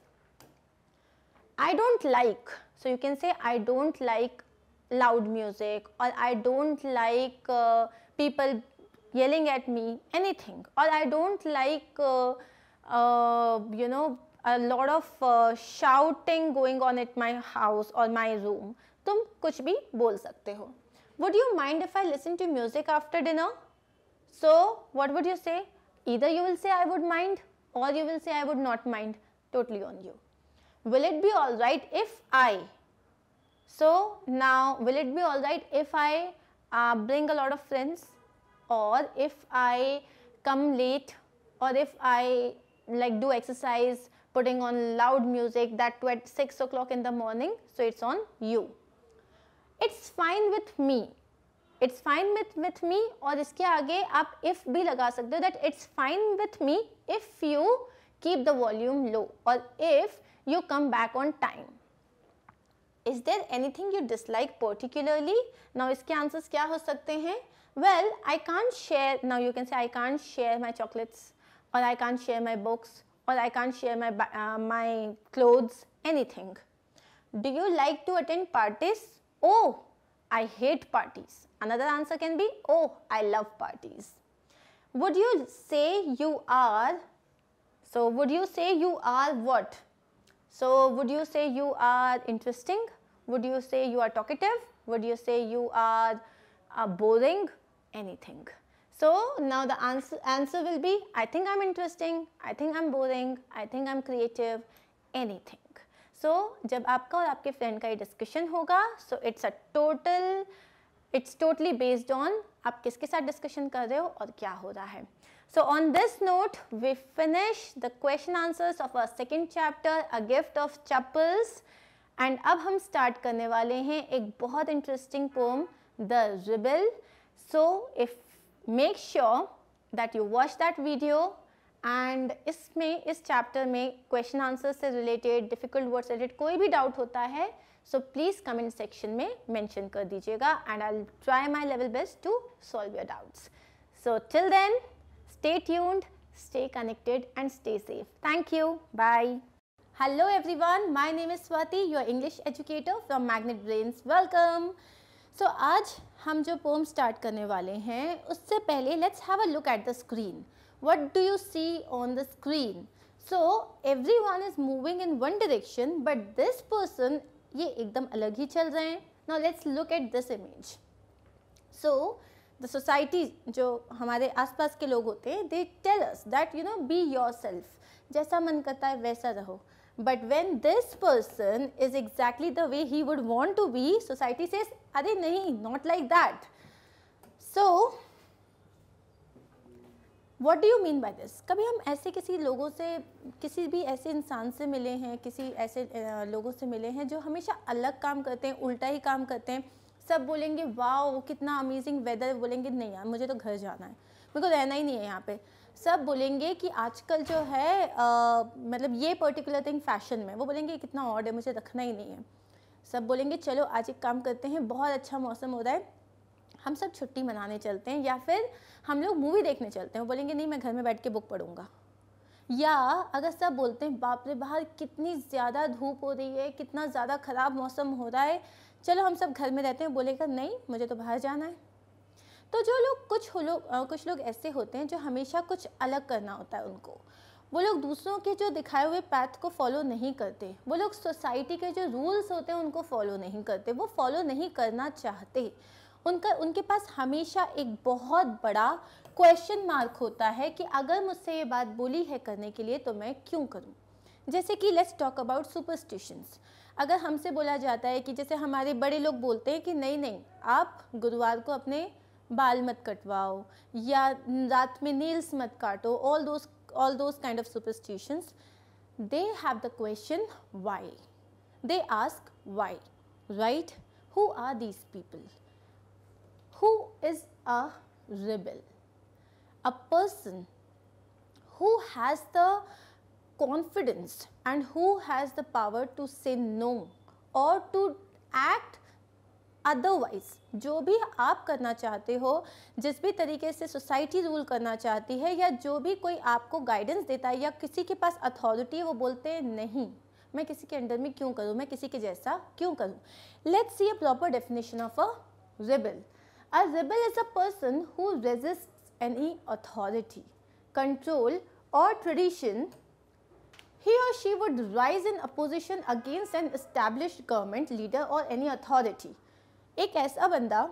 I do not like. So, you can say I do not like loud music or I do not like uh, people yelling at me anything or I do not like uh, uh, you know a lot of uh, shouting going on at my house or my room. तुम कुछ भी बोल सकते हो Would you mind if I listen to music after dinner? So what would you say? Either you will say I would mind or you will say I would not mind totally on you. Will it be alright if I? So now will it be alright if I uh, bring a lot of friends? or if I come late or if I like do exercise putting on loud music that at 6 o'clock in the morning. So, it is on you. It is fine with me. It is fine with, with me or इसके aage आप if भी laga sakte that it's fine with me if you keep the volume low or if you come back on time. Is there anything you dislike particularly? Now इसके answers kya ho sakte hain? Well, I can't share, now you can say I can't share my chocolates or I can't share my books or I can't share my, uh, my clothes, anything. Do you like to attend parties? Oh, I hate parties. Another answer can be, oh, I love parties. Would you say you are, so would you say you are what? So would you say you are interesting? Would you say you are talkative? Would you say you are uh, boring? anything. So now the answer, answer will be I think I'm interesting, I think I'm boring, I think I'm creative, anything. So जब आपका और आपके friend का ये discussion होगा so it's a total it's totally based on आप किसके साथ discussion कर रहे हो और क्या हो रहा है So on this note, we finish the question answers of our second chapter, A Gift of Chapels. And अब हम start करने वाले हैं एक बहुत interesting poem, The Rebel, So if make sure that you watch that video and is may is chapter may question answers related difficult words related koi bhi doubt hota hai. So please comment section may mention kar dijiyega and I'll try my level best to solve your doubts. So till then stay tuned, stay connected and stay safe. Thank you. Bye. Hello everyone, my name is Swati, your English educator from Magnet Brains. Welcome. So so, आज हम जो pome start करने वाले हैं उससे पहले let's have a look at the screen what do you see on the screen so everyone is moving in one direction but this person ये एकदम अलग ही चल रहे हैं now let's look at this image so the society जो हमारे आसपास के लोग होते हैं they tell us that you know be yourself जैसा मन करता है वैसा रहो but when this person is exactly the way he would want to be, society says, Are nahi, not like that. So, what do you mean by this कभी हम ऐसे किसी लोगों से किसी भी ऐसे इंसान से मिले हैं किसी ऐसे लोगों से मिले हैं जो हमेशा अलग काम करते हैं उल्टा ही काम करते हैं सब बोलेंगे वाह कितना अमेजिंग वेदर बोलेंगे नहीं यार मुझे तो घर जाना है मेरे को रहना ही नहीं है यहाँ पे सब बोलेंगे कि आजकल जो है आ, मतलब ये पर्टिकुलर थिंग फैशन में वो बोलेंगे कितना ऑर्ड है मुझे रखना ही नहीं है सब बोलेंगे चलो आज एक काम करते हैं बहुत अच्छा मौसम हो रहा है हम सब छुट्टी मनाने चलते हैं या फिर हम लोग मूवी देखने चलते हैं वो बोलेंगे नहीं मैं घर में बैठ के बुक पढ़ूँगा या अगर सब बोलते हैं बाप रे बाहर कितनी ज़्यादा धूप हो रही है कितना ज़्यादा ख़राब मौसम हो रहा है चलो हम सब घर में रहते हैं बोलेगा नहीं मुझे तो बाहर जाना है तो जो लोग कुछ लोग कुछ लोग ऐसे होते हैं जो हमेशा कुछ अलग करना होता है उनको वो लोग दूसरों के जो दिखाए हुए पैथ को फॉलो नहीं करते वो लोग सोसाइटी के जो रूल्स होते हैं उनको फॉलो नहीं करते वो फॉलो नहीं करना चाहते उनका उनके पास हमेशा एक बहुत बड़ा क्वेश्चन मार्क होता है कि अगर मुझसे ये बात बोली है करने के लिए तो मैं क्यों करूँ जैसे कि लेट्स टॉक अबाउट सुपरस्टिशंस अगर हमसे बोला जाता है कि जैसे हमारे बड़े लोग बोलते हैं कि नहीं नहीं आप गुरुवार को अपने बाल मत कटवाओ या रात में नेल्स मत काटो all those all those kind of superstitions they have the question why they ask why right who are these people who is a rebel a person who has the confidence and who has the power to say no or to act otherwise जो भी आप करना चाहते हो जिस भी तरीके से सोसाइटी रूल करना चाहती है या जो भी कोई आपको गाइडेंस देता है या किसी के पास अथॉरिटी है वो बोलते हैं नहीं मैं किसी के अंडर में क्यों करूँ मैं किसी के जैसा क्यों करूँ let's see a proper definition of a rebel a rebel is a person who resist any authority control और ट्रेडिशन ही और she would rise in opposition against an establish government leader और एनी अथॉरिटी एक ऐसा बंदा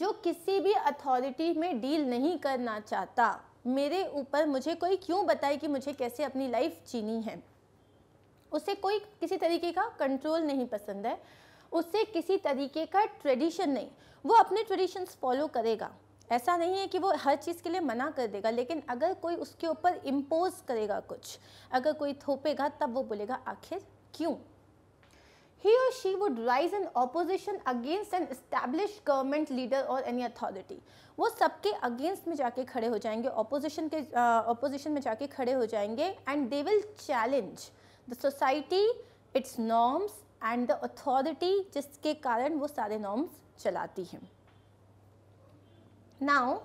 जो किसी भी authority में डील नहीं करना चाहता मेरे ऊपर मुझे कोई क्यों बताए कि मुझे कैसे अपनी लाइफ जीनी है उसे कोई किसी तरीके का कंट्रोल नहीं पसंद है उससे किसी तरीके का ट्रेडिशन नहीं वो अपने ट्रेडिशंस फॉलो करेगा ऐसा नहीं है कि वो हर चीज़ के लिए मना कर देगा लेकिन अगर कोई उसके ऊपर इम्पोज करेगा कुछ अगर कोई थोपेगा तब वो बोलेगा आखिर क्यों he or she would rise in opposition against an established government leader or any authority. वो सबके against में जाके खड़े हो जाएंगे opposition के uh, opposition में जाके खड़े हो जाएंगे and they will challenge the society, its norms and the authority जिसके कारण वो सारे norms चलाती हैं. Now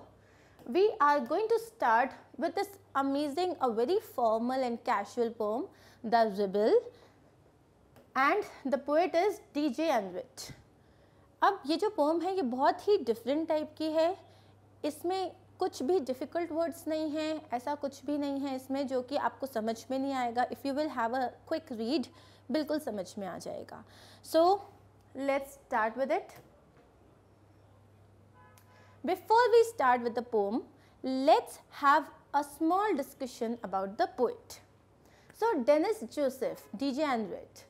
we are going to start with this amazing, a very formal and casual poem, The Rebel and the poet is D J Enright अब ये जो pome है ये बहुत ही डिफरेंट टाइप की है इसमें कुछ भी डिफ़िकल्ट वर्ड्स नहीं हैं ऐसा कुछ भी नहीं है इसमें जो कि आपको समझ में नहीं आएगा if you will have a quick read बिल्कुल समझ में आ जाएगा so let's start with it before we start with the poem let's have a small discussion about the poet so Dennis Joseph D J Anrit,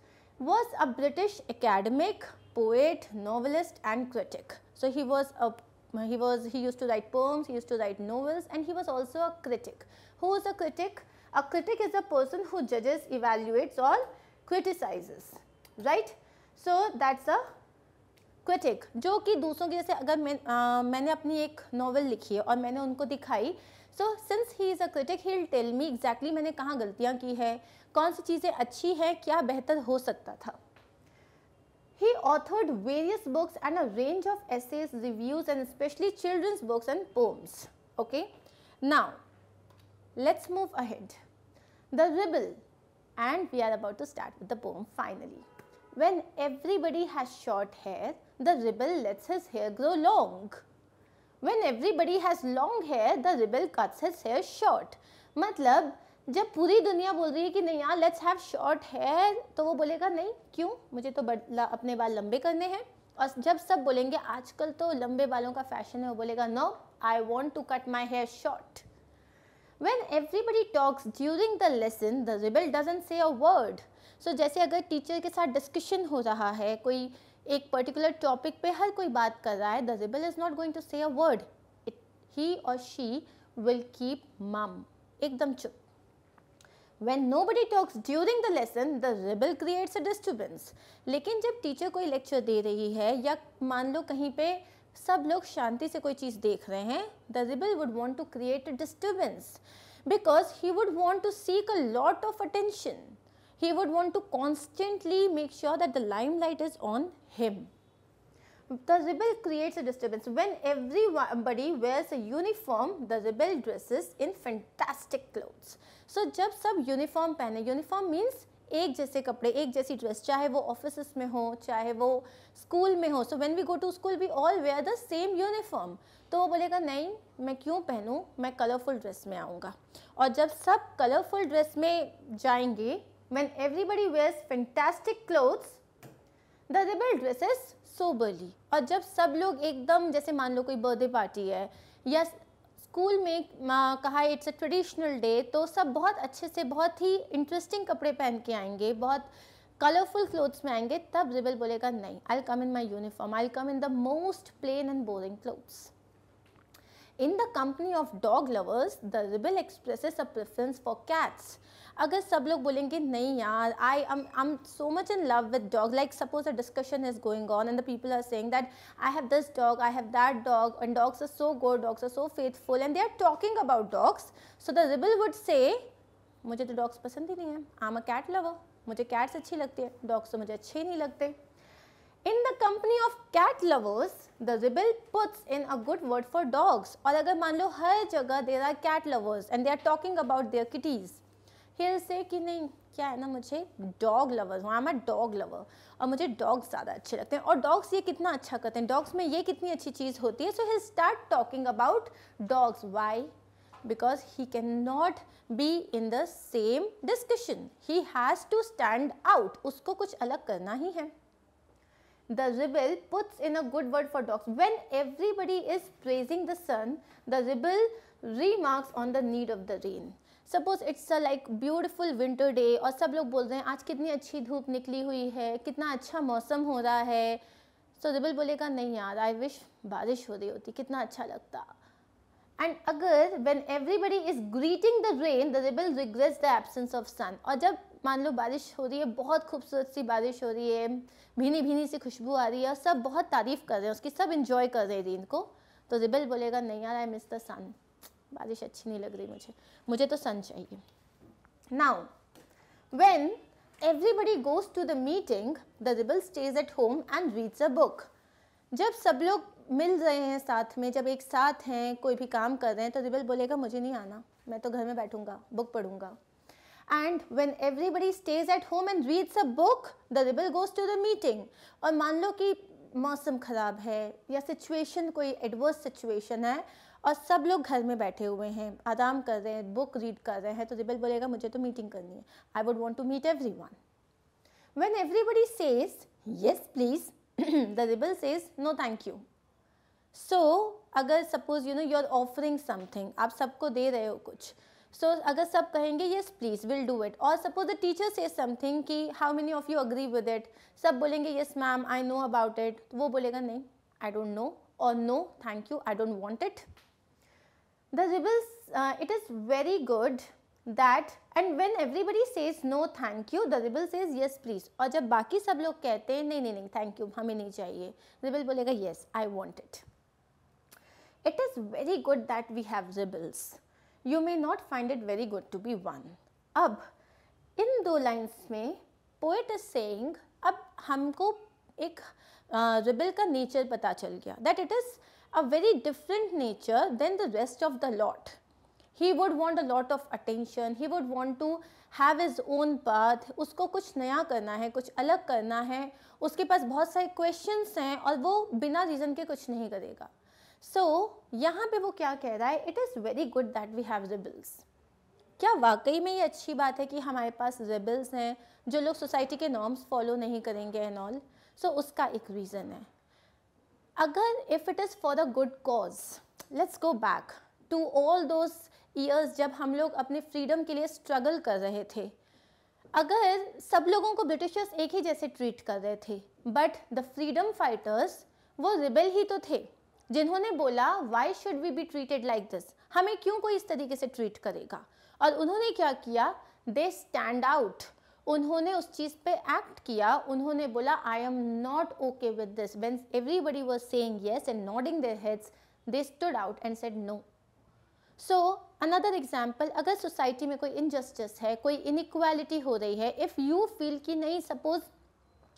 was a British academic, poet, novelist and critic. So he was a he was he used to write poems, he used to write novels and he was also a critic. Who is a critic? A critic is a person who judges, evaluates or criticizes, right? So that's a critic जो कि दूसरों की जैसे अगर मैं आ, मैंने अपनी एक नॉवल लिखी है और मैंने उनको दिखाई so since he is a critic he tell me exactly मैंने कहाँ गलतियाँ की है कौन सी चीज़ें अच्छी हैं क्या बेहतर हो सकता था He authored various books and a range of essays, reviews, and especially children's books and poems. Okay, now let's move ahead. The Rebel, and we are about to start with the poem finally. When everybody has short hair, the rebel lets his hair grow long. When everybody has long hair, the rebel cuts his hair short. मतलब जब पूरी दुनिया बोल रही है कि नहीं यार लेट्स हैव शॉर्ट हेयर तो वो बोलेगा नहीं क्यों मुझे तो बदला अपने बाल लंबे करने हैं और जब सब बोलेंगे आजकल तो लंबे बालों का फैशन है वो बोलेगा no I want to cut my hair short when everybody talks during the lesson the rebel doesn't say a word so जैसे अगर टीचर के साथ डिस्कशन हो रहा है कोई एक पर्टिकुलर टॉपिक पे हर कोई बात कर रहा है the rebel is not going to say a word ही और शी विल कीप मम एकदम चुप When nobody talks during the lesson, the rebel creates a disturbance. लेकिन जब टीचर कोई लेक्चर दे रही है या मान लो कहीं पे सब लोग शांति से कोई चीज़ देख रहे हैं the rebel would want to create a disturbance because he would want to seek a lot of he would want to constantly make sure that the limelight is on him. The rebel creates a disturbance. When everybody wears a uniform, the rebel dresses in fantastic clothes. So so, जब सब uniform पहने uniform means एक जैसे कपड़े एक जैसी dress चाहे वो ऑफिस में हो चाहे वो स्कूल में हो so when we go to school we all wear the same uniform तो वो बोलेगा नहीं मैं क्यों पहनूँ मैं कलरफुल ड्रेस में आऊँगा और जब सब कलरफुल ड्रेस में जाएंगे when everybody wears fantastic clothes the rebel dresses soberly और जब सब लोग एकदम जैसे मान लो कोई बर्थडे पार्टी है या स्कूल में कहा इट्स अ ट्रेडिशनल डे तो सब बहुत अच्छे से बहुत ही इंटरेस्टिंग कपड़े पहन के आएंगे बहुत कलरफुल क्लोथ्स में आएंगे तब जिबिल बोलेगा नहीं I come in my uniform I come in the most plain and boring clothes in the company of dog lovers the rebel expresses a preference for cats अगर सब लोग बोलेंगे नहीं यार I am I am so much in love with dog like suppose a discussion is going on and the people are saying that I have this dog I have that dog and dogs are so good dogs are so faithful and they are talking about dogs so the rebel would say मुझे तो dogs पसंद ही नहीं है I am a cat lover मुझे cats अच्छी लगती है डॉग्स तो मुझे अच्छे ही नहीं लगते in the company of cat lovers the rebel puts in a good word for dogs और अगर मान लो हर जगह there are cat lovers and they are talking about their kitties he'll say कि नहीं क्या है ना मुझे डॉग लवर हूँ आई एम डॉग लवर और मुझे डॉग्स ज़्यादा अच्छे लगते हैं और डॉग्स ये कितना अच्छा करते हैं डॉग्स में ये कितनी अच्छी चीज़ होती है so he'll start talking about dogs why because he cannot be in the same discussion. He has to stand out. उसको कुछ अलग करना ही है The rebel puts in a good word for dogs. When everybody is praising the sun, the rebel remarks on the need of the rain. Suppose it's a like beautiful winter day और सब लोग बोल रहे हैं आज कितनी अच्छी धूप निकली हुई है कितना अच्छा मौसम हो रहा है सो so, बोलेगा नहीं यार आई विश बारिश हो रही होती कितना अच्छा लगता एंड अगर when everybody is greeting the rain the rebel regrets the absence of sun और जब मान लो बारिश हो रही है बहुत खूबसूरत सी बारिश हो रही है भीनी भीनी सी खुशबू आ रही है और सब बहुत तारीफ़ कर रहे हैं उसकी सब इन्जॉय कर रहे हैं रेन को तो रिबल बोलेगा नहीं यार आई मिस द सन बारिश अच्छी नहीं लग रही मुझे मुझे तो सन चाहिए now when everybody goes to the meeting the rebel stays at home and reads a book जब सब लोग मिल रहे हैं साथ में जब एक साथ हैं कोई भी काम कर रहे हैं तो रिबल बोलेगा मुझे नहीं आना मैं तो घर में बैठूंगा बुक पढ़ूंगा and when everybody stays at home and reads a book the rebel goes to the meeting और मान लो कि मौसम ख़राब है या सिचुएशन कोई एडवर्स सिचुएशन है और सब लोग घर में बैठे हुए हैं आराम कर रहे हैं बुक रीड कर रहे हैं तो रिबेल बोलेगा मुझे तो मीटिंग करनी है I would want to meet everyone when everybody says yes please the rebel says no thank you so अगर suppose you know you are offering something आप सबको दे रहे हो कुछ सो so, अगर सब कहेंगे yes please will do it और suppose the teacher say something कि how many of you agree with it सब बोलेंगे yes ma'am I know about it वो बोलेगा नहीं आई डोंट नो और no thank you I don't want it the rebels uh, it is very good that and when everybody says no thank you the rebel says yes please aur jab baki sab log kehte hain nahi nahi nahi thank you hame nahi chahiye rebel bolega yes I want it it is very good that we have rebels you may not find it very good to be one ab in do lines mein poet is saying ab humko ek uh, uh, ka nature pata chal gaya that it is a very different nature than the rest of the lot. He would want a lot of attention, he would want to have his own path उसको कुछ नया करना है कुछ अलग करना है उसके पास बहुत सारे क्वेश्चंस हैं और वो बिना रीज़न के कुछ नहीं करेगा सो so, यहाँ पे वो क्या कह रहा है it is very good that we have rebels क्या वाकई में ये अच्छी बात है कि हमारे पास रिबल्स हैं जो लोग सोसाइटी के नॉर्म्स फॉलो नहीं करेंगे एंड ऑल सो उसका एक रीज़न है अगर if it is for the good cause let's go back to all those years जब हम लोग अपने फ्रीडम के लिए स्ट्रगल कर रहे थे अगर सब लोगों को ब्रिटिशर्स एक ही जैसे ट्रीट कर रहे थे बट द फ्रीडम फाइटर्स वो रिबेल ही तो थे जिन्होंने बोला why should we be treated like this हमें क्यों कोई इस तरीके से ट्रीट करेगा और उन्होंने क्या किया दे स्टैंड आउट उन्होंने उस चीज़ पे एक्ट किया उन्होंने बोला I am not okay with this when everybody was saying yes and nodding their heads they stood out and said no so another example अगर सोसाइटी में कोई इनजस्टिस है कोई इनक्वालिटी हो रही है इफ़ यू फील कि नहीं suppose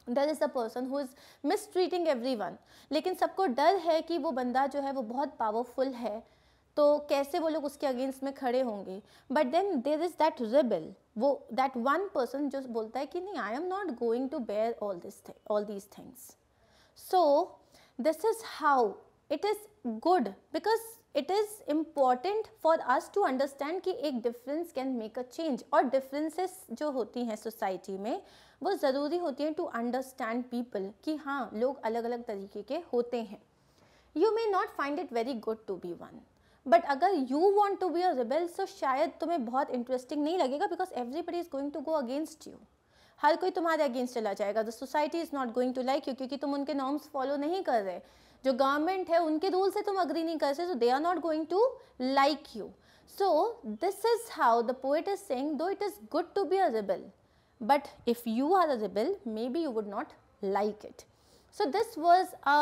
there is a person who is mistreating everyone लेकिन सबको डर है कि वो बंदा जो है वो बहुत पावरफुल है तो कैसे वो लोग उसके अगेंस्ट में खड़े होंगे but then there is that rebel वो दैट वन पर्सन जो बोलता है कि नहीं I am not going to bear all this all these things so this is how it is good because it is important for us to understand कि एक difference can make a change और differences जो होती हैं society में वो ज़रूरी होती हैं टू अंडरस्टैंड पीपल कि हाँ लोग अलग अलग तरीके के होते हैं you may not find it very good to be one but अगर you want to be a rebel so शायद तुम्हें बहुत इंटरेस्टिंग नहीं लगेगा because everybody is going to go against you हर कोई तुम्हारे अगेंस्ट चला जाएगा the society is not going to like you क्योंकि तुम उनके नॉर्म्स फॉलो नहीं कर रहे जो गवर्नमेंट है उनके रूल से तुम अग्री नहीं कर रहे so they are not going to like you so this is how the poet is saying though it is good to be a rebel but if you are a rebel maybe you would not like it so this was a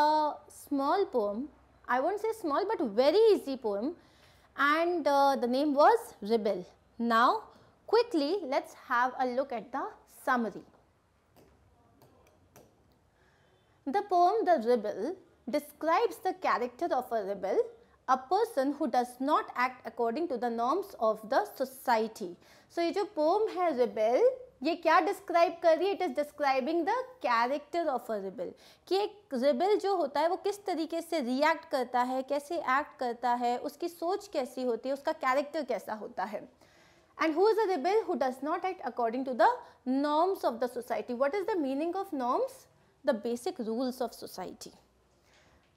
small poem I won't say small but very easy poem and uh, the name was Rebel. Now quickly let's have a look at the summary. The poem The Rebel describes the character of a rebel, a person who does not act according to the norms of the society. So ये जो poem है Rebel ये क्या describe कर रही है it is describing the character of a rebel कि एक रिबिल जो होता है वो किस तरीके से रिएक्ट करता है कैसे एक्ट करता है उसकी सोच कैसी होती है उसका कैरेक्टर कैसा होता है and who is a rebel who does not act according to the norms of the society what is the meaning of norms the basic rules of society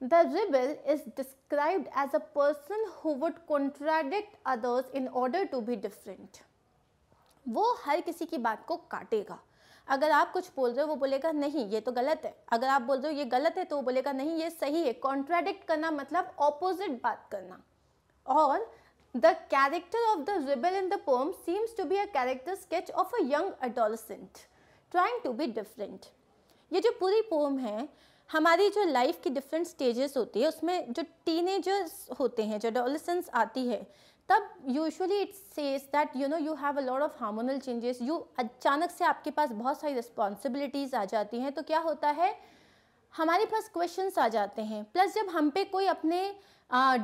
the rebel is described as a person who would contradict others in order to be different वो हर किसी की बात को काटेगा अगर आप कुछ बोल रहे हो वो बोलेगा नहीं ये तो गलत है अगर आप बोल रहे हो ये गलत है तो वो बोलेगा नहीं ये सही है कॉन्ट्राडिक्ट करना मतलब ऑपोजिट बात करना और the character of the rebel in the poem seems to be a character sketch of a young adolescent trying to be different ये जो पूरी पोम है हमारी जो लाइफ की डिफरेंट स्टेजेस होती है उसमें जो टीनेजर्स होते हैं जो एडोलसेंस आती है तब usually it says that you know you have a lot of hormonal changes you अचानक से आपके पास बहुत सारी रिस्पॉन्सिबिलिटीज़ आ जाती हैं तो क्या होता है हमारे पास क्वेश्चंस आ जाते हैं प्लस जब हम पे कोई अपने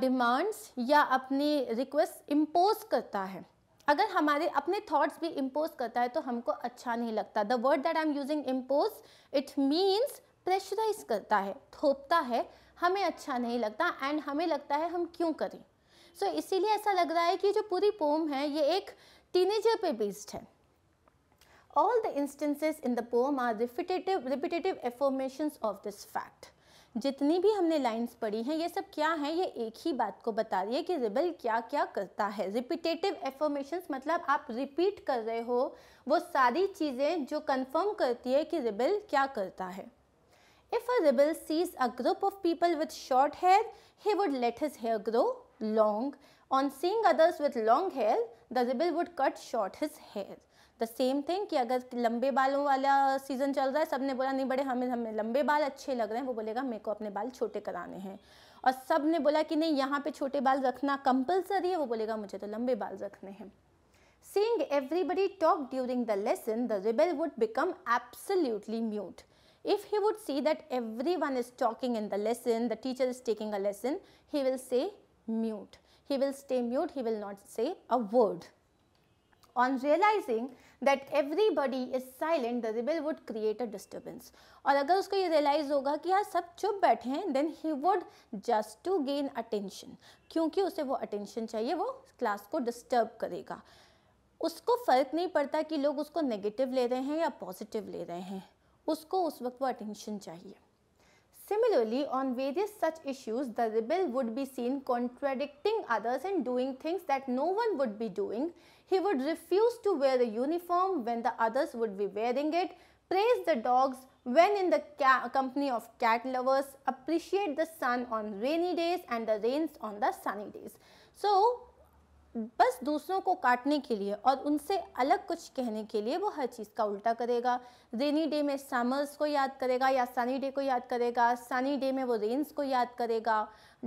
डिमांड्स uh, या अपने रिक्वेस्ट इम्पोज करता है अगर हमारे अपने थॉट्स भी इम्पोज करता है तो हमको अच्छा नहीं लगता the word that I am using impose it means pressurise करता है थोपता है हमें अच्छा नहीं लगता एंड हमें लगता है हम क्यों करें सो so, इसीलिए ऐसा लग रहा है कि जो पूरी पोम है ये एक टीनेजर पे बेस्ड है all the instances in the poem are repetitive repetitive affirmation of this fact जितनी भी हमने लाइंस पढ़ी हैं ये सब क्या है ये एक ही बात को बता रही है कि रिबल क्या क्या करता है रिपीटेटिव एफॉर्मेशन मतलब आप रिपीट कर रहे हो वो सारी चीज़ें जो कंफर्म करती है कि रिबल क्या करता है if a rebel sees a group of people with short hair he would let his hair grow long. On seeing others with long hair, the rebel would cut short his hair. The same thing कि अगर लंबे बालों वाला season चल रहा है सब ने बोला नहीं बड़े हमें हमें लंबे बाल अच्छे लग रहे हैं वो बोलेगा मेरे को अपने बाल छोटे कराने हैं और सब ने बोला कि नहीं यहाँ पे छोटे बाल रखना कंपलसरी है वो बोलेगा मुझे तो लंबे बाल रखने हैं seeing everybody talk during the lesson the rebel would become absolutely mute if he would see that everyone is talking in the lesson the teacher is taking a lesson he will say mute. He will stay mute, he will not say a word. On realizing that everybody is silent, the rebel would create a disturbance. aur agar usko ye realize hoga ki yaar sab chup baithe hain then he would just to gain attention. kyunki use wo attention chahiye wo class ko disturb karega usko fark nahi padta ki log usko negative le rahe hain ya positive le rahe hain usko us waqt wo attention chahiye Similarly, on various such issues, the rebel would be seen contradicting others and doing things that no one would be doing. He would refuse to wear a uniform when the others would be wearing it, praise the dogs when in the company of cat lovers, appreciate the sun on rainy days and the rains on the sunny days. So, बस दूसरों को काटने के लिए और उनसे अलग कुछ कहने के लिए वो हर चीज़ का उल्टा करेगा रेनी डे में सामर्स को याद करेगा या सनी डे को याद करेगा सनी डे में वो रेन्स को याद करेगा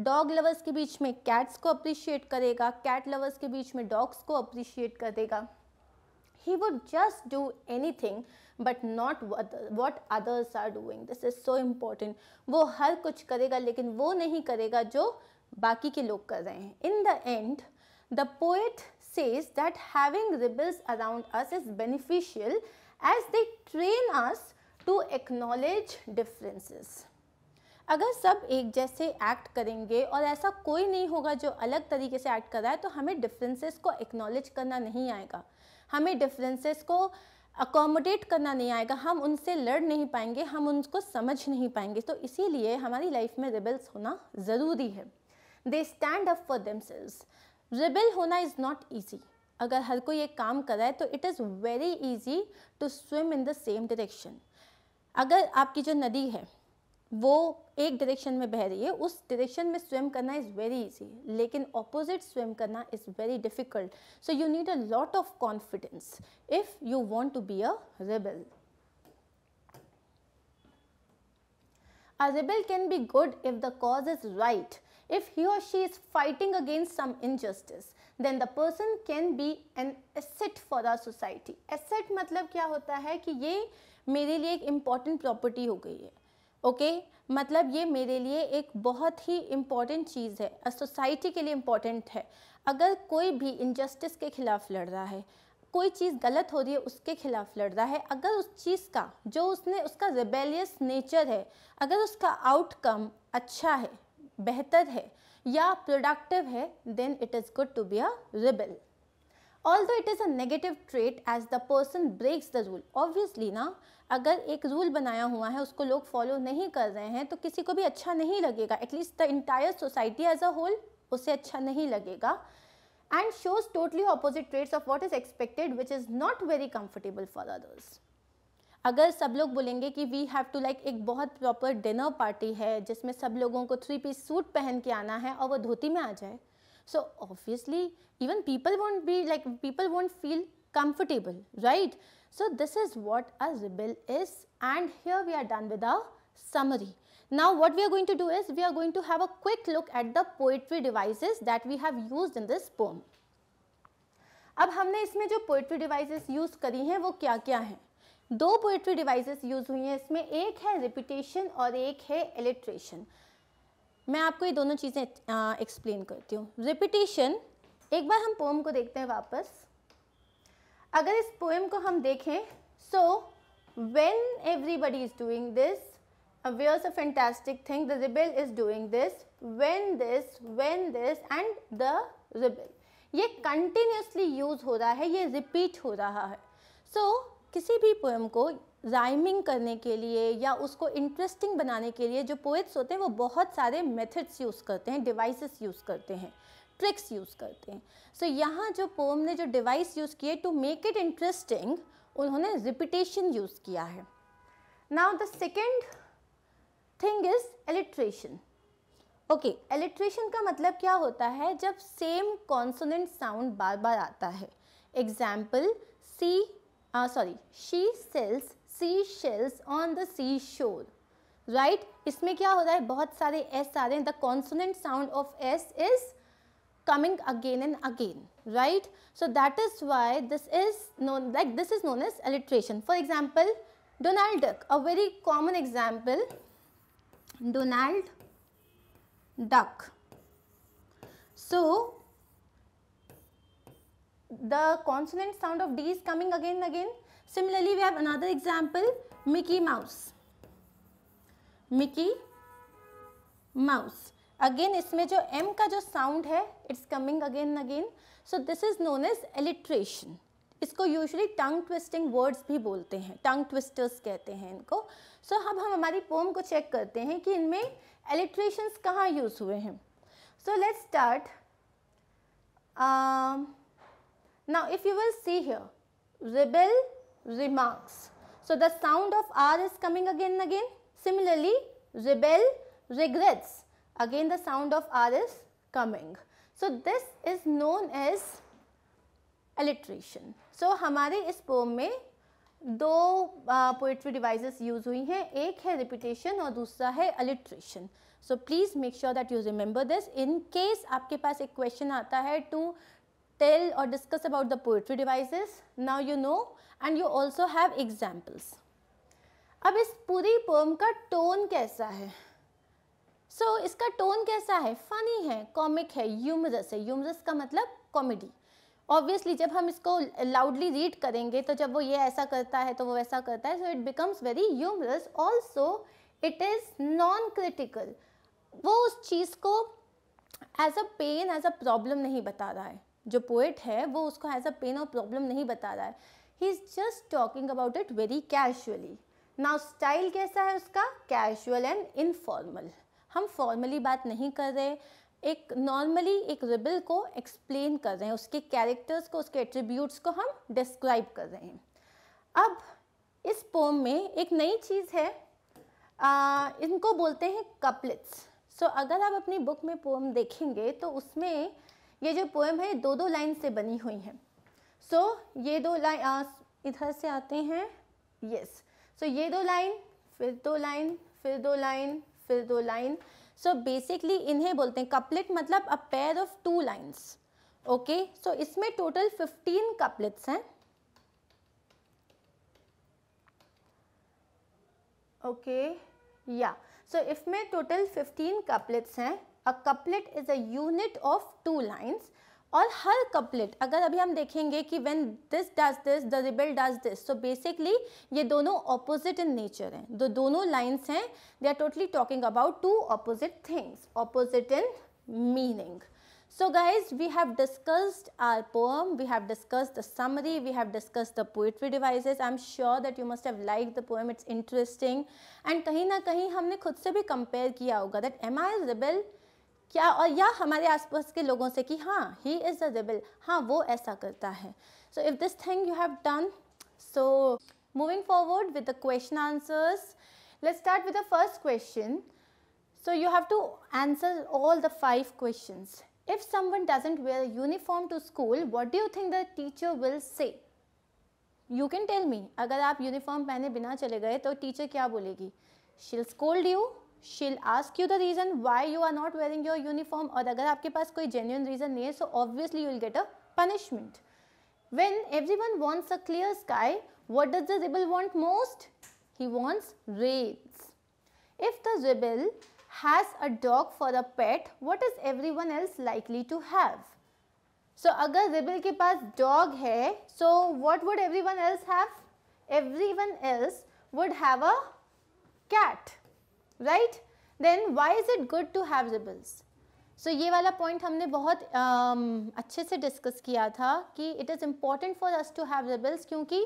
डॉग लवर्स के बीच में कैट्स को अप्रिशिएट करेगा कैट लवर्स के बीच में डॉग्स को अप्रिशिएट करेगा he would just do anything but not what others are doing this is so important वो हर कुछ करेगा लेकिन वो नहीं करेगा जो बाकी के लोग कर रहे हैं in the end The poet says that having rebels around us is beneficial as they train us to acknowledge differences. अगर सब एक जैसे एक्ट करेंगे और ऐसा कोई नहीं होगा जो अलग तरीके से एक्ट कर रहा है तो हमें डिफरेंसेस को एक्नॉलेज करना नहीं आएगा हमें डिफरेंसेस को अकोमोडेट करना नहीं आएगा हम उनसे लड़ नहीं पाएंगे हम उनको समझ नहीं पाएंगे तो इसीलिए हमारी लाइफ में रिबल्स होना ज़रूरी है they stand up for themselves rebel होना इज़ नॉट ईजी अगर हर कोई एक काम कर रहा है तो it is very easy to swim in the same direction अगर आपकी जो नदी है वो एक डायरेक्शन में बह रही है उस डायरेक्शन में स्विम करना इज़ वेरी इजी लेकिन ऑपोजिट स्विम करना is very difficult so you need a lot of confidence if you want to be a rebel A rebel can be good if the cause is right If he or she is fighting against some injustice, then the person can be an asset for the society. Asset matlab kya hota hai ki ye mere liye ek important property ho gayi hai okay okay? मतलब ये मेरे लिए एक बहुत ही important चीज़ है society के लिए important है अगर कोई भी इनजस्टिस के खिलाफ लड़ रहा है कोई चीज़ गलत हो रही है उसके खिलाफ लड़ रहा है अगर उस चीज़ का जो उसने उसका रिबेलियस नेचर है अगर उसका आउटकम अच्छा है बेहतर है या प्रोडक्टिव है then it is good to be a rebel although it is a negative trait as the person breaks the rule obviously ना अगर एक रूल बनाया हुआ है उसको लोग फॉलो नहीं कर रहे हैं तो किसी को भी अच्छा नहीं लगेगा at least the entire society as a whole उसे अच्छा नहीं लगेगा and shows totally opposite traits of what is expected which is not very comfortable for others अगर सब लोग बोलेंगे कि वी हैव टू लाइक एक बहुत प्रॉपर डिनर पार्टी है जिसमें सब लोगों को थ्री पीस सूट पहन के आना है और वो धोती में आ जाए so obviously even people want be like people want feel comfortable right so this is what a rebel is and here we are done with a summary now what we are going to do is we are going to have a quick look at the poetry devices that we have use in this poem अब हमने इसमें जो poetry device use करी हैं वो क्या क्या हैं दो पोइट्री डिवाइसेस यूज़ हुई हैं इसमें एक है रिपीटेशन और एक है एलिट्रेशन मैं आपको ये दोनों चीज़ें एक्सप्लेन करती हूँ रिपीटेशन एक बार हम पोएम को देखते हैं वापस अगर इस पोएम को हम देखें so when everybody is doing this whereas a fantastic thing the rebel is doing this when this when this and the rebel ये कंटिन्यूसली यूज़ हो रहा है ये रिपीट हो रहा है सो so, किसी भी पोएम को राइमिंग करने के लिए या उसको इंटरेस्टिंग बनाने के लिए जो पोइट्स होते हैं वो बहुत सारे मेथड्स यूज़ करते हैं डिवाइसेस यूज़ करते हैं ट्रिक्स यूज़ करते हैं सो so, यहाँ जो पोम ने जो डिवाइस यूज़ किए टू मेक इट इंटरेस्टिंग उन्होंने रिपीटेशन यूज़ किया है now the second thing is alliteration okay alliteration का मतलब क्या होता है जब सेम कॉन्सोनेंट साउंड बार बार आता है example see uh, sorry, she sells seashells on the seashore. right? इसमें क्या हो रहा है बहुत S एस आ रहे The consonant sound of S is coming again and again right so that is why this is known like this is known as alliteration for example donald duck a very common example donald duck so the consonant sound of D is coming again and again. Similarly, we have another example, Mickey Mouse. Mickey Mouse. again isme jo M ka jo sound hai it's coming again and again so this is known as alliteration इसको usually tongue twisting words भी बोलते हैं टंग twisters कहते हैं इनको सो so, अब हम हमारी पोम को चेक करते हैं कि इनमें एलिट्रेशन कहाँ यूज़ हुए हैं so let's start Now if you will see here, rebel remarks. So the sound of R is coming again and again. Similarly, rebel regrets. Again the sound of R is coming. So this is known as alliteration. so, हमारे इस poem में दो poetry devices use हुई हैं एक है repetition और दूसरा है alliteration. So please make sure that you remember this. In case आपके पास एक question आता है to tell or discuss about the poetry devices now you know and you also have examples अब इस पूरी पोम का टोन कैसा है सो so, इसका टोन कैसा है फनी है कॉमिक है यूमरस है यूमरस का मतलब कॉमेडी ऑब्वियसली जब हम इसको लाउडली रीड करेंगे तो जब वो ये ऐसा करता है तो वो वैसा करता है so it becomes very humorous also it is non critical वो उस चीज़ को as a pain as a problem नहीं बता रहा है जो पोएट है वो उसको एज अ पेन और प्रॉब्लम नहीं बता रहा है he is just talking about it very casually now style कैसा है उसका कैजुअल एंड इनफॉर्मल हम फॉर्मली बात नहीं कर रहे एक नॉर्मली एक रिबल को एक्सप्लेन कर रहे हैं उसके कैरेक्टर्स को उसके एट्रीब्यूट्स को हम डिस्क्राइब कर रहे हैं अब इस पोम में एक नई चीज़ है आ, इनको बोलते हैं कपलेट्स सो so, अगर आप अपनी बुक में पोम देखेंगे तो उसमें ये जो पोएम है दो दो लाइन से बनी हुई है सो so, ये दो लाइन इधर से आते हैं यस सो so, ये दो लाइन फिर दो लाइन फिर दो लाइन फिर दो लाइन सो बेसिकली इन्हें बोलते हैं कपलेट मतलब a pair of two lines okay so इसमें टोटल फिफ्टीन कपलेट्स हैं ओके या सो इसमें टोटल फिफ्टीन कपलेट्स हैं A couplet is a unit of two lines. और hal couplet. अगर अभी हम when this does this, the rebel does this, so basically ये दोनों opposite in nature हैं, तो lines they are totally talking about two opposite things, opposite in meaning. So guys, we have discussed our poem, we have discussed the summary, we have discussed the poetry devices. I'm sure that you must have liked the poem, it's interesting. And कहीं ना कहीं हमने खुद से that am I a rebel? क्या और या हमारे आसपास के लोगों से कि हाँ ही इज अ रिबल हाँ वो ऐसा करता है so if this thing you have done so moving forward with the question answers let start with the first question so you have to answer all the five question if someone doesn't wear uniform to school what do you think the teacher will say you can tell me अगर आप uniform पहने बिना चले गए तो teacher क्या बोलेगी she'll scold you she'll ask you the reason why you are not wearing your uniform or अगर आपके पास genuine reason नहीं so obviously you'll get a punishment. When everyone wants a clear sky, what does the rebel want most? He wants rays. If the rebel has a dog for a pet, what is everyone else likely to have? So अगर rebel के पास dog है, so what would everyone else have? Everyone else would have a cat. Right then why is it good to have rebels so ये वाला point हमने बहुत um, अच्छे से डिस्कस किया था कि it is important for us to have rebels क्योंकि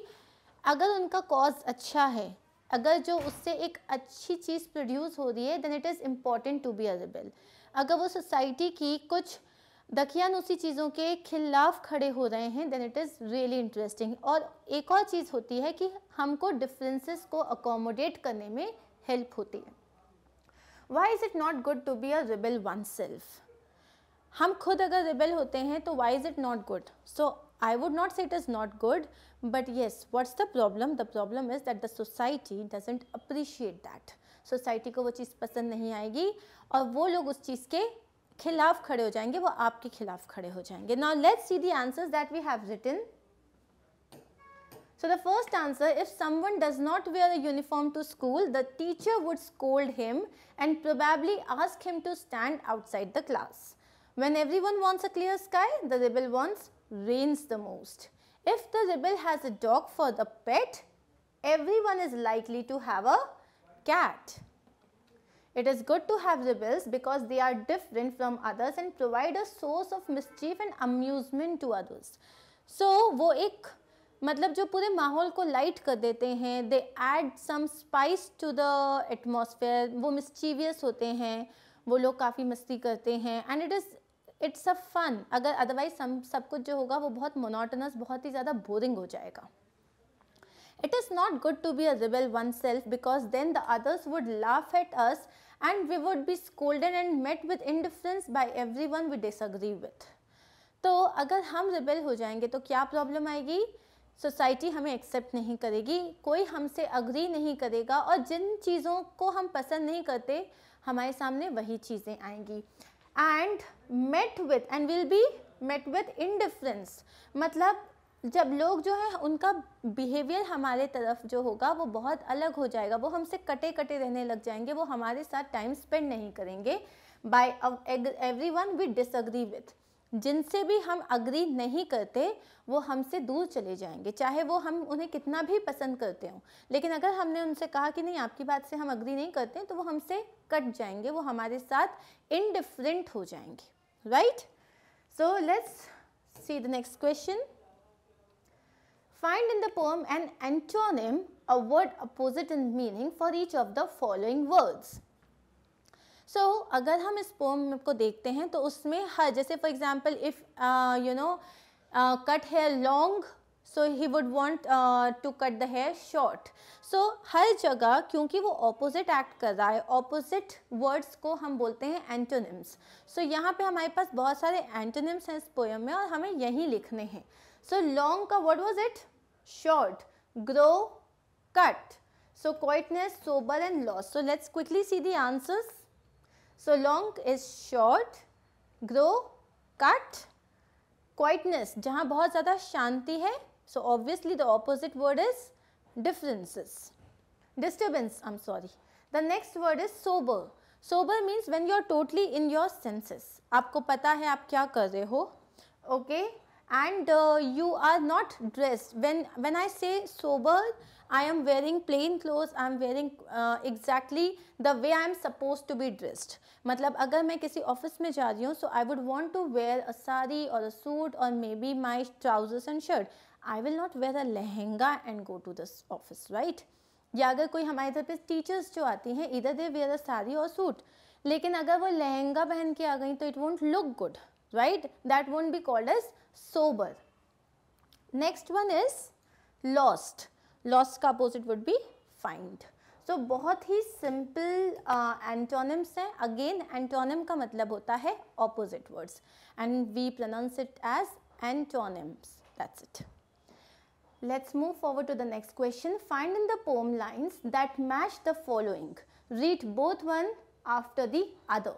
अगर उनका कॉज अच्छा है अगर जो उससे एक अच्छी चीज़ प्रोड्यूस हो रही है then it is important to be a rebel अगर वो सोसाइटी की कुछ दखियान उसी चीज़ों के खिलाफ खड़े हो रहे हैं then it is really interesting और एक और चीज़ होती है कि हमको डिफरेंसेस को अकोमोडेट करने में हेल्प होती है why is it not good to be a rebel oneself हम खुद अगर रिबल होते हैं तो why is it not good so I would not say it is not good but yes what's the problem the problem is that the society doesn't appreciate that society को वो चीज़ पसंद नहीं आएगी और वो लोग उस चीज़ के खिलाफ खड़े हो जाएंगे वो आपके खिलाफ खड़े हो जाएंगे now let's see the answers that we have written So the first answer, if someone does not wear a uniform to school, the teacher would scold him and probably ask him to stand outside the class. When everyone wants a clear sky, the rebel wants rains the most. If the rebel has a dog for the pet, everyone is likely to have a cat. It is good to have rebels because they are different from others and provide a source of mischief and amusement to others. So, वो एक मतलब जो पूरे माहौल को light कर देते हैं they add some spice to the atmosphere वो मिस्चीवियस होते हैं वो लोग काफ़ी मस्ती करते हैं and it is it's a fun अगर अदरवाइज सम सब कुछ जो होगा वो बहुत मोनोटनस बहुत ही ज़्यादा बोरिंग हो जाएगा it is not good to be a rebel oneself because then the others would laugh at us and we would be scolded and met with indifference by everyone we disagree with तो अगर हम rebel हो जाएंगे तो क्या problem आएगी society हमें accept नहीं करेगी कोई हमसे अग्री नहीं करेगा और जिन चीज़ों को हम पसंद नहीं करते हमारे सामने वही चीज़ें आएंगी and met with and will be met with indifference मतलब जब लोग जो है उनका बिहेवियर हमारे तरफ जो होगा वो बहुत अलग हो जाएगा वो हमसे कटे कटे रहने लग जाएंगे वो हमारे साथ टाइम स्पेंड नहीं करेंगे by everyone we disagree with जिनसे भी हम अग्री नहीं करते वो हमसे दूर चले जाएंगे चाहे वो हम उन्हें कितना भी पसंद करते हों लेकिन अगर हमने उनसे कहा कि नहीं आपकी बात से हम अग्री नहीं करते तो वो हमसे कट जाएंगे वो हमारे साथ इनडिफरेंट हो जाएंगे right so let's see the next question find in the poem an antonym a word opposite in meaning for each of the following words so so, अगर हम इस पोम को देखते हैं तो उसमें हर जैसे for example if you know cut hair long so he would want to cut the hair short so हर जगह क्योंकि वो ऑपोजिट एक्ट कर रहा है ऑपोजिट वर्ड्स को हम बोलते हैं एंटोनिम्स सो so, यहाँ पे हमारे पास बहुत सारे एंटोनिम्स हैं इस पोएम में और हमें यही लिखने हैं सो लॉन्ग का word was it short grow cut so quietness sober and loss so let's quickly see the answers So long is short, grow, cut, quietness जहाँ बहुत ज़्यादा शांति है so obviously the opposite word is differences, disturbance I'm sorry. The next word is sober. Sober means when you are totally in your senses. आपको पता है आप क्या कर रहे हो okay? and uh, you are not dressed. When, when I say sober, I am wearing plain clothes, I am wearing uh, exactly the way I am supposed to be dressed. मतलब अगर मैं किसी ऑफिस में जा रही हूँ so I would want to wear a sari or a suit or maybe my trousers and shirt. I will not wear a lehenga and go to this office, right? या अगर कोई हमारे इधर पे टीचर्स जो आती हैं इधर दे वेयर अ साड़ी और सूट लेकिन अगर वो लहंगा पहन के आ गई तो won't look good, right? That won't be called as sober. Next one is lost. Lost का opposite would be find. So बहुत ही simple uh, antonyms हैं. Again antonym का मतलब होता है opposite words and we pronounce it as antonyms. That's it. Let's move forward to the next question. Find in the poem lines that match the following. Read both one after the other.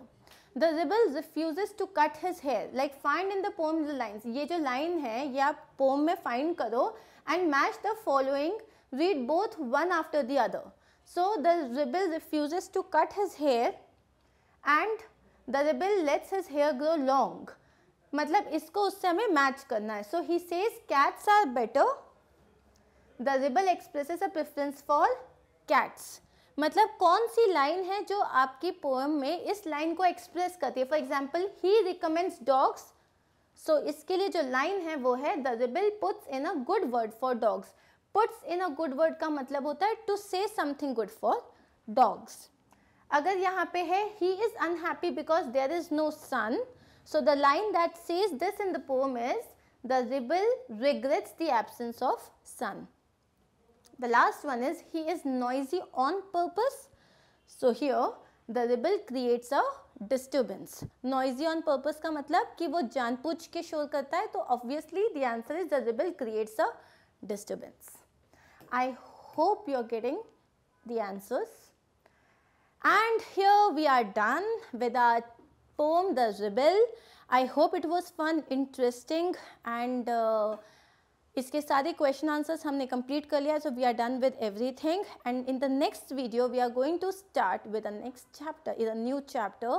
The rebel refuses to cut his hair like find in the poem lines ये जो line है ये आप pome में find करो and match the following read both one after the other so the rebel refuse to cut his hair and the rebel lets his hair grow long मतलब इसको उससे हमें मैच करना है so he says cats are better the rebel expresses a preference for cats मतलब कौन सी line है जो आपकी पोएम में इस लाइन को एक्सप्रेस करती है for example he recommends dogs so इसके लिए जो लाइन है वो है the rebel puts in a good word for dogs puts in a good word का मतलब होता है टू से समथिंग गुड फॉर डॉग्स अगर यहाँ पे है he is unhappy because there is no sun so the line that says this in the poem is the rebel regrets the absence of sun The last one is he is noisy on purpose. So here the rebel creates a disturbance. Noisy on purpose का मतलब कि वो जानबूझ के शोर करता है तो obviously the answer is the rebel creates a disturbance. I hope you're getting the answers. And here we are done with our poem The Rebel. I hope it was fun, interesting and uh, इसके सारे question answers हमने complete कर लिया so we are done with everything and in the next video we are going to start with the next chapter is a new chapter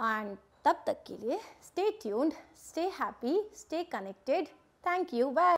and तब तक के लिए stay tuned stay happy stay connected thank you bye